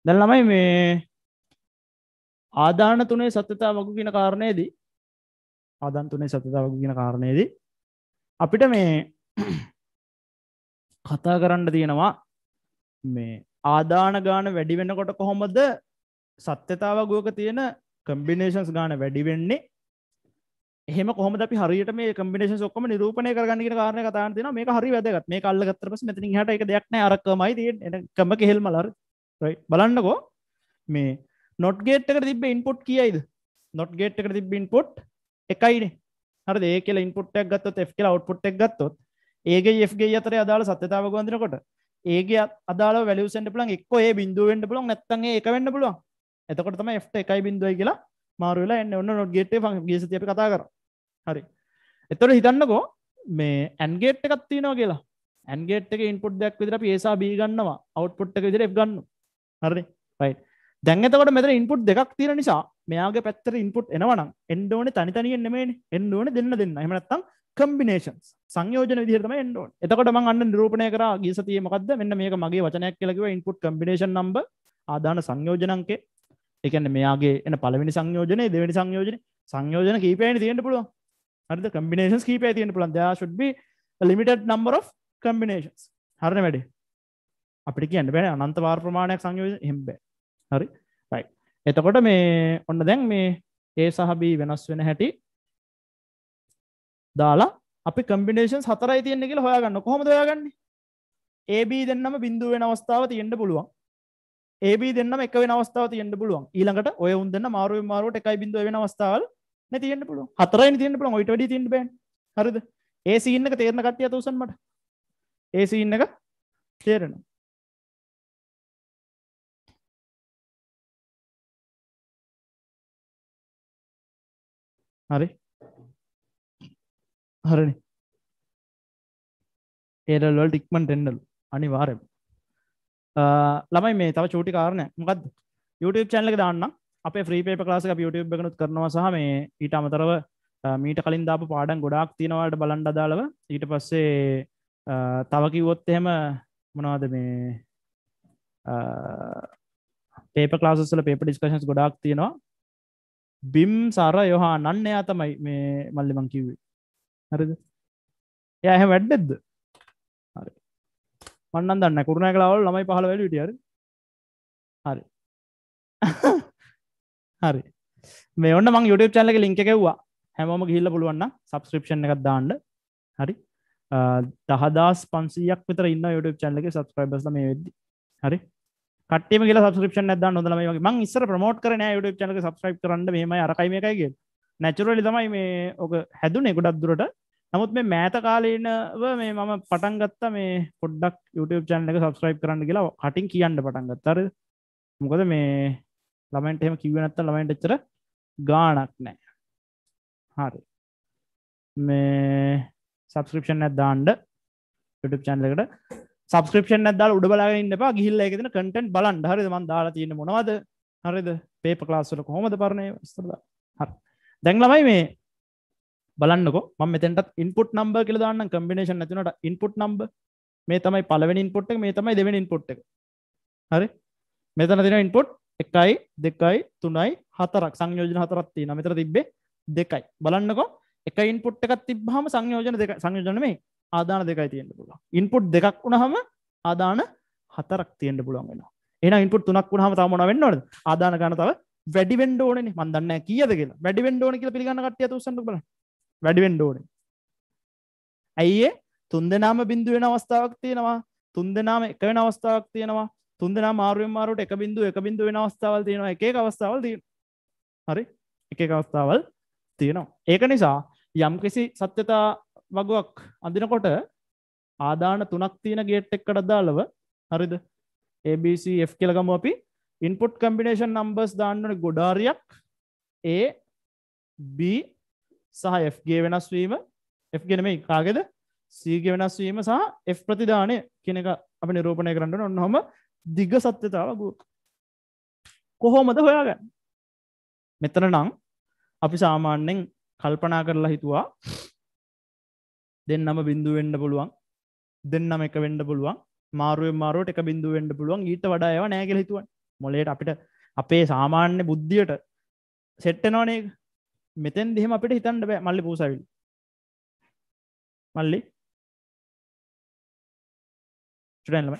[SPEAKER 2] දැන් ළමයි මේ ආදාන තුනේ සත්‍යතාව වගු කියන කාරණයේදී ආදන් තුනේ සතතාවක් ගෙන කාරණයේදී
[SPEAKER 1] අපිට මේ කතා කරන්න තියෙනවා මේ ආදාන ගාන වැඩි වෙනකොට කොහොමද සත්‍යතාවක් ගුවක තියෙන කම්බිනේෂන්ස් ගාන වැඩි වෙන්නේ එහෙම කොහොම අපි හරියට මේ කම්බිනේෂන් ඔක්කොම නිරූපණය කරගන්න කියන කාරණේ කතා කරන තියෙනවා මේක හරි වැදගත් මේක අල්ලගත්තට පස්සේ මෙතනින් එහාට ඒක දෙයක් නෑ අරකමයි තියෙන්නේ කම කෙහෙල්මල හරි රයිට් බලන්නකෝ මේ not gate එකට තිබ්බ input කියයිද not gate එකට තිබ්බ input එකයිනේ හරි ඒ කියල ඉන්පුට්ටක් ගත්තොත් එ් කියලා අවට්පුට්ටක් ගත්තොත් ඒගේ ඒගේ අතර අදාළ සත්‍යතාව ගොන්දනකොට ඒගේ අදාල වැලසට පුලන් එක් ඒ බින්දුවෙන්ට පුලොන් නැත්තන් එක වෙන්න පුලුවන් එතකොටම එ් එකයි බින්දුවයි කියලා මාරුවලා එන්න ඔන්න නොට්ගේට ගේස තිය කතා කර හරි එතොට හිතන්නකෝ මේ ඇන්ගේට් එකත් තියනවා කියලා ඇන්ගේට් එක ඉන්පුට් දෙයක් විදිර පේසා බී ගන්නවා අවට්පුට් එක විදිර එක් ගන්න හරි පයිට් දැන් එතකට මෙතර ඉන්පුට් දෙකක් තියෙන නිසා මෙයාගේ පැත්තර ඉන්පුට් එනවනම් එන්ඩෝන තනිතනියෙන් නෙමේ එන්ඩෝන දෙන්න දෙන්න එමනත්තම් කම්බිනේෂන් සංයෝජන විදිරම එන්ඩෝ එතකට මං අන්න නිරූපණය කර ගේ සතිය මොකක්ද මෙන්න මේක මගේ වචනයක් කියලකව ඉන්පුට් කම්බිනේෂන් නම්බ ආදාන සංයෝජනන්ගේ එකන්න මෙයාගේ එන පලවිනි සංයෝජනය දෙවැනි සංයෝජන සංයෝජන කීපයන තියෙන්ට පුළුව හරි කම්බිනේෂන් කීපය තියෙන පුළන් දයා ශුඩ්බි ලිමිටඩ් නම්බර් කම්බිනේෂන්ස් හරන වැඩේ අපිට කියන්න බැන අනන්තවාර් ප්‍රමාණයක් සංයෝජන හෙම්බේ හරි රයි එතකොට මේ ඔන්න දැන් මේ ඒ සහබී වෙනස් වෙන හැටි දාලා අපි කම්පිනේෂන් හතරයි තියෙන කියලා හොයාගන්න කොහොමද හොයාගන්නේ AB දෙන්නම බිඳුව වෙන අවස්ථාව තියෙන්න පුළුවන් AB දෙන්නම එක වෙන අවස්ථාව තියෙන්න පුළුවන් ඊළඟට ඔය උන් දෙන්න මාරුවෙන් මාරුවට එකයි බිඳුව වෙන අවස්ථාවල් නේ තියෙන්න පුළුවන් හතරයිනේ තියෙන්න පුළුවන් ඔයිට වැඩිය තියෙන්න බෑනේ හරිද ඒ සීන්
[SPEAKER 2] එක තේරෙන කට්ටිය අත උසන්න මට ඒ සීන් එක තේරෙනවා හරි හරනේ ඒරල් වලට ඉක්මනට එන්නලු අනිවාර්යෙන්
[SPEAKER 1] ළමයි මේ තව චූටි කාරණයක් මොකද්ද YouTube channel එක දාන්න අපේ free paper class එක අපි YouTube එකනොත් කරනවා සහ මේ ඊට අමතරව මීට කලින් දාපු පාඩම් ගොඩාක් තියෙනවා වලට බලන්න අදාළව ඊට පස්සේ තව කිව්වොත් එහෙම මොනවද මේ paper classes වල paper discussions ගොඩාක් තියෙනවා බිම් සාර යොහා නන්න එයා තමයි මේ මල්ලිමං කිව්වේ හරිද එය එහ වැඩ්ඩෙද්ද හරි මන්නන් දන්න කුරුණ කලාවල් ළමයි පහළ වැල ටියර හරි හරි මේ ඔන්න මං යුටබ් චල්ලක ලිංක එකෙව්වා හැමෝම ගිහිල්ල පුළුවන්න සබස්ක්‍රපෂන් එකක් දාන්න හරි දහදා පන්සියක් විතර ඉන්න යුටබ් චල්ලක සබස්ක්‍රයිබස්ල මේ වෙද්දි හරි කටේ කියලා සබස්ක්‍රපෂන් නැද නොදල මේ වගේ මං ඉස්සර ප්‍රමෝට් කරන YouTube channel එක subscribe කරන්න මෙහෙම අරකයි මේකයි කියලා. නැචරලි තමයි මේ ඔක හැදුනේ ගොඩක් දුරට. නමුත් මේ මෑත කාලේනව මේ මම පටන් ගත්තා මේ පොඩ්ඩක් YouTube channel එක subscribe කරන්න කියලා කටින් කියන්න පටන් ගත්තා. හරිද? මොකද මේ ළමයින්ට එහෙම කිව්වේ නැත්තම් ළමයින්ට එච්චර ගාණක් නැහැ. හරි. මේ subscription එකක් දාන්න YouTube channel එකට සබස්ක්‍රපෂන් දල් උඩබලාගෙන ඉන්නපා ගිහිල්ල එකෙන කටෙන්ට් බලන් හරිද මන් දාලා තියෙන මොනවද හරිද පේප ලාස්සල කොහොමද පරණය ස්තරද හරි දැන් ළමයි මේ බලන්නකො ම මෙතැටත් ඉන්පුට නම්බ කියල දාන්න කම්බිනේෂන් ඇතිනට ඉන්පුට් නම්බ මේ තමයි පලවෙන ඉන්පොට් මේ තමයි දෙවෙන ඉන්පොට් එක හරි මෙතන තින ඉන්පොට් එකයි දෙකයි තුනයි හතරක් සංයෝජන හතරත් තියෙන මෙතර තිබ්බේ දෙකයි බලන්නකො එක ඉන්පොට් එකක් තිබ්හම සංයෝජන දෙක සංයෝජන මේ ආදාන දෙකයි තියෙන්න්න පුළුව ඉන්පුට් දෙකක් වුණහම ආදාන හතරක් තියෙන්ට පුළුවන් වෙන එන ඉන්පුට තුනක් වුණහම තමන වෙන්නවද ආදාන ගන තව වැඩිවෙන්ඩ ඕන මන්දන්න කියද කියලා වැඩිවෙන්ඩ ඕන කියල පිගන්නට තුසට බල වැඩිවෙන්ඩ ඕන ඇයිඒ තුන් දෙනාම බින්දුවෙන අවස්ථාවක් තියෙනවා තුන් දෙනාම එක වෙන අවස්ථාවක් තියෙනවා තුන් දෙනා මාරුවෙන් මාරුට එක බින්දු එක බින්දු වෙන අවස්ථාවල් තියෙනවා එක අවස්ථාවල් තියෙන හරි එක අවස්ථාවල් තියෙනවා ඒක නිසා යම් කිසි සත්‍යතා වගුවක් අඳනකොට ආදාන තුනක් තියෙන ගේට් එක්කට දාලව හරිද ABCF කියලගම අපි ඉන්පුට් කම්බිනේෂන් නම්බර්ස් දාන්නන ගොඩාරයක් ඒ B සහ Fගේ වෙනස්වීම F ගෙනම කාගෙද සීග වෙනස්වීම සහ F ප්‍රතිධානය කෙනෙක අප නිරෝපණය කරන්න ඔන්නහොම දිග සත්‍යතාව ගුවක් කොහොමද හොයාගන්න මෙතන නං අපි සාමාන්‍යෙන් කල්පනා කරලා හිතුවා දෙන්නම බිඳු වෙන්න පුළුවන් දෙන්නම එක වෙන්න පුළුවන් මාරුවෙන් මාරුවට එක බිඳු වෙන්න පුළුවන් ඊට වඩා ඒව නෑගෙ හිතුවන් මොලේට අපිට අපේ සාමාන්‍ය බුද්ධියට සෙට්ටනවානේ
[SPEAKER 2] මෙතැන් දෙහෙම අපිට හිතන්න බෑ මල්ලි පූසවිල් මල්ලි චුටන්ලම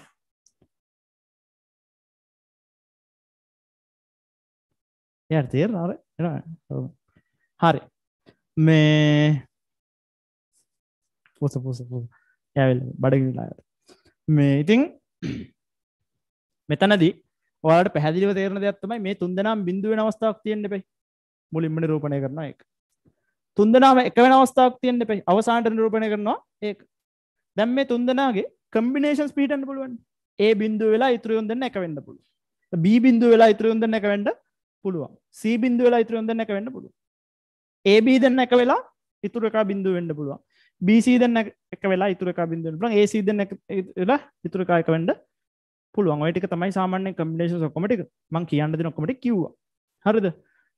[SPEAKER 2] ය තේර හරි මේ පුස පුස ඇල් බඩගලාට මේ ඉතිං
[SPEAKER 1] මෙතනදී ඔට පැදිව තේරන ඇත්තමයි මේ තුන්දනම් බිඳුව අවස්ථාවක් තියෙන්න්න පෙයි මුලින්මට රූපණය කරන එක තුන්දනාම එක වෙන අවස්ථාවක් තියෙන්න්න පෙයි අවසාන්ට රූපණය කරනවා ඒ දැම් මේ තුන්දනාගේ කම්බිනේෂන්ස් පිටන් පුළුවන් ඒ බින්දු වෙලා ඉතුරයුන්දන්න එක වෙන්න පුළුව බින්දු වෙලා ඉතුරයුන්දන්න එක වෙන්ඩ පුළුවන් සී බින්දු වෙලා ඉතුරයුන්දන්න එක වෙන්න පුළුව ඒ බී දෙන්න එක වෙලා ඉතුරකා බින්දු වෙන්න පුළුවන් බීසිීදන්න එක වෙලා ඉතුරක බිඳ ල ඒ සිදන ලා ඉතුරකායක වඩ පුළුවන් ඔයටක තමයි සාමාන්‍ය කම්ිනේශ සොකොමටි මං කියන්න දෙන කොමට කිව්ව හරිද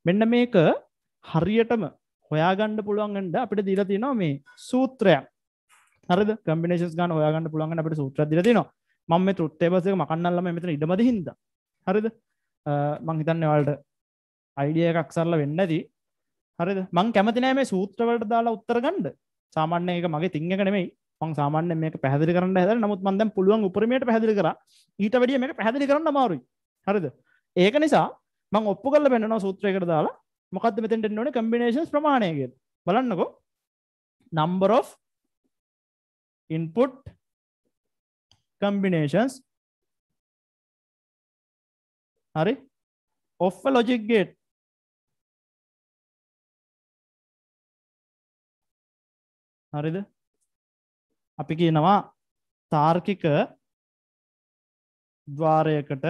[SPEAKER 1] මෙන්න මේක හරියටම හොයාගණ්ඩ පුළුවන්ගඩ අපිට දීලා තිනවා මේ සූත්‍රය හරද කම්ිනේශ ගන හොයාගන්න පුළුවන් අපට සූත්‍ර දිල තිනවා මම තෘත්තේබසක මකන්නල්ලම මෙත ඉඩමද හිද හරිද මංහිතන්න වලට අයිඩිය එකක් සරල වෙන්නදී හරිද මං කැමතිනෑ මේ සූත්‍රවලට දාලා උත්තර ගණ්ඩ සාමාන්‍ය එක මගේ තිං එක නෙමෙයි මං සාමාන්‍ය මේක පැහැදිලි කරන්න හැදලා නමුත් මං දැන් පුළුවන් උපරිමයට පැහැදිලි කරා ඊට වැඩිය මේක පැහැදිලි කරන්න අමාරුයි හරිද ඒක නිසා මං ඔප්පු කරලා පෙන්නනවා සූත්‍රයකට දාලා මොකද්ද
[SPEAKER 2] මෙතෙන්ට එන්න ඕනේ කම්බිනේෂන්ස් ප්‍රමාණය කියලා බලන්නකෝ number of input combinations හරි of a logic gate හරිද අපි කියනවා තාර්කික ద్వාරයකට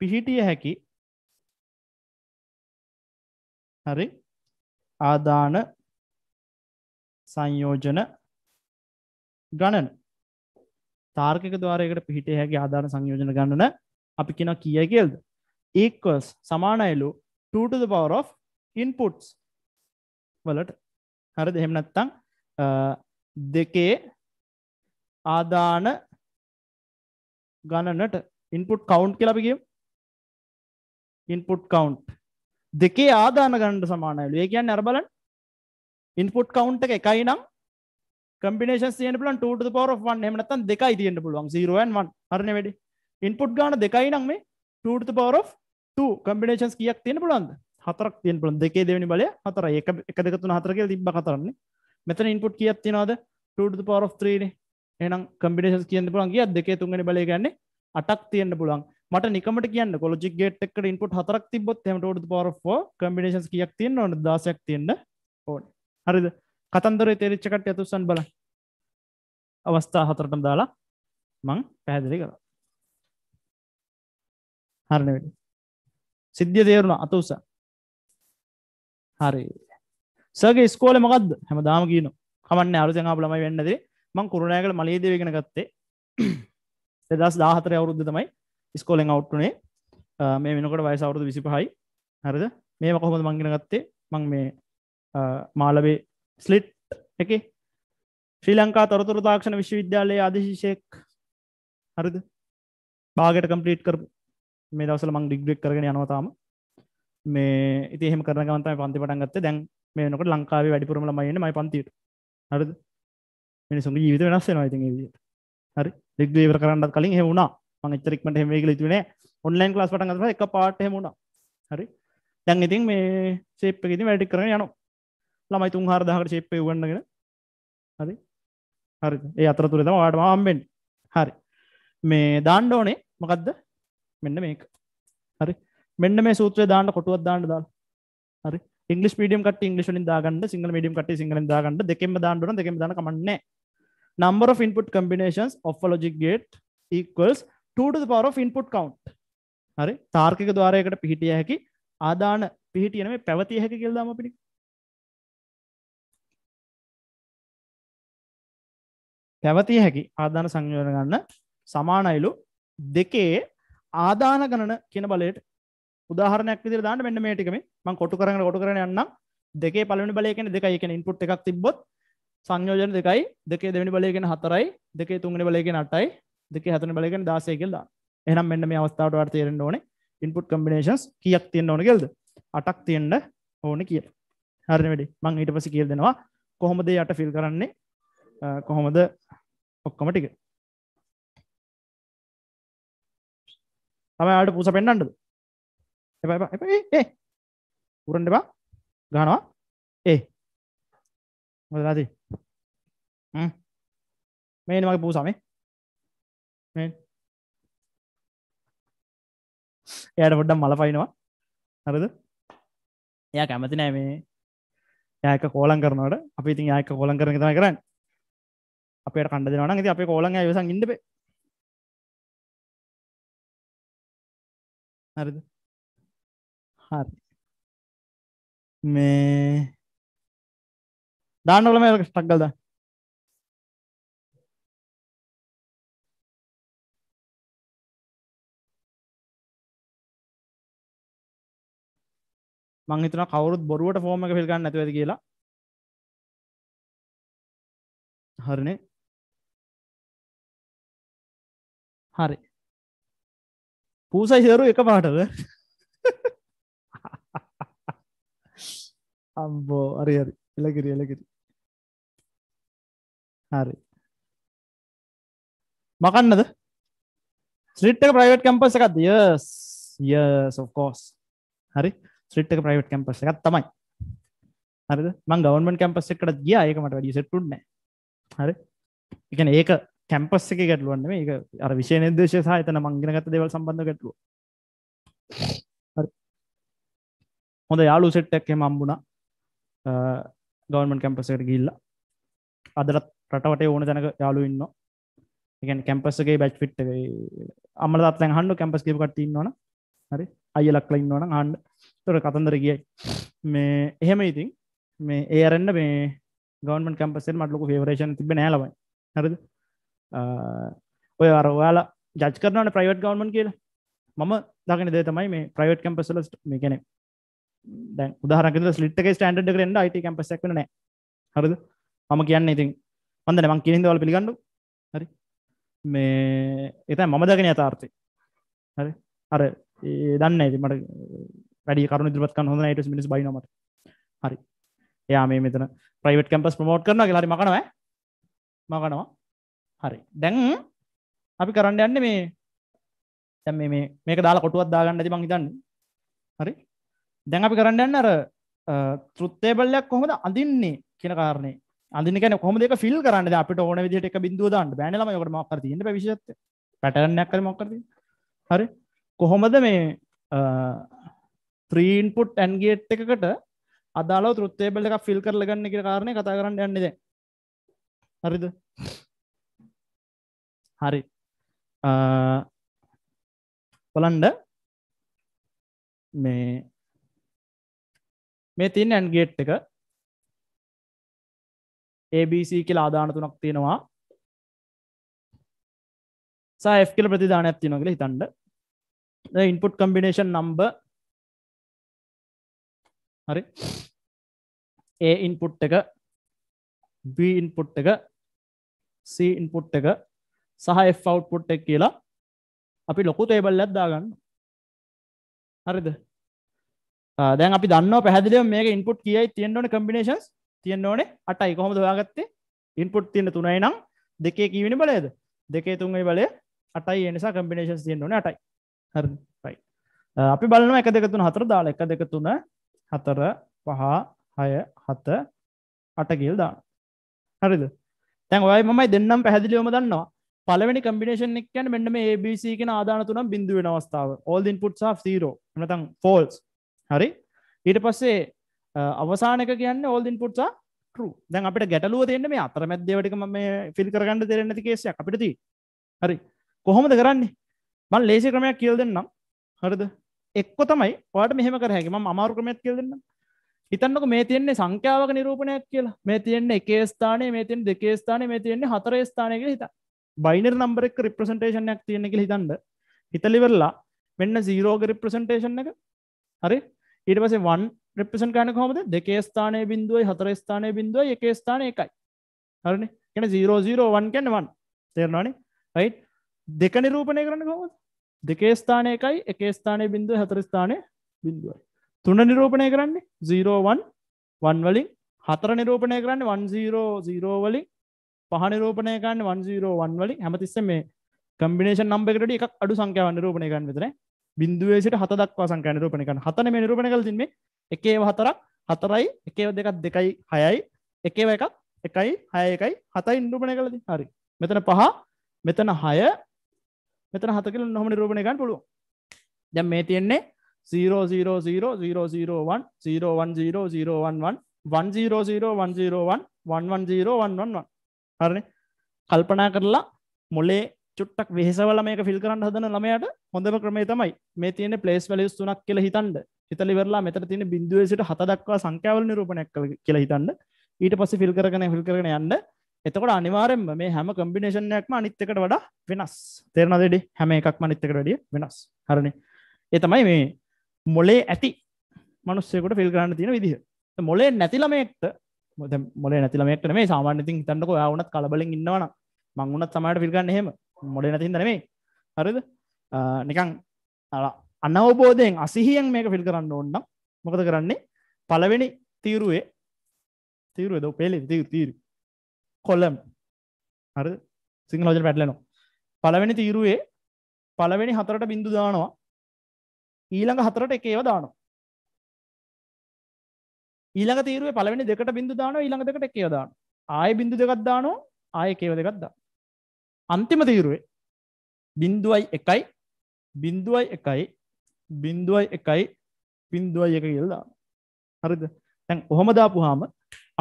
[SPEAKER 2] පිහිටිය හැකි හරි ආදාන සංයෝජන ගණන තාර්කික ద్వාරයකට
[SPEAKER 1] පිහිටිය හැකි ආදාන සංයෝජන ගණන අපි කියනවා කීයයි කියලාද equals සමානයිලු 2 to the power of inputs වලට හරි දෙහෙම නැත්තං
[SPEAKER 2] දෙකේ ආදාන ගණනට ඉන්පුට් කවුන්් කියලපිගම් ඉන්පුට් කවුන්්
[SPEAKER 1] දෙකේ ආදාන ගණට සමානයලු ඒ කියන්න අරබලන් ඉන්පුට් කවුන්් එක එකයි නම් කම්පිනේෂන් සියන පුලන් ට පොර වන් එමනත්තන් දෙකයි තියෙන්ට පුළුවන් සරුවන් වන් අරන වැඩි ඉන්පුට් ගාන දෙකයි නම් මේ ට පොර කම්පිනේෂන්ස් කියක් තියෙන පුළන්ද හතරක් තියෙන් පුළන් දෙකේ දෙවැනි බලය හතර එක දෙකතුන හතරක තිබ කතරන්නේ මෙතන ඉන්පුට් කියක් තිනවාද ට පර ත්‍රීන එනම් කම්පිටේස් කියන්න පුළන් කිය දෙකේ තුන්ගෙන බල ගන්න අටක් තියන්න පුළන් මට නිකමට කියන්න කොලජි ගේට එකට ඉන්පුට හතරක් තිබොත් හමට පර කම්පිටේස් කියක් තියන්න ඕන දසයක් තියන්න ඕන හරිද කතන්දරේ තේරිච්චකට ඇතුසන් බල අවස්ථා හතරටම දාලා මං පැහැදිලි
[SPEAKER 2] කර හරණ සිද්ධිය තේරුණ අතුසා හරි සගේ ස්කෝල මකක්ද හැම දාම කියන
[SPEAKER 1] කමන්න අරුසෙන් අපලමයි වෙන්නදේ මං කුරුණෑකට මලේදේගෙන ගත්තේ දෙදස් දාහතර අවුරුද්ධ තමයි ස්කෝලෙන් අවට්ටුනේ මේ වෙනකොට වය සවරුදු විසි පහයි හරද මේ මකොහොමද මංගෙන ගත්තේ මං මේ මාලබේ ස්ලිට් එක ශ්‍රී ලංකා තොරතුර තාක්ෂණ විශ්වවිද්‍යාලයේ අධශිෂයෙක් හරිද බාගට කම්පලීට් කර මේ දවසල මං ඩිග්‍රෙක් කරගෙන යනවතාම මේ ඉති එහෙම කරන ගමන්තම පන්ති පටන් ගත්ත දැන් මේ නොකට ලංකාවේ වැඩිපුරම ළමයින්න මයි පන්තිට හරිද මිනිසුන්ගේ ජීවිත වෙනස් වෙනවා ඉතින් ඒ විදිහට හරි ඩිග්‍රී ඉවර කරන්නත් කලින් එහෙම වුණා මම එච්චර ඉක්මනට එහෙම වෙයි කියලා හිතුවේ නෑ ඔන්ලයින් ක්ලාස් පටන් ගත්තම එක පාට එහෙම වුණා හරි දැන් ඉතින් මේ ෂේප් එක ඉතින් වැඩි කරගෙන යනවා ළමයි 3-4000කට ෂේප් එක උගන්නගෙන හරි හරි ඒ අතරතුරේ තමයි ඔයාලට මම හම්බෙන්නේ හරි මේ දාන්න ඕනේ මොකද්ද මෙන්න මේක මෙන්න මේ සූත්‍රය දාන්න කොටුවක් දාන්න දාන්න හරි ඉංගලිස් මීඩියම් කට ඉංගලිස් වලින් දාගන්න සිංහල මීඩියම් කට සිංහලෙන් දාගන්න දෙකෙන්ම දාන්න ඕන දෙකෙන්ම දාන්න කමන්නේ number of input combinations of a logic gate equals 2 to the power of input count හරි තාර්කික ద్వාරයකට පිහිටිය හැකි
[SPEAKER 2] ආදාන පිහිටිය නෙමෙයි පැවතිය හැකි කියලා දාමු අපිට පැවතිය හැකි ආදාන සංයෝජන ගන්න සමානයිලු
[SPEAKER 1] දෙකේ ආදාන ගණන කියන බලයට උදාහරණයක් විදිර දාන්න මෙන්න මේ ටිකම මං කොටු කරන කොට කරන යන්න දෙකේ පලනි බලයකෙන දෙකයි එකෙන ඉන්පුට් එකක් තිබොත් සංයෝජන දෙකයි දෙකේ දෙවැනි බලයගෙන හතරයි දෙකේ තුන්ගනි බලයගෙන අටයි දෙක හතන බලයගෙන දාසය කෙල්ලා එහම් මෙන්න මේ අවස්ථාවට අර්තයරෙන් ඕන ඉන්පුට් කම්බිනේශන්ස් කියක් තියෙන්න්න ඕන කෙල්ද අටක් තියෙන්ට ඕන කිය හරි වැඩි මං ඊට පසි කියල් දෙෙනවා කොහොමද යට
[SPEAKER 2] ෆිල් කරන්නේ කොහොමද ඔක්කොම ටික තමයි අට පුස පෙන්න්නටද එපා එපා එපා ඒ ඒ උරන්න එපා ගහනවා ඒ මොකද නැති හ්ම් මේනේ මගේ පූසා මේ මේ එයාට පොඩ්ඩක් මල පයින්නවා හරිද එයා කැමති නෑ මේ
[SPEAKER 1] එයා එක කෝලම් කරනවට අපි ඉතින් එයා එක කෝලම්
[SPEAKER 2] කරන එක තමයි කරන්නේ අපිට කණ්ඩ දෙනවා නම් ඉතින් අපේ කෝලම් එයා ඉවසන් ඉන්න බෑ හරිද හරි මේ දාන්නකොල මේ ස්ට්‍රගල් දාන්න මං හිතනවා කවුරුත් බොරුවට ෆෝම් එක ෆිල් ගන්න නැතුව ඇති කියලා. හරිනේ. හරි. පූසයි හිතරු එකපාරටද? අම්බෝ හරි හරි එලගිරි එලගිරි හරි මකන්නද ස්ට්‍රීට් එක ප්‍රයිවට් කැම්පස් එකක්ද යස් යස් ඔෆ් කෝස් හරි
[SPEAKER 1] ස්ට්‍රීට් එක ප්‍රයිවට් කැම්පස් එකක් තමයි හරිද මං ගවර්න්මන්ට් කැම්පස් එකකට ගියා ඒක මට වැඩි සෙට් වුණේ හරි ඒ කියන්නේ ඒක කැම්පස් එකේ ගැටලුවක් නෙමෙයි ඒක අර විෂය නිර්දේශය සහ එතන මං ඉගෙන ගත්ත දේවල් සම්බන්ධව ගැටලුව හරි හොඳ යාළුවෝ සෙට් එකක් එහෙම හම්බුණා ගවන්මන් කැම්පසට ගිල්ල අදරත් රටවටේ ඕන තැනක යාලු ඉන්න එකන් කැම්පස්සගේ බැච් ෆිට් අමල තත්ත හන්ඩු කැම්පස් කිව කට ඉන්නවන හරි අය ලක්ල ඉන්නවන හන්ඩ තොර කතන්දර ගියයි මේ එහෙම ඉතින් මේ ඒ අරන්න මේ ගවන්මන් කැම්පසේ මටලක ෆේවරේෂන් තිබ නෑලවයි හරද ඔය අරවාල ජච් කරනට ප්‍රයිවට් ගවන්මන් කියලා මම දකින දේ තමයි මේ ප්‍රයිවට් කැම්පසල මේ කැනෙ දැන් උදාහරක ලිට් එක ස්ටන්ඩ් එක එන්න IT කැම්පස් එකක් වෙන නෑ හරිද මම කියන්නේ ඉතින් මම දන්නේ මම කියන දේ ඔයාලා පිළිගන්නු හරි මේ ඒ තමයි මම දකින යථාර්ථය හරි අර ඒ දන්නේ ඉතින් මට වැඩි කරුණු ඉදිරිපත් කරන්න හොඳ නෑ ඊට මිනිස් බයිනවා මට හරි එයා මේ මෙතන ප්‍රයිවට් කැම්පස් ප්‍රමෝට් කරනවා කියලා හරි මකනවා මකනවා හරි දැන් අපි කරන්න යන්නේ මේ දැන් මේ මේක දාලා කොටුවක් දාගන්න ඇති මං හිතන්නේ හරි දැන් අපි කරන්න යන්න අර තෘත්තේබල්ලයක් කොහොමද අඳින්නේ කියන කාරණේ අඳින්න කියන්නේ කොහොමද ඒක ෆිල් කරන්නේ දැන් අපිට ඕන විදිහට එක බිඳුව දාන්න බෑනේ ළමයි ඔකට මොකක් කර තියෙන්න බෑ විශේෂත්වය පැටර්න් එකක් කරේ මොකක් කර තියෙන්නේ හරි කොහොමද මේ ත්‍රීන්පුට් ඇන්ගේට් එකකට අදාලව තෘත්තේබල් එකක් ෆිල් කරලා ගන්න කියලා කාරණේ කතා කරන්න යන්නේ දැන්
[SPEAKER 2] හරිද හරි බලන්න මේ මේ තින් ඇන් ගේට් එක ABC කියලා ආදාන තුනක් තියෙනවා සහ F කියලා ප්‍රතිදානයක් තියෙනවා කියලා හිතන්න the input combination number හරි A input එක
[SPEAKER 1] B input එක C input එක සහ F output එක කියලා අපි ලොකු තේබල් එකක් දාගන්න හරිද දැන් අපි දන්න පැහදිලිව මේක ඉන්පුට් කියයි තියෙන්න්නවන කම්බිනේශන්ස් තියෙන්න්න ඕනේ අටයි කොහොම දවාගත්තේ ඉන්පුට් තියෙන තුනයි නම් දෙකේ කීවෙන බලයද දෙකේ තුන්ගේ බලය අටයි එනිසා කම්බිනේශන් තියෙන්න්නවන අටයි හර පයි අපි බලන එක දෙකතුන හතර දාල එක දෙක තුන හතර පහ හය හත අටගිල් දාන හරිද තැන් ඔය මයි දෙන්නම් පැහදිලියෝම දන්නවා පලවැනි කම්බිනේෂන් එකන් මෙන්නම ABC කෙන ආදාන තුනම් බිඳුවෙන අවස්ථාව ඕල් ඉන්පුට් ෝ නතන් ෆෝල්ස් හරි ඊට පස්සේ අවසානක කියන්න ඕල්දින් පුට්සා ටරු දැන් අපට ගැටලුව දෙන්න මේ අතර මැද්දේවටක ම මේ ෆිල් කරගන්න දෙරන්නති කේසය අපිටති හරි කොහොමද කරන්නේ මන් ලේසි ක්‍රමයක් කියල් දෙන්නම් හරද එක්කො තමයි වාට මෙහෙම කර හැකිම අමාරු ක්‍රමයක් කියල් දෙන්න හිතන්නක මේ තියන්නේ සංඛ්‍යාවක නිරූපණයක් කියලා මේ තියන්නේ එකේ ස්ථානය මේ තියෙන් දෙකේ ස්ථානය මේ තියන්නේ හතර ස්ථානයක හිත බයිනර් නම්බරෙක් රිප්‍රසන්ටේෂනයක් තියෙනෙක හිතන්ඩ හිතලිවරලා මෙන්න සීරෝග රිප්‍රසන්ටේෂන් එක හරි ඊට පසේ වන් රෙපසන් කන කොමද දෙකේ ස්ථානය බින්දුවයි හතර ස්ථානය බින්දුව එක ස්ථානය එකයි හරන කෙන 001 කැන්නවන් තේරවානේ රයි දෙක නිරූපණය කරන්න කොමද දෙකේ ස්ථානය එකයි එක ස්ථානය බින්දුව හතර ස්ථානය බින්දුවයි තුන නිරූපණය කරන්නේ 01 වලින් හතර නිරූපණය කරන්න 100 වලින් පහ නිරූපණය කරන්න 101 වලින් හැමතිස්ස මේ කම්බිනේෂන් නම්බ එකට එකක් අඩු සංඛ්‍යාව නිරූපණය කරන්න විතරයි බින්දුවේසිට හත දක්වා සංකය නිරූපණය කරන හතන මේ නිරූපණය කළ තින්නේ එකේව හතරක් හතරයි එකේව දෙකක් දෙකයි හයයි එකේව එකක් එකයි හය එකයි හතයි නිරූපණය කළද හරි මෙතන පහ මෙතන හය මෙතන හත කියලා නොහොම නිරූපණය කරන්න පුළුවන් දැන් මේ තියෙන්නේ 0 0 0 0 0 1 0 1 0 0 1 1 1 0 0 1 0 1 1 1 0 1 1 1 හරිනේ කල්පනා කරලා මොලේ චුට්ටක් වෙහෙසවල මේක ෆිල් කරන්න හදන ළමයට හොඳම ක්‍රමේ තමයි මේ තියෙන පලේස් වැලස් තුනක් කියල හිතන්ඩ හිතලිවරලා මෙතර තියෙන බින්දුවසිට හත දක්වා සංකෑවල නිරූපණයක් කියල හිතන්න ඊට පස්ස ෆිල් කරගන ෆිල් කරන යන්න එතකොට අනිවාරෙන්ම මේ හැම කම්බිනේෂන්යක්ම අනිත්තකට වඩා වෙනස් තෙරනදෙඩි හැම එකක්ම අනිත්තකට වැඩිය වෙනස් හරණ එතමයි මේ මොලේ ඇති මනුස්සෙකුට ෆිල් කරන්න තියෙන විදිහ මොලේ නැතිලමෙක්ට මොද මොලේ නැතිලමෙක්ට මේ සාමාන්‍යතින් තන්නක යාවනත් කලබලින් ඉන්නවන මංගුණත් සමට ෆිල්ගන්න හෙම මොඩ නැතිහිද නෙමේ හරිද නිකං අනවබෝධයෙන් අසිහියෙන් මේක ෆිල් කරන්න ඕන්න මොකද කරන්නේ පලවෙනි තීරුවේ තීරුව ද පෙලි තීරු තීරු කොල්ලම් හරි සිංහලෝජ පැටලනවා පලවෙනි තීරුවේ
[SPEAKER 2] පලවෙනි හතරට බිඳු දානවා ඊළඟ හතරට එක ඒව දානවා ඊළඟ තීරුවේ පලවෙනි දෙකට බිඳු දානවා ඊළඟ දෙකට එක ඒව දානවා ආය
[SPEAKER 1] බිඳු දෙකක් දානවා ආය කේව දෙකක් දානවා
[SPEAKER 2] අන්තිම තීරුවේ බින්දුවයි
[SPEAKER 1] එකයි බින්දුවයි එකයි බින්දුවයි එකයි බින්දුවයි එක කියල්දා හරිද තැන් ඔහොම දාපුහාම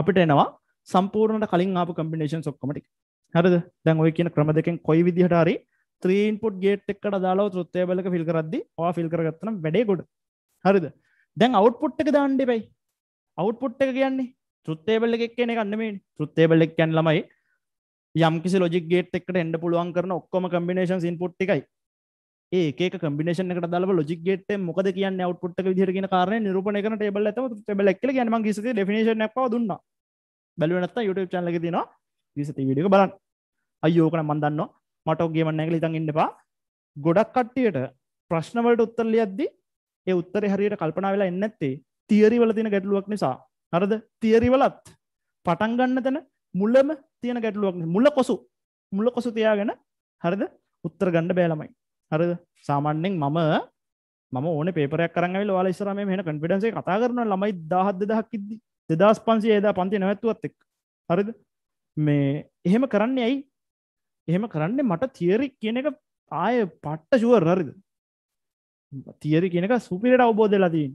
[SPEAKER 1] අපිට එනවා සම්පූර්ණට කලින් ආපු කම්පිනේෂන් ඔක්කමටි හරද දැන් ඔය කියන ක්‍රම දෙකෙන් කොයි විදිහට හරි ත්‍රීන්පුට් ගේට් එක්කට දාලාව තෘත්තය බලක ෆිල් කරද්දි ඕවා ෆිල් කරගත්තනම් වැඩේ ගොඩ හරිද දැන් අවුට්පුට් එක දාන්න එපයි අවුට්පුට් එක කියන්නේ තෘත්තේ බල්ල එකක් කියන එක නෙමෙයි තෘත්තේ බල්ල එක කියන්නේ ළමයි යම්කිසි ලොජික් ගේට් එකට එන්න පුළුවන් කරන ඔක්කොම කම්බිනේෂන් ඉන්පුට් එකයි ඒක කම්බිනේෂන් එකට දාලා ලොජික් ගේට් එක මොකද කියන්නේ අවුට්පුට් එක විදිහට කියන කාරණේ නිරූපණය කරන ටේබල් එකම ටේබල් එක කියලා කියන්නේ මම ගිසති ඩෙෆිනේෂන් එකක් පව දුන්නා බැලුවේ නැත්නම් YouTube channel එකේ තියෙනවා ගිසති වීඩියෝ එක බලන්න අයියෝ ඕක නම් මම දන්නවා මට ඔක් ගේම නැහැ කියලා ඉතින් ඉන්න එපා ගොඩක් කට්ටියට ප්‍රශ්නවලට උත්තර ලියද්දි ඒ උත්තරේ හරියට කල්පනා වෙලා එන්නේ නැත්තේ තියරි වල තියෙන ගැටලුවක් නිසා හරිද තියරි වලත් පටන් ගන්න තැන මුල්ලම තියෙන ගැටලුවක් මුල්ල කොසු මුල්ල කොසු තියාගෙන හරිද උත්තර ගණ්ඩ බෑලමයි හරි සාමාන්‍යෙන් මම ම ඕන පේපරයක් කරන්න ල ස්රම මෙ කන්පිඩන්සේ කතා කරන ළමයි දහත් දෙදහක් ඉද දෙදස් පන්සේ ඒදා පන්ති නැවැත්තුවත් එක් හරිද මේ එහෙම කරන්නේ ඇයි එහෙම කරන්නේ මට තියරි කියන එක ආය පට්ට ශුවර් හරිද තියරි කියනක සුපිරට අවබෝධලතිී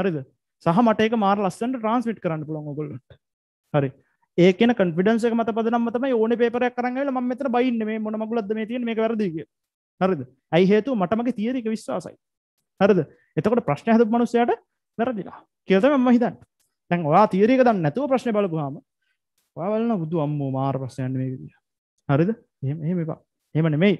[SPEAKER 1] හරිද සහ මටක මාර ලස්සන්ට ට්‍රන්ස්මිට් කරන්න පුළොන් ගොල්ලට හරි ඒකන කන්ෆිඩන්ස මත පදනම තමයි ඕන පේපරයක් කරගල ම මෙතර බයින්න මේ මොන මගුලද මේ තියෙන මේ වැරදිග හරිද ඇයි හේතු මටමගේ තියරික විශ්වාසයි හරිද එතකට ප්‍රශ්න හැද මනුස්සයට වැරදිලා කියත මම හිතන් තැන් වා තීරක දන්න නැතුව ප්‍රශ්න බලපුහම වලන්න බුදු අම්මෝ මාර් ප්‍රශ්යන් මේ හරිද එහම එපා එම නෙමයි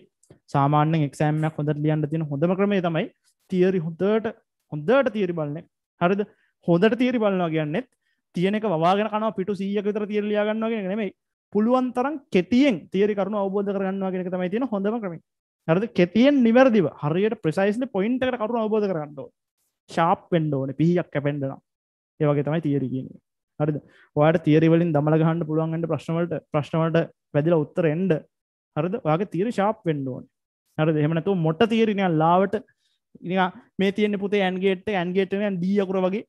[SPEAKER 1] සාමාන්‍යෙන් එක්සෑම්යක් හොඳට ලියන්න තියෙන හොඳම ක්‍රමේ තමයි තියරි හොඳට හොඳට තීරි බලන්නේ හරිද හොඳට තීරි බලනවා කියන්නෙත් තියනෙක වවාගෙන කනවා පිටු සීයක විතර තිරලියා ගන්නවාගෙන නෙමෙයි පුළුවන් තරම් කෙටියෙන් තියරි කරුණු අවබෝධ කරගන්නවා කියන එක තමයි තියෙන හොඳම ක්‍රමය. හරිද? කෙටියෙන් නිවැරදිව හරියට ප්‍රිසයිස්ලි පොයින්ට් එකට කරුණු අවබෝධ කරගන්න ඕනේ. ෂාප් වෙන්න ඕනේ, පිහියක් කැපෙන්න නම්. ඒ වගේ තමයි තියරි කියන්නේ. හරිද? ඔයාලට තියරි වලින් දමල ගහන්න පුළුවන් වෙන්න ප්‍රශ්න වලට ප්‍රශ්න වලට වැදිලා උත්තර එන්න. හරිද? ඔයාගේ තියරි ෂාප් වෙන්න ඕනේ. හරිද? එහෙම නැතුව මොට තියරි නිකන් ලාවට නිකන් මේ තියෙන්නේ පුතේ ඇන්ගේට් එක ඇන්ගේට් එක නිකන් ඩී අකුර වගේ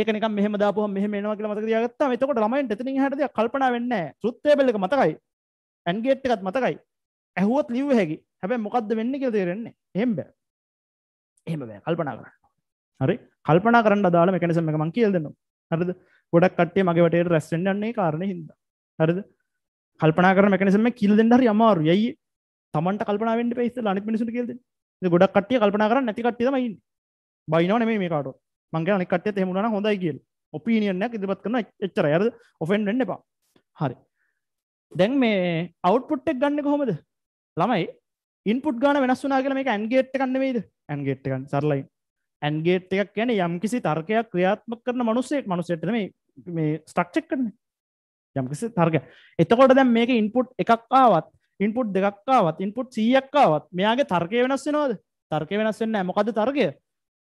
[SPEAKER 1] ඒක නිකන් මෙහෙම දාපුවම මෙහෙම එනවා කියලා මතක තියාගත්තාම එතකොට ළමයින්ට එතනින් එහාට දෙයක් කල්පනා වෙන්නේ නැහැ. ට්‍රුත් ටේබල් එක මතකයි. ඇන් ගේට් එකත් මතකයි. ඇහුවොත් ලිව්ව හැකි. හැබැයි මොකද්ද වෙන්නේ කියලා තේරෙන්නේ නැහැ. එහෙම බෑ. එහෙම බෑ කල්පනා කරන්න. හරි? කල්පනා කරන්න අදාළ මෙකැනිසම් එක මම කියලා දෙන්නම්. හරිද? ගොඩක් කට්ටිය මගේ වටේට රැස් වෙන්න යන්නේ ඒ කාරණේ හින්දා. හරිද? කල්පනා කරන මෙකැනිසම් එක කියලා දෙන්න හරි අමාරුයි. ඇයි? Tamanට කල්පනා වෙන්න බෑ ඉස්සෙල්ලා අනිත් මිනිසුන්ට කියලා දෙන්න. ඉතින් ගොඩක් කට්ටිය කල්පනා කරන්නේ නැති කට්ටිය තමයි ඉන්නේ. බයිනව නෙමෙයි මේ කාටවත්. මංගේ අනිකටය හෙමුණන හොඳයි කියල් ඔපිනියනයක් ඉදිරිපත් කරන එච්චර ඇද ඔෆෙන්ඩන්න එපා හරි දැන් මේ අවට්පුට් එක් ගන්න කොහොමද ළමයි ඉන්පුට් ගාන වෙනස් වනා කියල මේ ඇන්ගේට් කන්නවෙේද ඇන්ගේට් එකන් සරලයි ඇන්ගේට් එකක් ගැන යම්කිසි තර්කයක් ක්‍රියාත්මක කරන මනුස්සෙක් මනුසෙට මේ ස්ටක්්චෙක් කරන යම්කිසි තර්ග එතකොට දැම් මේක ඉන්පුට් එකක්කාවත් ඉන්පුට් දෙකක්කාවත් ඉන්පුට් සියක්කාවත් මෙයාගේ තර්කය වෙනස් වෙනවාද තර්කය වෙනස් වෙන්න මොකද තර්ගය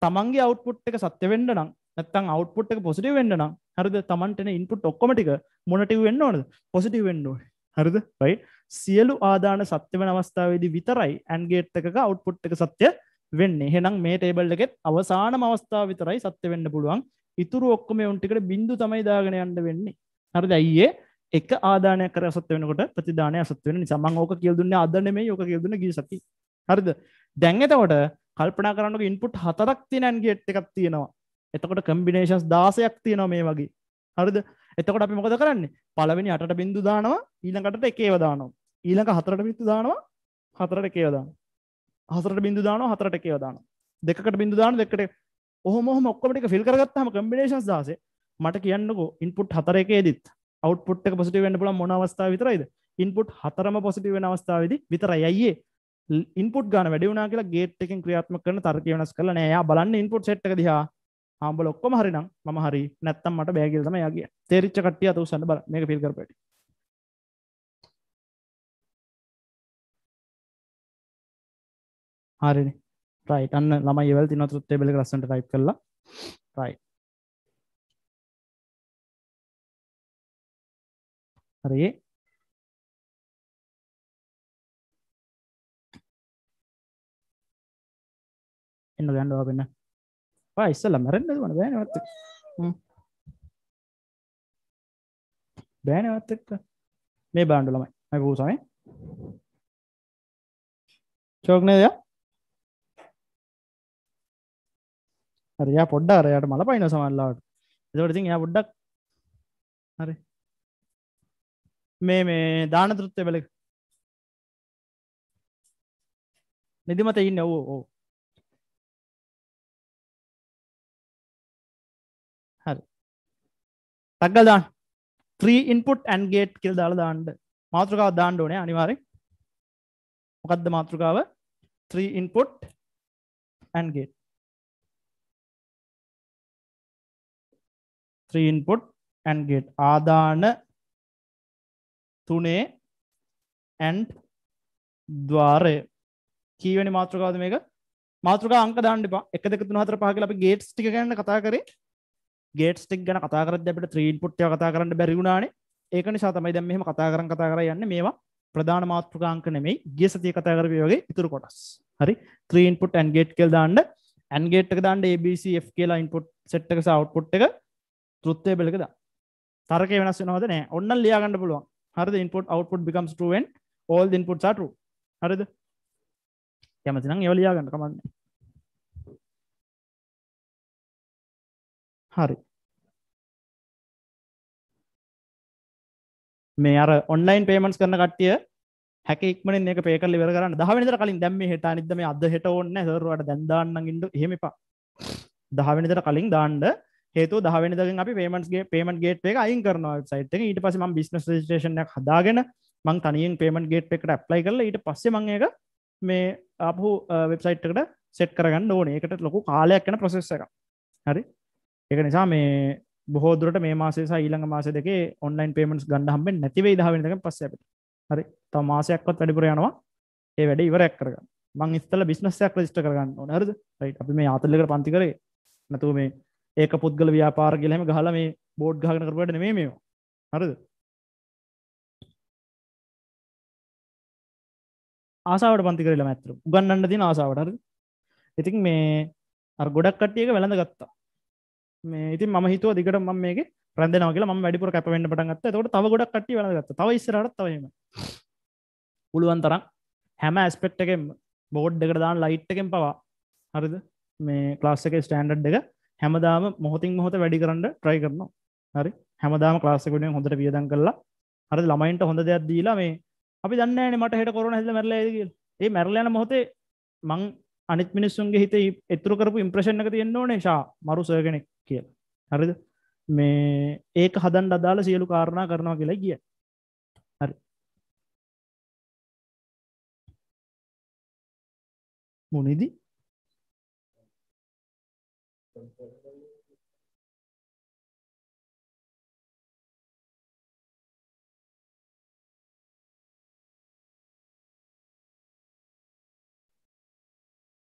[SPEAKER 1] තමන්ගේ අවට්පුට් එක සත්‍ය වෙන්න නම් නැත්තම් අවට්පුට් එක පොසිටිව් වෙන්න නම් හරිද තමන්ටන ඉන්පුට් ඔක්කොම ටික මොනටිව් වෙන්න ඕනද පොසිටිව් වෙන්න ඕනේ හරිද රයිට් සියලු ආදාන සත්‍ය වෙන අවස්ථාවේදී විතරයි ඇන් ගේට් එකක අවට්පුට් එක සත්‍ය වෙන්නේ එහෙනම් මේ ටේබල් එකෙත් අවසානම අවස්ථාව විතරයි සත්‍ය වෙන්න පුළුවන් ඉතුරු ඔක්කොම උන්ටිකට බින්දු තමයි දාගෙන යන්න වෙන්නේ හරිද අයියේ එක ආදානය කර සත් වෙනකොට ප්‍රතිධානය සත් වෙන සමන් ඕක කියල්දුන්න අදන මේ යෝක කියල්දුන ගී සති හරිද දැන්ගතවට කල්පනා කරන්නක ඉන්පුට් හතරක් තියෙනන් ගේට් එකක් තියෙනවා එතකොට කම්බිනේෂන්ස් දාසයක් තියෙනවා මේ වගේ හරිද එතකොට අපි මොකද කරන්නේ පළවෙනි අට බින්දු දානවා ඊළඟට එකේව දානවා ඊළඟ හතරට බින්දු දානවා හතරට එකේව දානවා හතරට බින්දු දානවා හතරට එකේව දානවා දෙකකට බින්දු දානවා දෙකකට ඔහොම ඔහොම ඔක්කොම ටික ෆිල් කරගත්තාම කම්බිනේෂන්ස් දාසේ මට කියන්නකෝ ඉන්පුට් හතර එකේදීත් අවුට්පුට් එක පොසිටිව් වෙන්න පුළුවන් මොන අවස්ථාව විතරයිද ඉන්පුට් හතරම පොසිටිව් වෙන අවස්ථාවේදී විතරයි අයියේ ඉන්පුට ගන වැඩිුණනා කියලා ගේට් එකෙන් ක්‍රියාත්ම කරන තර්කය වෙනස් කරලා නෑ යා බලන්න ඉන්පුට් සෙට් එක දිහා ආම්බල ඔක්කොම
[SPEAKER 2] හරිනම් මම හරි නැත්තම් මට බෑ කියලා තමයි යා කියන්නේ තේරිච්ච කට්ටිය අත උස්සන්න බල මේක ෆිල් කරපටි හරින රයි අන්න ළම ඒවල් තින තුත් ෙබල ලස්සට ටයි් කරලා රයි හරියේ එන්න ගන්නවා වෙන්න පා ඉස්සල්ලා මැරෙන්න ඕන බෑනේ වත් එක්ක බෑනේ වත් එක්ක මේ බාණ්ඩ ළමයි මම කෝ සමේ චෝක් නේද හරි යා පොඩ්ඩක් අර යාට මල පයින්න සමහරලාවට ඒකට ඉතින් යා පොඩ්ඩක් හරි මේ මේ දාන තෘත්වය බලක නිදිමත ඉන්න ඕ ඕ ටක්ගල් දාන්න ත්‍රී ඉන්පුට් ඇන් ගේට් කෙල් දාල දාන්නට මාතෘකාව දාන්න ඕනේ අනිවාරෙන් මොකක්ද මාතෘකාව three input AND gate three input AND gate ආදාන තුනේ ඇන්ඩ් ද්වාරය කීවැනි
[SPEAKER 1] මාතෘකාවද මේක මාතෘකා අංක දාන්න එපා එක දෙක තුන හතර පහ කියලා අපි ගේට්ස් ටික ගැන කතා කරේ ගේටස්ටෙක් ගැන කතාකරද අපට ත්‍රීන්පුට්ය කතා කරන්න බැරිවුණානේ ඒක නිසා තමයි දැම් මෙහම කතා කරන කතා කර යන්න මේවා ප්‍රධාන මාතෘකාංක නෙමයි ගේ සතිය කතා කරපය වගේ ඉතුර කොටස් හරි ත්‍රීන්පුට් ඇන්ගේට් කෙල් දාන්න ඇන්ගේට් එක දාන්න ABCF කියලා ඉන්පුට් සෙට්ක සවට්පුට් එක තෘත්තය බෙලකද තරක වෙනස් නොද නෑ ඔන්න ලියාගන්න පුළුවන් හරි input output become true when all input සටු හරිද
[SPEAKER 2] කැමතිනම් එවලියාගන්න කමන්න හරි මේ අර ඔන්ලයින් පේමන්ස් කරන කට්ටිය හැකක්මන එක පේකල වරන්න දහවිනිදර කලින් දැම්ම හට නිදම
[SPEAKER 1] අද හට ඔන්න දරුවට දැන්දාන්න ඉඩ හෙමපා දහවිනිදර කලින් දාන්ඩ හේතු දහවනිදකින් අපි පේමන්ස්ගේ පේමට ගේට් එක අයින් කරනවා සයිට ඊට පස ම බිස්නස් ේෂනයක් හදාගෙන මං තනියෙන් පේමට ගේට් එකට ඇප්ලයි කරල ඊට පස්සෙමංඒක මේ අපහු වෙබ්සයිට්කට සෙට් කරගන්න ඕන එකට ලොකු කාලයක් කන ප්‍රසෙස්ස එක හරි එක නිසා මේ බොහෝදුරට මේ මාසේ සයිල්ළඟ මාස දෙකේ ඔන්ලයින් පේමෙන්ට්ස් ගන්න හම්බෙන් නැතිවේ දහවෙනක පස්සට හරි තව මාසයක්වත් වැඩිපුර යනවා ඒ වැඩ ඉවරයක් කරගන්න මං ස්තල බිස්නසයක් ලස්ට කරගන්න ඕන හරද රයිට් අපි මේ ආතල්ලක පන්ති කරේ නැතුව මේ ඒක පුද්ගල
[SPEAKER 2] ව්‍යාපාර කියලම ගහල මේ බෝඩ් ගහන කරපට නෙමේ මේ හරද ආසාාවට පන්ති කරලා මැතර උගන්නන්න තින ආසාාවට හරි ඉතින් මේ අර ගොඩක් කටියක වැළඳ ගත්තා
[SPEAKER 1] ඉතින් ම හිතුව දිකට ම මේ ප්‍රදනගල ම වැඩිපුර කැපවෙන්න පටන්ගත්ත තොට තව ගොඩක් කට්ටි වලගත් තව ස්රටත්වීම පුළුවන්තරම් හැම ඇස්පෙට්ටකෙන් බෝඩ් දෙකට දාන ලයිට්ටකෙන් පවා හරිද මේ කලාස්සක ස්ටන්ඩ් එක හැමදාම මොහොතින් මොහොත වැඩි කරන්න ට්‍රයි කරනවා හරි හැමදාම ලාස්සකුණෙන් හොඳට වියදන් කරලා හරි ළමයින්ට හොඳ දෙයක් දීලා මේ අපි දන්නන්නේ මට හෙට කොරන හැද මැරලයද ඒ මැරලයන මොහොතේ මං අනිත් මිනිස්සුන්ගේ හිත එතුරු කරපු ඉම්ප්‍රශණ එක තියෙන්න්න ඕනේ ශා මරු සයගෙනෙක්
[SPEAKER 2] කියල හරිද මේ ඒක හදන් අදාල සියලු කාරණා කරනවා කියලා කිය හරි මුනිදී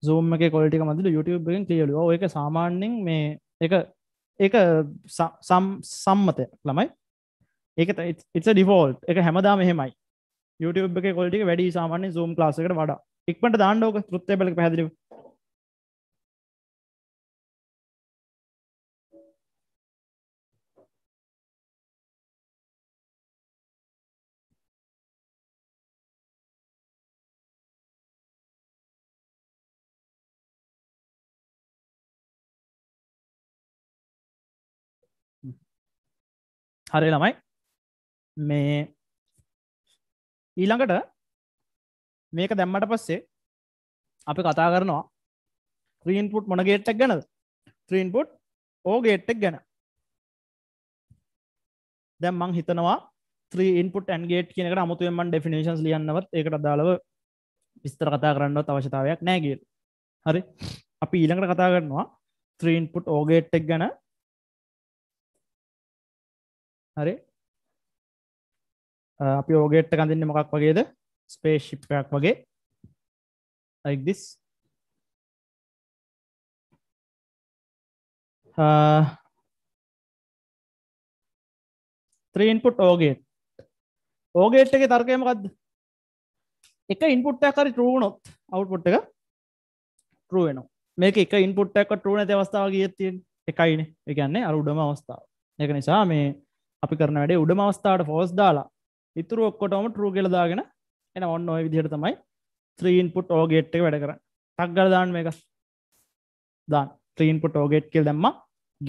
[SPEAKER 2] සූම් එක කොල්ටික මදල යුටබෙන් කියලුව ඒක සාමාන්‍යෙන් මේ එක
[SPEAKER 1] ඒක සම්මතය ළමයි ඒක ඉත්ස ඩිෆෝල්් එක
[SPEAKER 2] හැමදා මෙහෙමයි යුටබ කොල්ටි වැඩි සාමාන්‍ය සූම් ලාසකට වඩා ඉක්මට දාන්නෝක ෘත්තය බල පැදිලි හරි ළමයි මේ ඊළඟට මේක දැම්මට පස්සේ
[SPEAKER 1] අපි කතා කරනවා ත්‍රීන්පුට් මොන ගේට්ටක් ගැනද ත්‍රීන්පුට් ඕ ගේට්ටක් ගැන දැම් මං හිතනවා ත්‍රීන්පුට ඇන්ගේට් කියනකට අමුතුවෙන්මන් ඩෙෆිනේශන්ස් ලියන්නවත් ඒකට දාලව විස්තර කතා කරන්නවත් අවශ්‍යතාවයක්
[SPEAKER 2] නෑගේ හරි අපි ඊළඟට කතා කරනවා ත්‍රීන්පුට් ඕගේට්ටක් ගැන හරි අපි ඕගෙට්ට කඳන්න මොකක් වගේද ස්පේශිප්පයක් වගේ like this uh, three input ඕගේට් ඕගේට් එක තර්කයමකක්ද එක ඉන්පුට්ටයක් හරි ටරුවනොත් අවුපුට් එක
[SPEAKER 1] ටරුවෙනවා මේක එක ඉන්පුට්ටක් ටරුවන තවස්ථාව ගියත්තියෙන් එකයින එකන්නේ අරුඩම අවස්ථාව එක නිසා මේ අපි කරන වැඩේ උඩම අවස්ථාවට ෆෝස් දාලා ඉතුරු ඔක්කොටම ටරූ කෙලදාගෙන එන ඔන්න ඔය විදිහට තමයි ත්‍රීන්පුට් ඕගේට් එක වැඩ කරන්න
[SPEAKER 2] තක්ගල දාන්න මේක දාන් ත්‍රීන්පුට් ඕගේට් කෙල් දැම්ම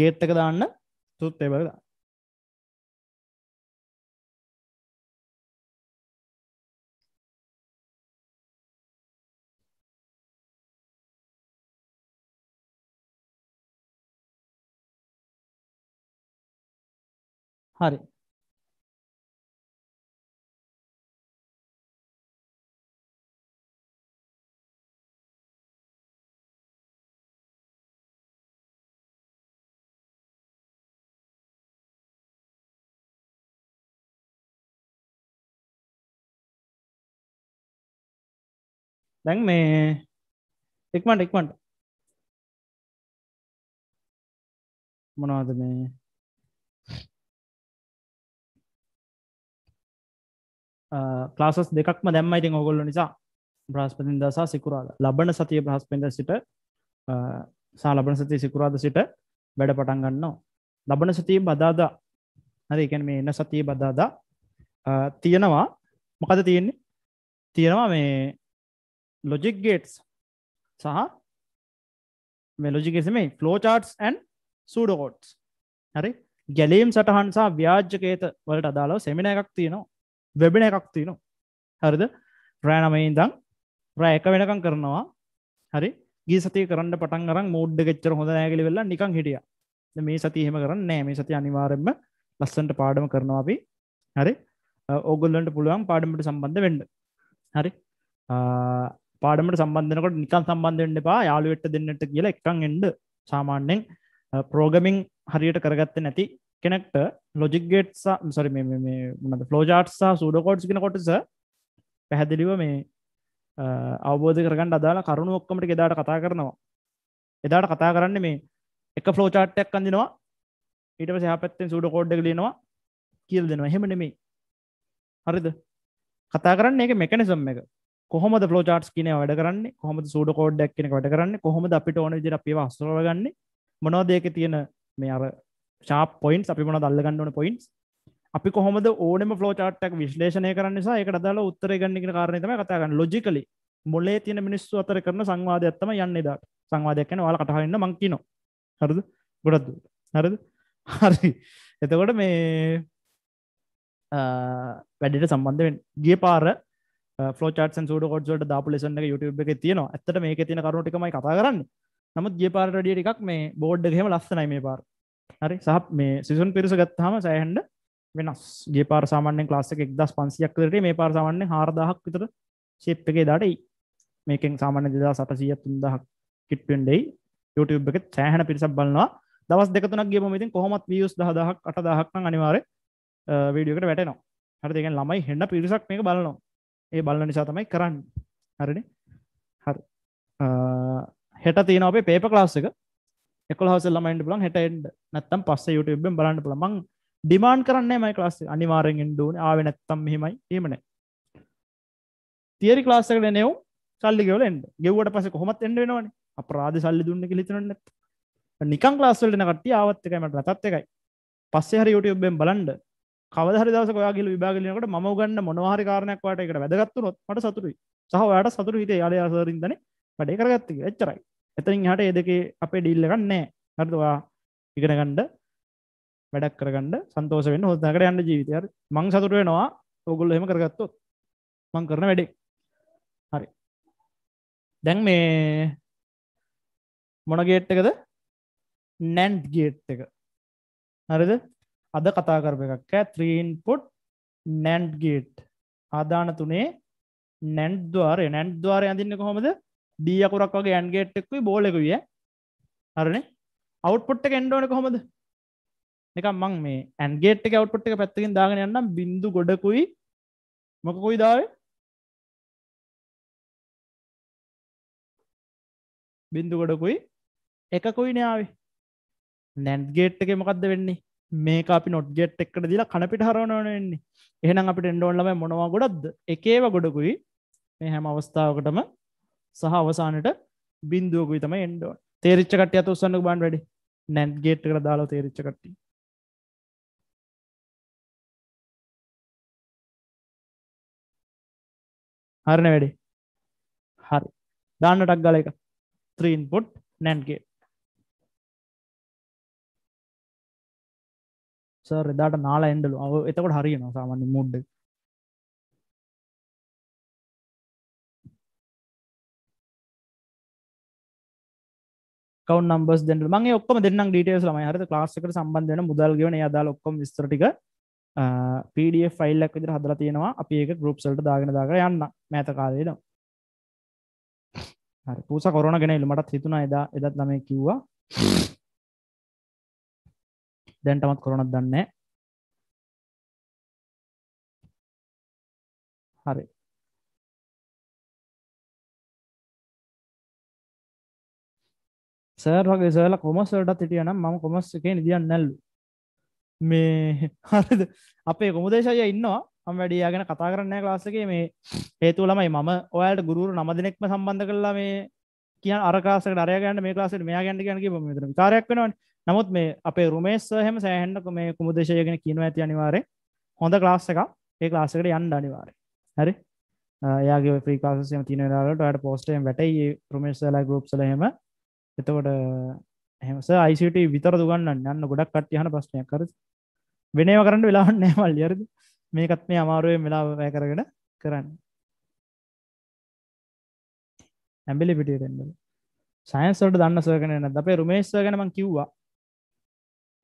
[SPEAKER 2] ගේට් එක දාන්න තුත් ඒබල දාන්න හරි. දැන් මේ එක්මන්ට එක්මන්ට මොනවාද මේ ක්ලාසස් දෙකක්ම දැම්ම ඉතින් ඕගොල්ල නිසා බ්‍රහස්පතින් දසා සිකුරාද ලබන
[SPEAKER 1] සතිය බ්‍රහස්පෙන්ද සිට සා ලබන සති සිකුරාද සිට වැඩ පටන් ගන්නවා ලබන සතිය බදාදා හරි එකැන මේ එන්න සතිය බදාදා තියෙනවා මොකද තියෙන්නේ තියෙනවා මේ ලොජික් ගේටස් සහ මෙලොජිකෙසම ෆලෝචාටස් ඇන් සූඩකෝට්ස් හරි ගැලීම් සටහන්සා ව්‍යාජ්‍යකේත වලට අදාලව සෙමින එකක් තියෙනවා වෙබෙන එකක් තියෙනවා හරිද රෑනමයිඉදං රෑක වෙනකං කරනවා හරි ගේ සති කරන්න පටන් කර මෝඩ් ගෙච්චර හොඳ නෑගලි වෙල්ලා නිකං හිටිය මේ සතිහෙම කරන්න නෑ මේ සති අනිවාරෙන්ම ලස්සන්ට පාඩම කරනවා අපි හරි ඔගොල්ලන්ට පුළුවන් පාඩමට සම්බන්ධ වෙන්ඩ හරි පාඩමට සම්බන්ධනකට නිකන් සම්බන්ධෙන්ට පා යාලු වෙට්ට දෙන්නට කියලා එකං එන්ඩ සාමාන්‍යෙන් ප්‍රෝගමින් හරියට කරගත්ත නැති කෙනෙක්ට ලොජික්ගේට් සරි මද ෆලෝජාට් සහ සුඩකෝඩ්ස් කෙන කොටස පැහැදිලිව මේ අවබෝධ කරගන්න අදාලා කරුණු ඔක්කමට ගෙදාට කතා කරනවා එදාට කතා කරන්න මේ එක ෆලෝචාට්ටයක් අඳනවා ඊට සහපත්තෙන් සුඩ කෝඩ්ඩ ලනවා කියල් දෙනවා හෙම නෙමේ හරිද කතා කරන්න එක මෙකනිසම් එක කොහොම ෝචාට් කියන වැඩ කරන්න කොම සුඩ කෝඩ්ඩක් කියෙන වැඩ කරන්න කොහොම අපිට ඕන විදිර අපේ අස්රගන්න මොනෝදයක තියෙන මේ අර ශාප පොයින්ස් අපි මොන දල්ලගන්නවන පොයින්ස් අපි කොහොමද ඕනම ෆලෝචාට්ටක් විශ්ලේෂණය කරන්න සයකට දාලා උත්තර ගන්නගෙන කාරණයතම කතාගන්න ලොජිකලි මොලේ තියෙන මිනිස්සු අතර කරන සංවාධයක්ත්තම යන්න දාට සංවාධයක් යන වාල කටහන්න මංකිනො හරද ගොඩත් හරද හරි එතකොට මේ වැඩට සම්බන්ධෙන් ගිය පාර ෝචට සුඩ කොඩ්ට දාපු ලෙසන්න යුටබ එක තියෙනවා ඇතට මේක තින කරුණටිකමයි කතා කරන්න නමුත් ගිය පාරඩිය එකක් මේ බෝඩ්ඩ හෙම ලස්සනයි මේ පාර හරි සහ මේ සිසුන් පිරිස ගත්හම සෑහන්ඩ වෙනස් ගේ පාසාමනෙන් ලාස්සක එක්දස් පන්සියක් කරේ මේ පාසාමන්නේ හාරදාහක් විතර ශේප් එකේ දටයි මේකෙන් සාමාන්‍ය දෙදා සටසිය තුන්දහක් කිට්ටෙන්ඩයි YouTube එක සෑහන පිරිසක් බලන්නවා දවස් දෙකතුනක් ගේ මතින් කොහොමත් වියස් දහදහක් අට දහක්න අනිවාර වීඩියකට වැටනවා හරි දෙකෙන් ළමයි හෙන්න පිරිසක් මේක බලනවා ඒ බලන නිසා තමයි කරන්න හරින හරි හෙට තියෙන අපේ පේප ලාස් එක එකොහස ලමයින්ට පුලන් හට නැත්තම් පස්ස යුටබෙන් බලන්න පුළමං ඩිමාන් කරන්න මයි ලාස් අනිවාරෙන් ඩුවන ආව නැත්තම් හෙමයි ඒමන තිරි ලාසක නෙව් සල්ලි ගවලෙන් ගෙවට පස කොමත් එන්න වෙනවන අපරාධ සල්ලි දුන්න ලිතන නැත් නිකං ලාස්සල්ටන කට ආවත්තකමට ලතත් එකයි පස්සේ හරි යුටබෙන් බලන්ඩ කවදර දස ොයාගල විභාගලනකට ම ගන්න මොනවාහරි කාරණයක් වාට එකට වැදගත්තු නොත් මට සතුරයි සහ යායට සතුර හිට යාල අසරින්දන පඩේ කරගත්තක එච්චරයි එතනින් හට ඒදකේ අපේ ඩිල්ලගන්නෑ හරතුවා ඉගෙනගණ්ඩ වැඩක් කරගන්න සන්තෝස වෙන් හොදකට යන්න ජීවිතය මං සතුට වෙනවා ඔගොල්ල හෙම කරගත්තොත් මං කරන වැඩේ හරි දැන් මේ මොනගේට් එකද නැන්ට් ගේට් එක හරිද අද කතා කරප එකක් ත්‍රීන් පොට් නැන්ට් ගේට් ආධාන තුනේ නැන්ඩ් ද්වාරය නැන්ඩ් ද්වාරය ඇඳන්න කොහොමද දීයකුරක් වගේ ඇන්ගේට්ක්ව බෝලෙක විය හරන අවට්පොට් එක එන්ඩෝන කොහොමද
[SPEAKER 2] එක මං මේ ඇන්ගේට් එක අවට්පොට් එක පැත්තකින් දාගෙන යන්නම් බිඳු ගොඩකුයි මොකකුයි දාව බිඳු ගොඩකුයි එකකුයි නාවේ නැන්ගේට් එක
[SPEAKER 1] මොකක්ද වෙන්නේ මේක අපි නොට් ගේට් එක්කට දිලා කනපිට හරවනවන වෙන්නේ එහෙනම් අපිට එන්ඩෝන්ලම මොනවා ගොඩක්ද එකේව ගොඩකුයි මේ හැම අවස්ථාවකටම සහ අවසානට
[SPEAKER 2] බින්දුවක විතම එන්ඩෝ තේරිච්චකට අතු උසන්න බන් වැඩි නැන්් ගේට් කර දාලා තේරිච්චකට හරණ වැඩි හරි දාන්න ටක් ගල එක ත්‍රීන් පොට් නැන්ගේ සර් එදාට නාලා එන්ඩලු අව එතකොට හරියනවා සාමන්න මුඩ්ඩක් කවන් නම්බස් දෙන්න මං ඔක්කම දෙන්න ඩටේස් ලම හර ලාස්සකට
[SPEAKER 1] සම්බන්ධන මුදල්ගවන අදා ඔක්කොම ස්තරටික පඩ ෆයිල්ලක් විදිර හදර තියෙනවා අප ඒක ගරුප් සල්ට දාගෙන දාගර යන්න මෑත කාලේද
[SPEAKER 2] පූස කොරන ගෙනල් මටත් හිතුන එදා එදත් නම කිව්වා දැන්ටමත් කොරනත් දන්නේ හරි සර් වගේ සල කොමස් වලටත් හිටිය නම් ම කොමස් එක නිදියන්
[SPEAKER 1] නැල්ලු මේ හරිද අපේ කොමුදේශය ඉන්නවා ම වැඩියගෙන කතා කරන්න ලාස්සගේ මේ හේතු ළමයි මම ඔයාට ගුරුරු නම දෙනෙක්ම සම්බන්ධ කරලා මේ කිය අරකාසක රයගන්න මේ ලාසට මෙයා ගැඩි ගැන මෙතර කාරයක් වෙනවා නමුත් මේ අපේ රුමේස් හැම සෑහෙන්න්නක මේ කුමුදේශයගෙන කියනවා ඇති අනිවාරය හොඳ ලාස්ස එක ඒ ලාසකට යන්න අනිවාරය හරි යාගේ ප්‍රකාසය තිනලාට පෝස්ටේම් වැටයි රුමේස්සලා ගුප්සලහෙම එතකොට හෙමස අයිට විතර දුගන්න යන්න ගොඩක් කට යන ප්‍රශ්නයක් කර වෙනව කරන්න වෙලාන්න මල් යරද මේකත් මේ අමාරුවෙන් වෙලාවය
[SPEAKER 2] කරගෙන කරන්න ඇම්බිලි පිටියෙන්ද සයින්සට දන්න සෝගෙන න අපේ රුමේස්ව ගැනම කිව්වා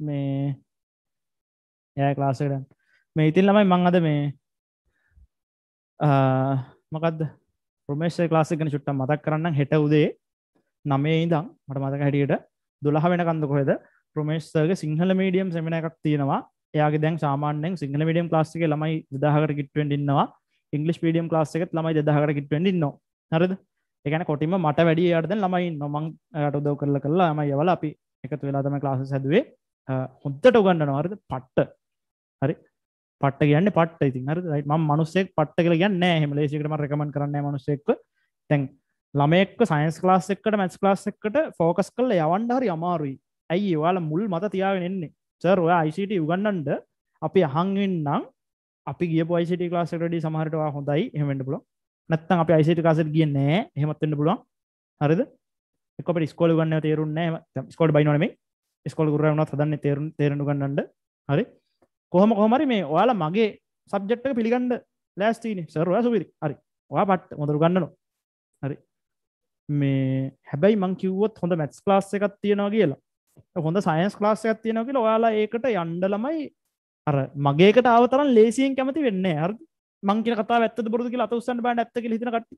[SPEAKER 1] මේ එය ක්ලාසකරන්න මේ ඉතින් ළමයි මං අද මේ මොකක්ද ප්‍රමේශ ලාසිකන චුට්ට මතක් කරන්න හෙට උදේ නමේ ඉදම් මට මතක හැටියට දොළහ වෙන කන්ද කොහෙද ප්‍රමේශ්සගේ සිංහල මීඩියම් සෙමන එකක් තියෙනවා එයාගේ දැන් සාමාන්‍යෙන් සිංහල මඩියම් ලාස්සික ළමයි දහකට කිට්වෙන්ඩින්නවා ඉංගලිස් පිඩියම් ලාස්සක ළමයි දහකට කිට්වෙන්ඩින්නවා හරද එකන කොටිම මට වැඩිය අයටද ළමයි නොමං යට උදව කරල කලා ම යවල අපි එකතු වෙලාතම ලාස හැදුවේ හොන්තට උගන්නනවාරද පට්ට හරි පට කියන්න පට ඉති ම මනුස්සෙක් පට්ට කල ගන්න හෙම ලේසිකටම රකමන් කරන්න මනුසෙක් තැන් ළමෙක් සයින්ස් ලාස් එක්කට මැස් ලාස් එක්කට ෆෝකස් කල්ල යවන්ඩ හරි අමාරුයි ඇයි ඒවාල මුල් මත තියාගෙන එන්නේ සර් ඔය යිසිට උගන්නන්ඩ අපි අහන්වෙන්නම් අපි ගිය පයිසිට ලාසටඩි සමහරටවා හොඳයි හෙමෙන්ට පුල නැත්තන් අප යිසිට කාසට කිය නෑ හෙමත්වෙන්න පුළුවන් හරිද එකට ස්කෝල ගන්න තේරුන්න ස්කොඩ බයිනොනේ ස්කොල් ගුරුවන හදන්න තේරු තේරනු ගන්නඩ හරි කොහොම කොහමරි මේ ඔයාලා මගේ සබ්ජෙට්ට පිළිගන්න ලෑස්තිීන සරවා සුපිරි හරි වා පට් මුොදරු ගන්නනවා මේ හැබැයි මං කිව්වොත් හොඳ මැත්ස් ලාස් එකක් තියෙනවා කියලා හොඳ සයින්ස් ලාස් එකක් තියෙනවා කියලා ඔයාලා ඒකට යන්ඩ ළමයි අර මගේකට ආව තරම් ලේසියෙන් කැමති වෙන්නේ හර මංකින කතා ඇත්ත බොරදු කියලා අතඋසන් බාඩ ඇත්ත හිතන කට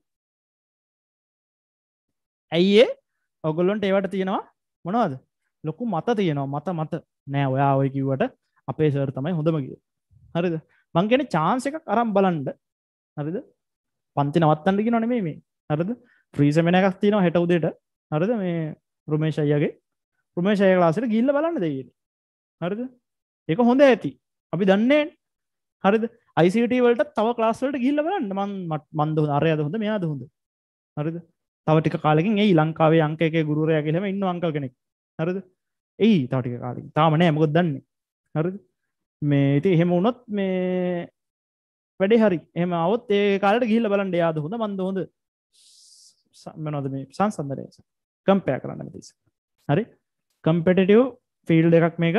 [SPEAKER 1] ඇයිඒ ඔගොල්ලොන්ට ඒවට තියෙනවා මොනවද ලොකු මත තියෙනවා මත මත නෑ ඔයා ඔය කිව්වට අපේ සර් තමයි හොඳමගිය හරිද මංගෙන චාන්ස එකක් අරම් බලන්ඩ හරිද පන්ති නවත්තන්නකි නොනෙමේ මේ හරිද ප්‍රීසමෙන එකක් තියෙනවා හෙට උදේට හරද මේ රුමේෂ අයගේ රුමේෂ අය ලාසට ගිල්ල බලන්න දෙයින් හරිද ඒක හොඳ ඇති අපි දන්නේ හරිද ICT වලට තව ක්ලාස් වලට ගිහිල්ලා බලන්න මන් මන් දොහොඳ අරයාද හොඳ මෙයාද හොඳ හරිද තව ටික කාලෙකින් එයි ලංකාවේ අංක එකේ ගුරුවරයා කියලා ඉන්න අංකල් කෙනෙක් හරිද එයි තව ටික කාලෙකින් තාම නෑ මොකද දන්නේ හරිද මේ ඉතින් එහෙම වුණොත් මේ වැඩේ හරි එහෙම આવොත් ඒ කාලෙට ගිහිල්ලා බලන්න එයාද හොඳ මන්ද හොඳ මොනද මේ සංසන්දරය කම්පය කරන්න තිස හරි කම්පෙටටව් ෆිල් දෙකක් මේක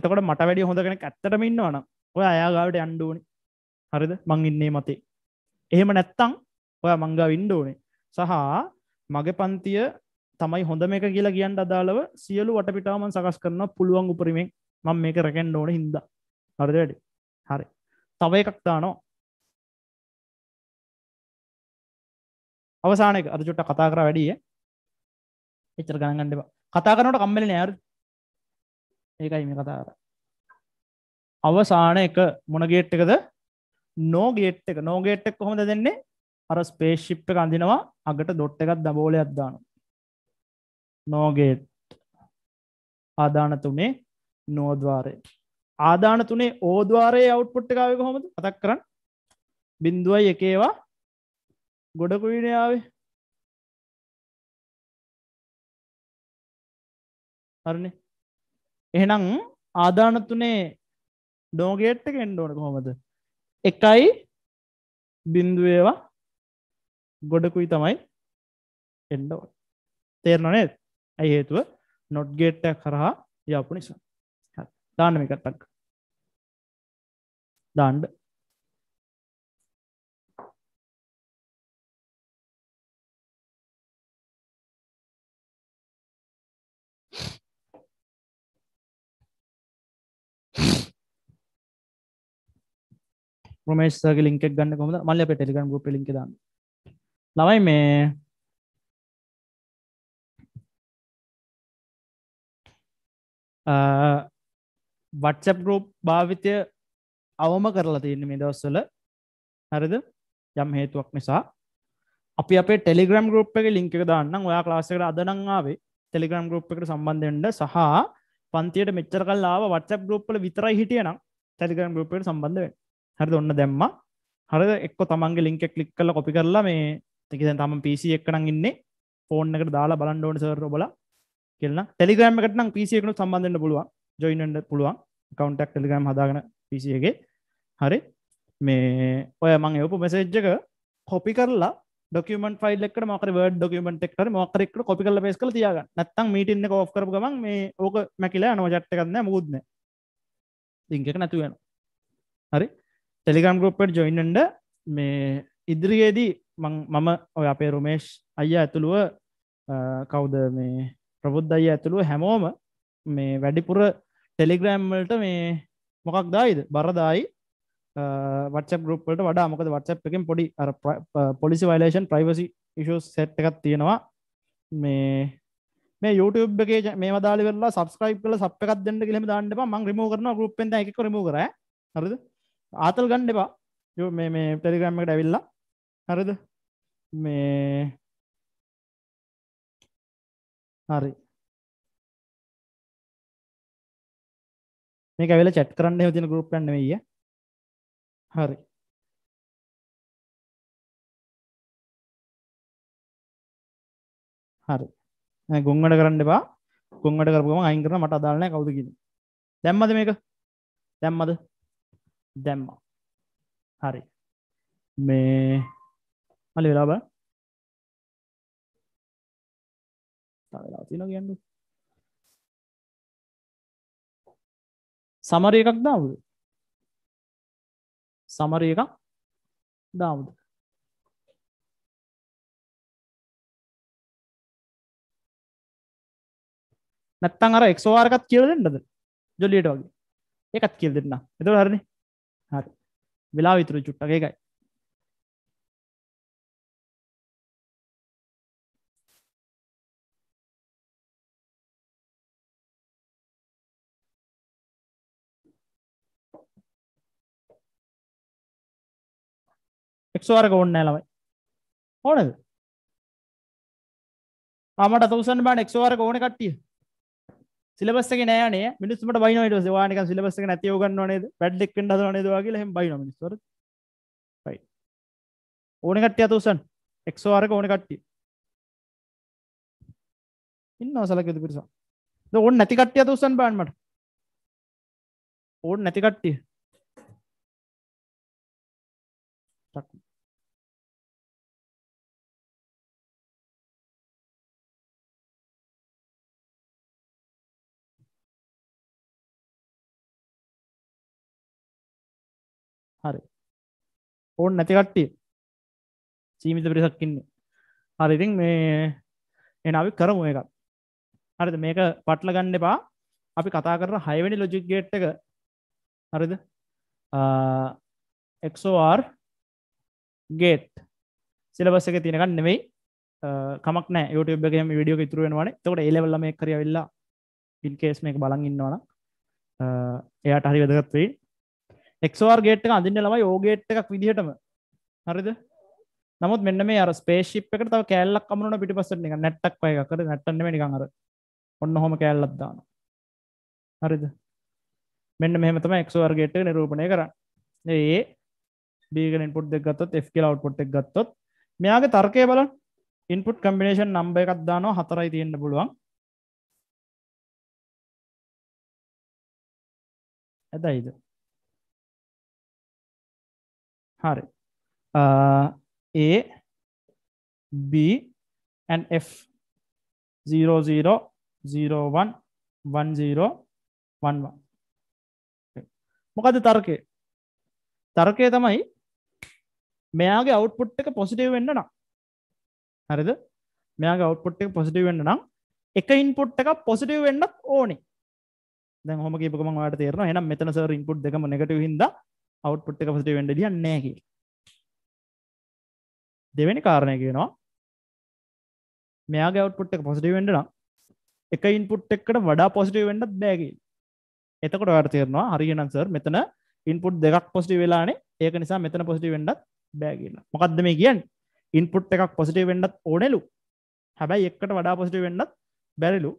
[SPEAKER 1] එතකොට මට වැඩිය හොඳගෙන ඇත්තටම ඉන්නවන ඔය අයාගාවට අන්ඩුවනි හරිද මං ඉන්නේ මතේ එහෙම නැත්තං ඔය මංගා වින්ඩෝනේ සහ මගේ පන්තිය තමයි හොඳ මේක කියලා කියන්න අදාළව සියලු වටපිටාමන් සකස් කරන පුළුවන් උපරිමෙන්
[SPEAKER 2] මං මේක රැකෙන්ඩ ඕන හින්ද හරිද වැඩි හරි තව එකක් තානෝ අවසානක අද චුට්ට කතා කර වැඩිය එච්චර ගණගන්නවා කතා කරනට කම්මලි නෑර ඒකයි මේ
[SPEAKER 1] කතා කර අවසාන එක මොනගේට් එකද නෝගේට් එක නෝගේට් එක් කොහොමද දෙන්නේ අර ස්පේශිප් එක අඳිනවා අගට දොට්ට එකත් දබෝල අද්දාන නෝගේට් ආදාන තුනේ නෝද්වාරය ආදාන තුනේ ඕදවාරය අවුට්පුට් එකාව කොහොමද අතක් කරන්න
[SPEAKER 2] බින්දුවයි එකේවා ගොඩකුයිනාවේ හරණ එහෙනම් ආධාන තුනේ ඩෝගේට්ට කෙන්ඩෝන කොහොමද එකයි
[SPEAKER 1] බින්දුවේවා ගොඩකුයි තමයි එඩෝ
[SPEAKER 2] තේරනනේ ඇයි හේතුව නොට්ගේට්ට කරහා යපු නිසා දානමිකටක් දාන්ඩ ප්‍රමේශ්සගේ ලින්ක් එකක් ගන්න කොහොමද මල්ලි අපේ ටෙලිග්‍රෑම් ගෲප් එකේ ලින්ක් එක දාන්න ළමයි මේ වට්සප් ගරුප් භාවිතය අවම කරලා තියන්න මේ දවස්සල
[SPEAKER 1] හරිද යම් හේතුවක් නිසා අපි අප ටෙලිග්‍රම් ගරුප් එක ලිංක දාන්න ඔයා ලාසකට අදනංආාවේ ටෙලිග්‍රම් ගරුප් එකට සම්බන්ධෙන්ට සහ පන්තියට මෙච්චර කල්ලාව වට්සප් ගරුප්ල විතරයි හිටියනම් ටෙලිග්‍රම් ගරුප්ට සම්බන්ධ වෙන් හරි ඔන්න දැම්ම හරද එක්ක තමන්ගේ ලින්ක කලික් කල කොපි කරලා මේ තිකද තම පිසි එක්කනං ඉන්න ෆෝන්නකට දාලා බලන් ඕන සර් බල කියන්න ටෙලිග්‍රම් එකටන පිසිකනු සම්බන්ධන්න පුළුවන් ජොයින්ට පුළුවන් කවන්ටක් ටෙලිග්‍රම් හදාගන පිසිගේ හරි මේ ඔය මං එවපු මෙසේජ්ජක කොපි කරලා ඩොකමට ෆයිල්ලෙක් මක වඩ ඩොකමට එක් මකරෙක් කොපි කල පෙස් කල තියාග නැත්තම් මීටින්න කෝ් කර ගම මේ ඕක මැකිලා නොජට්ට කරන්න මුදන ලිංක නැතිවෙන හරි ටෙලිගම් ගරුප්පට ජොයින්නට මේ ඉදිරියේදී මම ඔය අපේ රුමේෂ් අය ඇතුළුව කවුද මේ ප්‍රබුද්ධ අය ඇතුළුව හැමෝම මේ වැඩිපුර ටෙලිග්‍රෑම්වලට මේ මොකක් දායිද බරදායි වච ගරුප්ට වඩා මොකද වච් එකෙන් පොඩි පොලිසි වයිලේෂන් ප්‍රයිවසි ඉශෝ සැට් එකක් තියෙනවා මේ මේ YouTube එක මේ දාල වෙලා සබස්ක්‍රයිබ් කල සප් එකක් දෙන්න කියෙම දාන්නට මං රිමෝ කරන ගුප්ෙන් එක රිමෝ කර හරිද ආතල් ගණ්ඩ එපා ය මේ මේ
[SPEAKER 2] ටෙලිග්‍රම්මට ඇවිල්ලා හරද මේ හරි මේ ඇවෙල චැට් කරන්න හතින ගරුප් කන්න වෙය හරි හරි ගොංගට කරන්න එපා ගොංගට කරපුම අයින් කරන මට අදාලන කවුදකින දැම්මද මේක දැම්මද දැම්මා හරි මේ මලි වෙලාබ වෙලා තින ගන්න සමර එකක් දාමුද සමර එකක් දාමුද නැත්තන් අර එක්ෝවාර්කත් කියල දෙන්නද ජොලියට වගේ එකත් කියල් දෙන්න එතුර හරණ හරි වෙලා විතුරු චුට්ටක එකයි එක්වාරක ඔන්න ළමයි ඕනද මට තුසන් බාන එක්වාරක ඕන කට්ටිය සිලබස් එක නෑ නේ මිනිස්සුන්ට බයිනවා ඊට
[SPEAKER 1] පස්සේ ඔයා නිකන් සිලබස් එක නැතිව ගන්නව නේද පැඩ් එකක් වෙන්න හදනව නේද ඔයා කියලා එහෙම බයිනවා මිනිස්සු හරිද right
[SPEAKER 2] ඕනේ කට්ටිය අත උස්සන්න XOR එක ඕනේ කට්ටිය ඉන්නවා සලකේතු පිරිසක් ද ඕනේ නැති කට්ටිය අත උස්සන්න බලන්න මට ඕනේ නැති කට්ටිය හරි ඕන් නැති කට්ටිය සීමිත පිරිසක්කින්නේ හරි ඉතින් මේ
[SPEAKER 1] එනවි කරමු එකක් හරිද මේක පටල ගන්න එපා අපි කතා කර හයවැනි ලොජික් ගේට් එක හරිද එක්ෝර් ගේට් සිලබස් එක තියෙනකන්න නෙවෙයි කමක් නෑ යුටබ ගේ විඩියෝ ඉතුරුවෙනවාන තොට එලවල්ල මේ කරවෙල්ලා පින්කේස් මේ බලන් ඉන්නවන එයාට හරි වැදගත්වෙයි එක්වාර් ගේට් එක අඳන්න ළමයි ඕගේට් එකක් විදිහටම හරිද නමුත් මෙන්න මේ අර ස්පේශිප් එකට තව කෑල්ලක් අමරන පිටිපස්ස එක නැට්ටක් පය එකකට නැට්ටන්න නිකං අර ඔන්න හොම කෑල්ලක් දාන හරිද මෙන්න මෙහම තම එක්වාර් ගේට් එක නිරූපණය කරන්න ඒ බීග ඉන්පුට් දෙක්
[SPEAKER 2] ගත්තොත් එ් කියලා අවට්පොට් එක ගත්තොත් මෙයාගේ තර්කය බලන් ඉන්පුට් කම්බිනේෂන් නම්බ එකක් දානවා හතරයි තියෙන්න්න පුළුවන් ඇදයිද හරි A B and F
[SPEAKER 1] 0 0 0 1 1 0 1 1 මොකද තර්කය තර්කය තමයි මෙයාගේ අවුට්පුට් එක පොසිටව් වෙන්න නම් හරිද මෙයාගේ අවුට්පුට් එක පොසිටව් වෙන්න නම් එක ඉන්පුට් එකක් පොසිටව් වෙන්නත් ඕනේ දැන් හොම කියපු ගමන් ඔයාලට තේරෙනවා එහෙනම් මෙතන සර් ඉන්පුට් දෙකම නෙගටිව් හින්දා අවුට්පුට් එක පොසිටිව් වෙන්න දෙයක් නැහැ කියලා.
[SPEAKER 2] දෙවෙනි කාරණය කියනවා මෙයාගේ අවුට්පුට් එක පොසිටිව් වෙන්න නම් එක ඉන්පුට් එකකට වඩා පොසිටිව් වෙන්නත් බෑ කියලා.
[SPEAKER 1] එතකොට ඔයාලට තේරෙනවා හරියනම් සර් මෙතන ඉන්පුට් දෙකක් පොසිටිව් වෙලානේ ඒක නිසා මෙතන පොසිටිව් වෙන්නත් බෑ කියලා. මොකද්ද මේ කියන්නේ? ඉන්පුට් එකක් පොසිටිව් වෙන්නත් ඕනෙලු. හැබැයි එකට වඩා පොසිටිව් වෙන්නත් බැරිලු.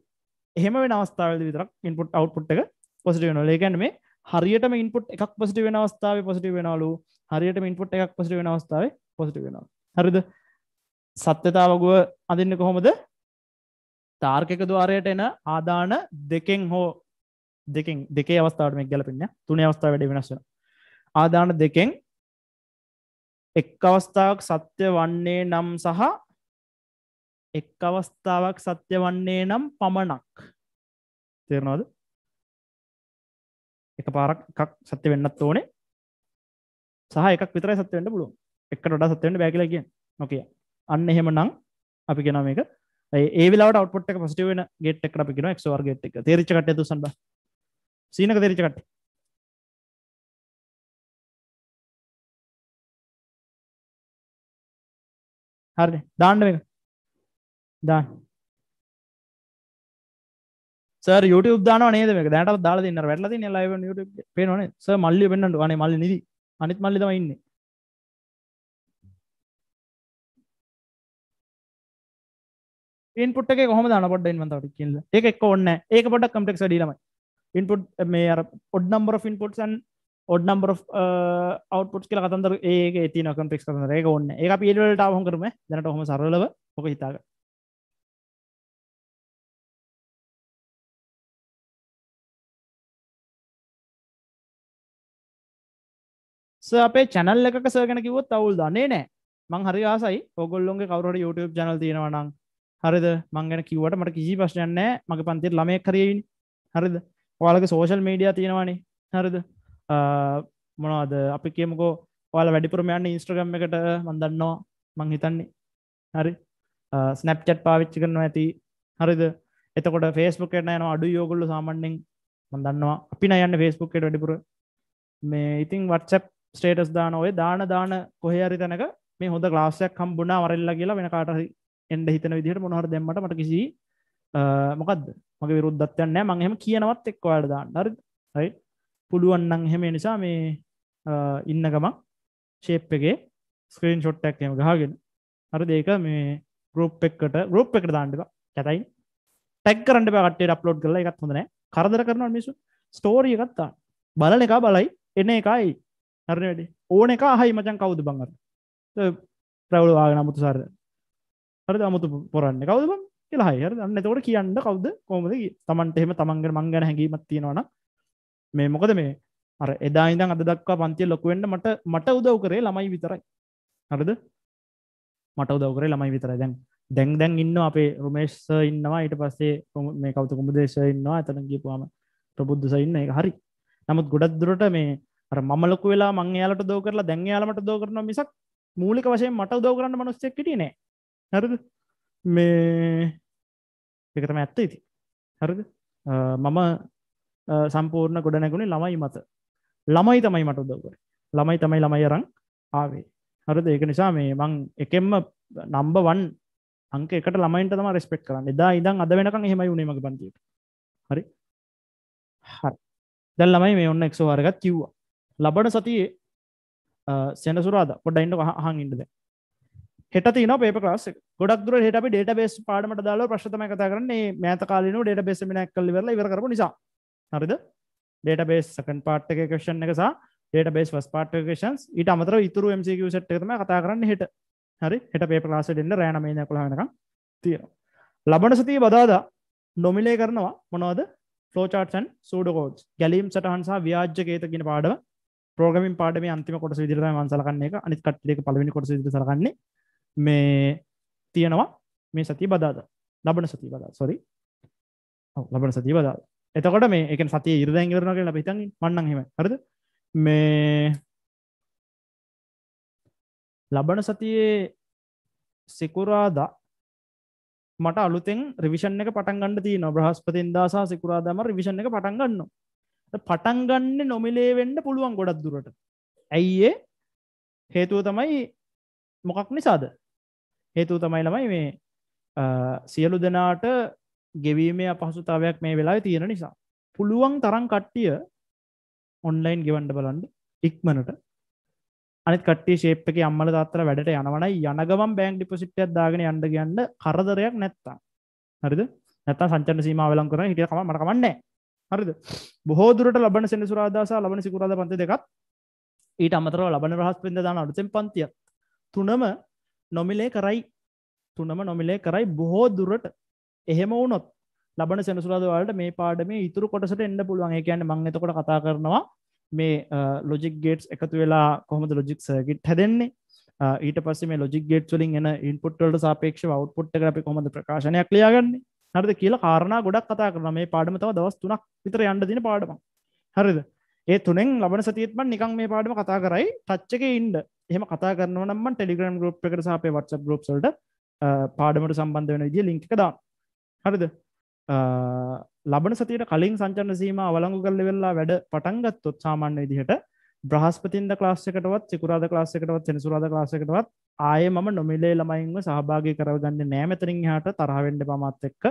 [SPEAKER 1] එහෙම වෙන අවස්ථාවලදී විතරක් ඉන්පුට් අවුට්පුට් එක පොසිටිව් වෙනවා. ඒ කියන්නේ මේ හරියට ඉන්පුට් එකක් පොසිටි වෙන අවස්ථාව පොසිටි වෙනලු හරියට ඉන්පුට් එකක් පොසිටි වෙන අවස්ථාව පොසිටි වෙනවා හරිද සත්‍යතාවගුව අඳන්න කොහොමද තාර්කක දවාරයට එන ආදාන දෙකෙන් හෝ දෙකින් දෙකේ අවස්ථාවට මේ ගැලපෙන තුනේ අවස්ථාව වැඩි වෙනස් වෙන ආදාන දෙකෙන් එක් අවස්ථාවක් සත්‍ය වන්නේ නම් සහ එක් අවස්ථාවක් සත්‍ය වන්නේ නම් පමණක්
[SPEAKER 2] තේරනවාද එක පාරක් එකක් සත්‍ය වෙන්නත් ඕනේ සහ එකක් විතරයි සත්‍ය වෙන්න පුළුවන්
[SPEAKER 1] එකට වඩා සත්‍ය වෙන්න බෑ කියලා කියන්නේ නොකිය අන්න එහෙමනම් අපි කියනවා මේක
[SPEAKER 2] ඒ වෙලාවට අවුට්පුට් එක පොසිටිව් වෙන ගේට් එකකට අපි කියනවා XOR ගේට් එක තේරිච්ච කට්ටිය දුස්සන් බා සීන් එක තේරිච්ච කට්ටිය හරිනේ දාන්න මේක දාන්න සර් YouTube දාන නේද මේක දැනටත් දාලා දෙන්න වැටලා තින්නේ live on YouTube පේනවනේ සර් මල්ලි වෙන්නන්ට අනේ මල්ලි නිදි අනිත් මල්ලි තමයි ඉන්නේ ඉන්පුට් එකේ කොහොමද දාන පොඩ්ඩක් මම තවට කියන්න ඒක එක්ක ඕනේ නැහැ ඒක පොඩ්ඩක් කම්ප්ලෙක්ස් වැඩි ළමයි ඉන්පුට් මේ
[SPEAKER 1] අර odd number of inputs and odd number of uh, outputs කියලා කතන්දර ඒකේ තියෙන
[SPEAKER 2] කම්ප්ලෙක්ස් කතන්දර ඒක ඕනේ ඒක අපි ඊළඟට ආවම කරමු දැනට ඔහොම සරලව ඔක හිතාගන්න ස අපේ චැනල් එකක සර්ගෙන කිවොත් අවුල් දන්නේ නෑ මං හරි ආසයි ඔගොල්ලොන්ගේ කවරට YouTube චනල් තියෙනවනම් හරිද
[SPEAKER 1] මංගෙන කිවට මට කිසි ප්‍රශ්නයන්නෑ මගේ පන්තිර ළමයක් කරයින් හරිද ඔයාලගේ සෝෂල් මීඩිය තියෙනවානේ හරිද මොනවාද අපි කියමකෝ ඔයාල වැඩිපුරමයන්න ඉන්ස්ට්‍රගම් එකට මන්දන්නවා මං හිතන්නේ හරි ස්නැප්චට් පාවිච්චි කරනවා ඇති හරිද එතකොට ෆේස්බුක් එන යන අඩු යෝගොල්ලු සාමන්්ඩෙන් මන්දන්නවා අපි නයන්න ෆේස්බුක් එකට වැඩිපුර මේ ඉතින් වටසප් ස්ටේටස් දාන ඔය දාන දාන කොහරි තැනක මේ හොඳ ලාස්සයක් හම්බුණා වරල්ලා කියලා වෙන කාටහරි එන්ඩ හිතන විදිහට මොනහර දෙැමට මට කිසි මොකක්ද මගේ විරුද්ධත්වයන් නෑ මංහෙම කියනවත් එක් අයට දාන්න රයි පුළුවන්නං හෙම නිසා මේ ඉන්න ගමක් ශේප් එකගේ ස්ක්‍රීන් ෂොට්ටක් එම ගහගෙන හර දෙක මේ ගරුප් එක්කට ගරුප් එකට දාන්නක කැතයි ටැක් කරට පට අප්ලෝඩ් කරලා එකත් හොඳනෑ කරදර කරනවා මිසු ස්ටෝරිය එකත්තා බලන එක බලයි එන එකයි හරන වැඩි ඕන එක හයි මචන් කවුද බංගර ප්‍රවල වාගෙන අමුතු සරද හරද අමුතු පොරන්න කවද කියලා හයර දන්න තවට කියන්න කවුද කෝමද තමන්ට එහෙම තමන්ග මංගන හැකිීමත් තියෙනවන මේ මොකද මේ අර එදා ඉඳන් අද දක්වා පන්තිය ලොකුවෙන්ට මට මට උදව් කරේ ළමයි විතරයි හරද මට උදව් කරේ ළමයි විතරයි දැන් දැන් දැන් ඉන්න අපේ රුමේශ ඉන්නවා ඊට පස්සේ මේ කවතු කුමුදේශ ඉන්නවා ඇතන ගිපුවාම ප්‍රබුද්ධ සඉන්න එක හරි නමුත් ගොඩක් දුරට මේ අර මමලොක වෙලා මං යාලට දෝ කරලා දැන් යාලමට දෝ කරන මිසක් මූලික වශයෙන් මට දෝ කරන්න මනුස්සෙක්කට නෑ හරද මේ එකතම ඇත්ත ඉති හරද මම සම්පූර්ණ ගොඩ නැගුණේ ළමයි මත ළමයි තමයි මට දෝකර ළමයි තමයි ළමයි අරං ආවේ හරද ඒක නිසා මේ මං එකෙන්ම නම්බවන් අංකට ළමයින්ට තම රෙස්පෙක්් කරන්න එදා ඉදන් අද වෙනකං හෙමයි උනීමක පන්තිට හරි හරි දැල් ළමයි මේ ඔන්න එක්සවාරගත් කිව්වා ලබන සතියේ සෙනසුරාද පොඩ්ඩයින්න හන් ඉන්නද හෙට තින පේ ලාස් ගොඩක් දුර හට ඩට බේස් පාඩමට දාල ප්‍රශ්තම කතා කරන්නේ මෑත කාලන ඩට බේස නක් කල වෙල වරර නිසා හරිද ඩට බේස් සකන් පාට් එක කෂන් එකසා ඩට බේස් වස් පාටකේෂන්ස් ඊට අමතර ඉතුරු මසක සට්ම කතා කරන්න හෙට හරි හෙට පේ ලාස ෙන්න රෑනමේන කළහනක තියෙන ලබන සතිය බදාදා නොමිලේ කරනවා මොනවද ෆලෝචාටන් සූඩකෝඩ් ගැලීම් සටහන්සා ව්‍යාජ්‍යකේතගෙන පාඩව පෝගමින් පාඩම අන්තිම කොටස විදිරම මන්සලකන්න එක අනිත් කට්ලෙක පලවෙනි කොටස විදිර සලකන්නේ මේ තියෙනවා මේ සති බදාද ලබන සති බදා සොරි ලබන සති බදා එතකොට මේ එක සති ඉරදැන් ඉරන කියලා
[SPEAKER 2] පිතන් මන්නන් හෙම හරද මේ ලබන සතියේ සිකුරාදා මට අලුතෙන්
[SPEAKER 1] රිවිෂන් එක පටන්ගන්න තිය නොබ්‍රහස්පතින් දාසා සිකුරාදාම රිවිෂන් එක පටන්ගන්නවා පටන්ගන්න නොමිලේ වෙන්ඩ පුළුවන් ගොඩක් දුරට ඇයිඒ හේතුව තමයි මොකක් නිසාද හේතුව තමයි ළමයි මේ සියලු දෙනාට ගෙවීමේ අපහසුතාවයක් මේ වෙලා තියෙන නිසා පුළුවන් තරම් කට්ටිය ඔන්ලයින් ගෙවන්ඩ බලන්ඩ ඉක්මනට අනිත් කටේ ශේප්ක අම්මල තාත්තර වැඩට යනවනයි යනගම බෑන්ක් ඩිපසිට්ය දාගෙන යන්න ගන්න කරදරයක් නැත්තා හරිද නැත සංචන සීමාවලන් කරන හිටියකම මරකමන්නේ හරිද බොහෝදුරට ලබන සෙනසුරාදාසා ලබන සිකුරාද පන්ති දෙකත් ඊට අමතරව ලබන රහස් පෙන්ද දාන අඩුසෙන් පන්තිය තුනම නොමිලේ කරයි තුනම නොමිලේ කරයි බොහෝ දුරට එහෙම වුනොත් ලබන සෙනසුරාදවලට මේ පාඩ මේ ඉතුරු කොටසට එන්න පුළුවන් ඒ කියන්න මං එතකොට කතා කරනවා මේ ලොජික් ගේට්ස් එකතු වෙලා කොහොමද ලොජික් සර්කිට් හැදෙන්නේ ඊට පස්සේ මේ ලොජික් ගේට් වලින් එන ඉන්පුට්වලට සාපේක්ෂ අවුට්පුට් එකට අපි කොහොමද ප්‍රකාශනයක් ලියාගන්නේ හරිද කියලා කාරණා ගොඩක් කතා කරන මේ පාඩම තව දවස් තුනක් විතර යන්න දින පාඩම හරිද ඒ තුනෙන් ලබන සතියත් මම නිකන් මේ පාඩම කතා කරයි ටච් එකේ ඉන්න එහෙම කතා කරනවා නම් මම Telegram group එකට සහ අපේ WhatsApp groups වලට පාඩමට සම්බන්ධ වෙන විදිය link එක දාන්න හරිද ලබන සතියට කලින් සංචරණ සීමා අවලංගු කරලා වෙලා වැඩ පටන් ගත්තොත් සාමාන්‍ය විදිහට බ්‍රහස්පතින්ද ලාස්සකටවත් චිකුරාද ලාස්සකටවත් සෙනසුරාද ලාසකටවත් ආය ම නොමිලේ ළමයින්ව සහභාගය කරගන්න නෑමතරින් හට තරහවෙන්ඩ පමත් එක්ක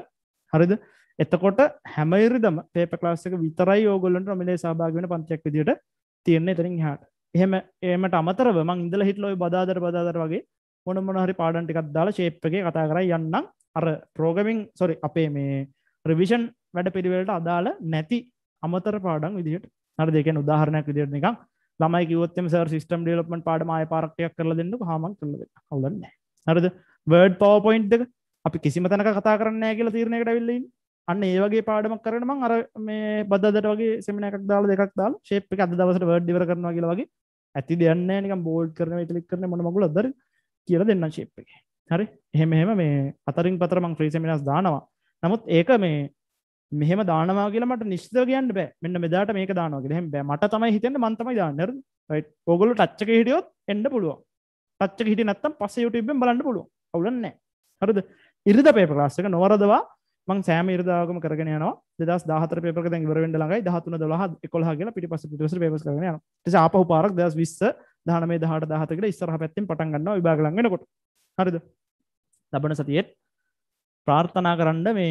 [SPEAKER 1] හරිද එතකොට හැමයිරිදම පේප ලාසික විතරයි ඕගොලන්ට නොමිලේ සභාගන පංචක් විදිට තියෙන්නේ එතරින් හට එහෙම ඒමට අමතරව මං ඉඳල හිටලොයි බදාදර බදාදර වගේ මොන මොනහරි පාඩන්ටිකක් දාලා ශේප්පගේ කතා කරයි යන්නම් අර ප්‍රෝගමින් සොරි අපේ මේ රිවිෂන් වැඩ පිරිවලට අදාළ නැති අමතර පාඩන් විදිට හර දෙකෙන් උදාහරණයක් විදිරනිකක් ළමයි කිවත්තම සර් සිස්ටම් ඩියලොප්මන්ට් පාඩම ආය පාරක්ටයක් කරලා දෙන්න හාමන් කරලා දෙන්න කවුදක් නැහැ හරිද වර්ඩ් පවර්පොයින්ට් එක අපි කිසිම තැනක කතා කරන්නේ නැහැ කියලා තීරණයකට අවිල්ලා ඉන්නේ අන්න ඒ වගේ පාඩමක් කරන මං අර මේ බදදට වගේ සෙමින එකක් දාලා දෙකක් දාලා ෂේප් එක අද දවසට වර්ඩ් ඉවර කරනවා කියලා වගේ ඇති දෙයක් නැහැ නිකන් බෝල්ඩ් කරන ඉටලික් කරන මොන මගුලක්ද හරි කියලා දෙන්නම් ෂේප් එකේ හරි එහෙම එහෙම මේ අතරින් පතර මං ෆ්‍රී සෙමිනර්ස් දානවා නමුත් ඒක මේ මෙහෙම දානවා කියලා මට නිශ්චිතව කියන්න බෑ. මෙන්න මෙදාට මේක දානවා කියලා. එහෙම බෑ. මට තමයි හිතෙන්නේ මම තමයි දාන්නේ. හරිද? රයිට්. ඕගොල්ලෝ ටච් එකේ හිටියොත් එන්න පුළුවන්. ටච් එකේ හිටියේ නැත්තම් පස්සේ YouTube එකෙන් බලන්න පුළුවන්. අවුලක් නැහැ. හරිද? ඉරිදා පේපර් ක්ලාස් එක නොවරදවා මං සෑම ඉරිදාවකම කරගෙන යනවා. 2014 පේපර් එක දැන් ඉවර වෙන්න ළඟයි. 13 12 11 කියලා පිටිපස්ස පිටිපස්ස පේපර්ස් කරගෙන යනවා. ඊට පස්සේ ආපහු පාරක් 2020 19 18 17 කියලා ඉස්සරහ පැත්තෙන් පටන් ගන්නවා විභාග ළඟ වෙනකොට. හරිද? ලබන සතියේත් ප්‍රාර්ථනා කරන්න මේ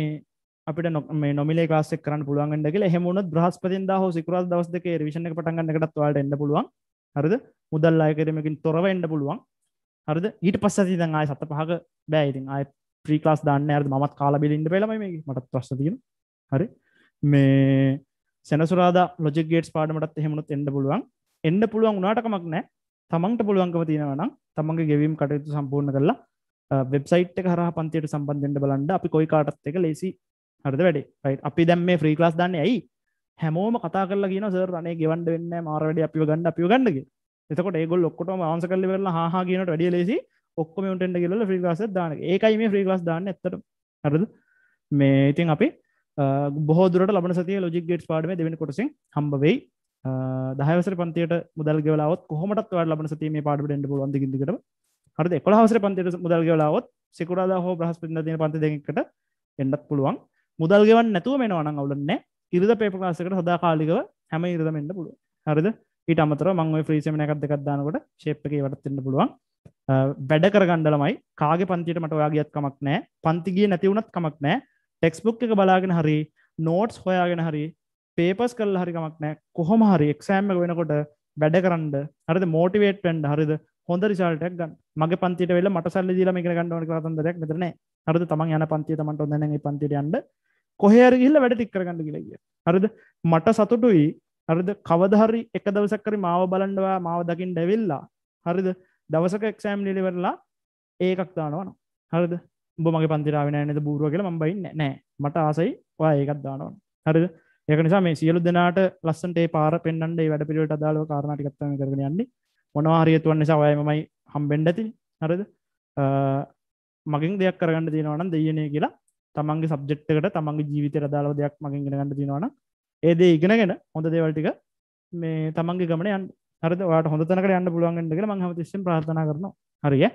[SPEAKER 1] අපිට නො නොමිලේ කාසෙක් කරන්න පුළුවන්ගට කියලා හෙමුණුත් බ්‍රහස්පතින්දා හෝ සිකරා දවස් දෙකේ රිවිෂණ එක පටන්ගන්නකටත් වාට එන්න පුළුවන් හරිද මුදල් අය කරමකින් තොරව එන්න පුළුවන් හරිද ඊට පස්සති දන් ආය සත පහක බෑ ඉතින් අය ප්‍රීකලාස් දාන්න ඇද මත් කාලබිලින්ට පෙලම මේ මට ප්‍රශ්තිීම හරි මේ සැනසුරාද ලොජිගේට් පාඩමටත් එහෙමුණුත් එන්න පුළුවන් එන්න පුළුවන් උනාටකමක් නෑ තමන්ට පුළුවන්කව තියෙනවනම් තමන්ගේ ගෙවීම් කටයුතු සම්පූර්ණ කරලා වෙබ්සයිට් එක හර පන්තියට සම්බන්ධෙන්ට බලන්ඩ අපි කොයි කාටත් එක ලෙසි හරිද වැඩේ අපි දැම් මේ ්‍රී ලාස් දන්න ඇයි හැමෝම කතා කරලා කියන සර් අනේ ගෙවන්ඩ වෙන්න මාරවැඩ අපි ගන්න අපි ගන්නගේ එතකොට ඒගොල් ඔක්කොට මාන්ස කල වෙල හා කියනට වැඩිය ලෙසි ඔක්කොම ටට ගෙල ්‍රී ලාස දාන ඒකයි මේ ්‍රී ලාස් දාන්න ඇතට හරද මේ ඉතින් අපි බොහදුරට ලබන සතිය ලොජික් ගේට් පාඩම දෙවෙන කොටසින් හම්බවෙයි දහවසර පන්තියට මුදල් ගලාවත් කොහමටත් වඩ ලබන සතිය මේ පාඩට ඩ පුලන්ද ගිදිකට හරද කොළහවසර පන්තියට මුදල් ගලාවත් සිකුරාදා හෝ බ්‍රහස්පිද දින පන්ති දෙකට එන්නත් පුළුවන් මුදල් ගෙවන් නැතුව මෙනවන අවුලන්න ඉරිද පේපකාසකට සදාකාලිකව හැම ඉරිදමෙන්න්න පුළුව හරිද ඊට අමතර මංව ්‍රීසමන එකක් දෙකක්දානකොට ශේප්ක වටත්තෙන්න්න පුළුවන් වැඩ කරගණ්ඩලමයි කාගේ පන්තියට මට ඔයාගියත් කමක් නෑ පන්තිගේ නැතිවුණත් කමක් නෑ ටෙක්ස්බුක් එක බලාගෙන හරි නෝට්ස් හොයාගෙන හරි පේපස් කල් හරිකමක් නෑ කොහොම හරි එක්සෑම්ම වෙනකොට වැඩ කරන්න හරි මෝටිවේට් පෙන්ඩ හරිද හොඳ රිසාල්ටක් ගන්න මගේ පන්තිට වෙල මට සල්ල දීලා මේ ගන්නඩ කතන්දරයක් මෙතරන හරද තමන් යන පන්තිය තමට ොදන පන්තිට යන්ඩ කොහේර ගිල්ල වැඩ ටික් කරගන්න කියලා කිය හරිද මට සතුටුයි හරිද කවදහරි එක දවසක්කරි මාව බලන්ඩවා මාව දකිින් ඩැවෙල්ලා හරිද දවසක එක්ෂෑම් නිලිවරලා ඒකක් දානවන හරිද බොමගේ පන්තිරාවෙන නද බූරුව කියල මබයින්න නෑ මට ආසයි වා ඒකත් දානවන හරිද ඒක නිසා මේ සියලු දෙනාට ලස්සන්ටේ පාර පෙන්න්නන්ඩේ වැඩ පිළිට අදාලව කාරණටිකත්ම කරන යන්නේ මොනවාහරියතුවන් නිසා ඔයමයි හම්බෙන්ඩ ඇති හරිද මගින් දෙයක් කරගන්න තියෙනවනන් දෙයනේ කියලා තමන්ගේ සබ්ජෙක්්කට තමන්ගේ ජීවිතය රදාලව දෙයක් මගින් ගෙනගන්න තිෙනවන ඒදේ ඉගෙනගෙන හොඳ දේවල්ටික මේ තමන්ගේ ගමනයන් හරදවාට හොඳතනක යන්න පුළුවන්ගෙන්ටක මංහම තිස්සෙන් ප්‍රාථනා කරන
[SPEAKER 2] හරිය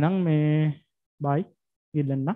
[SPEAKER 2] එනම් මේ බයි ඉල්ලන්න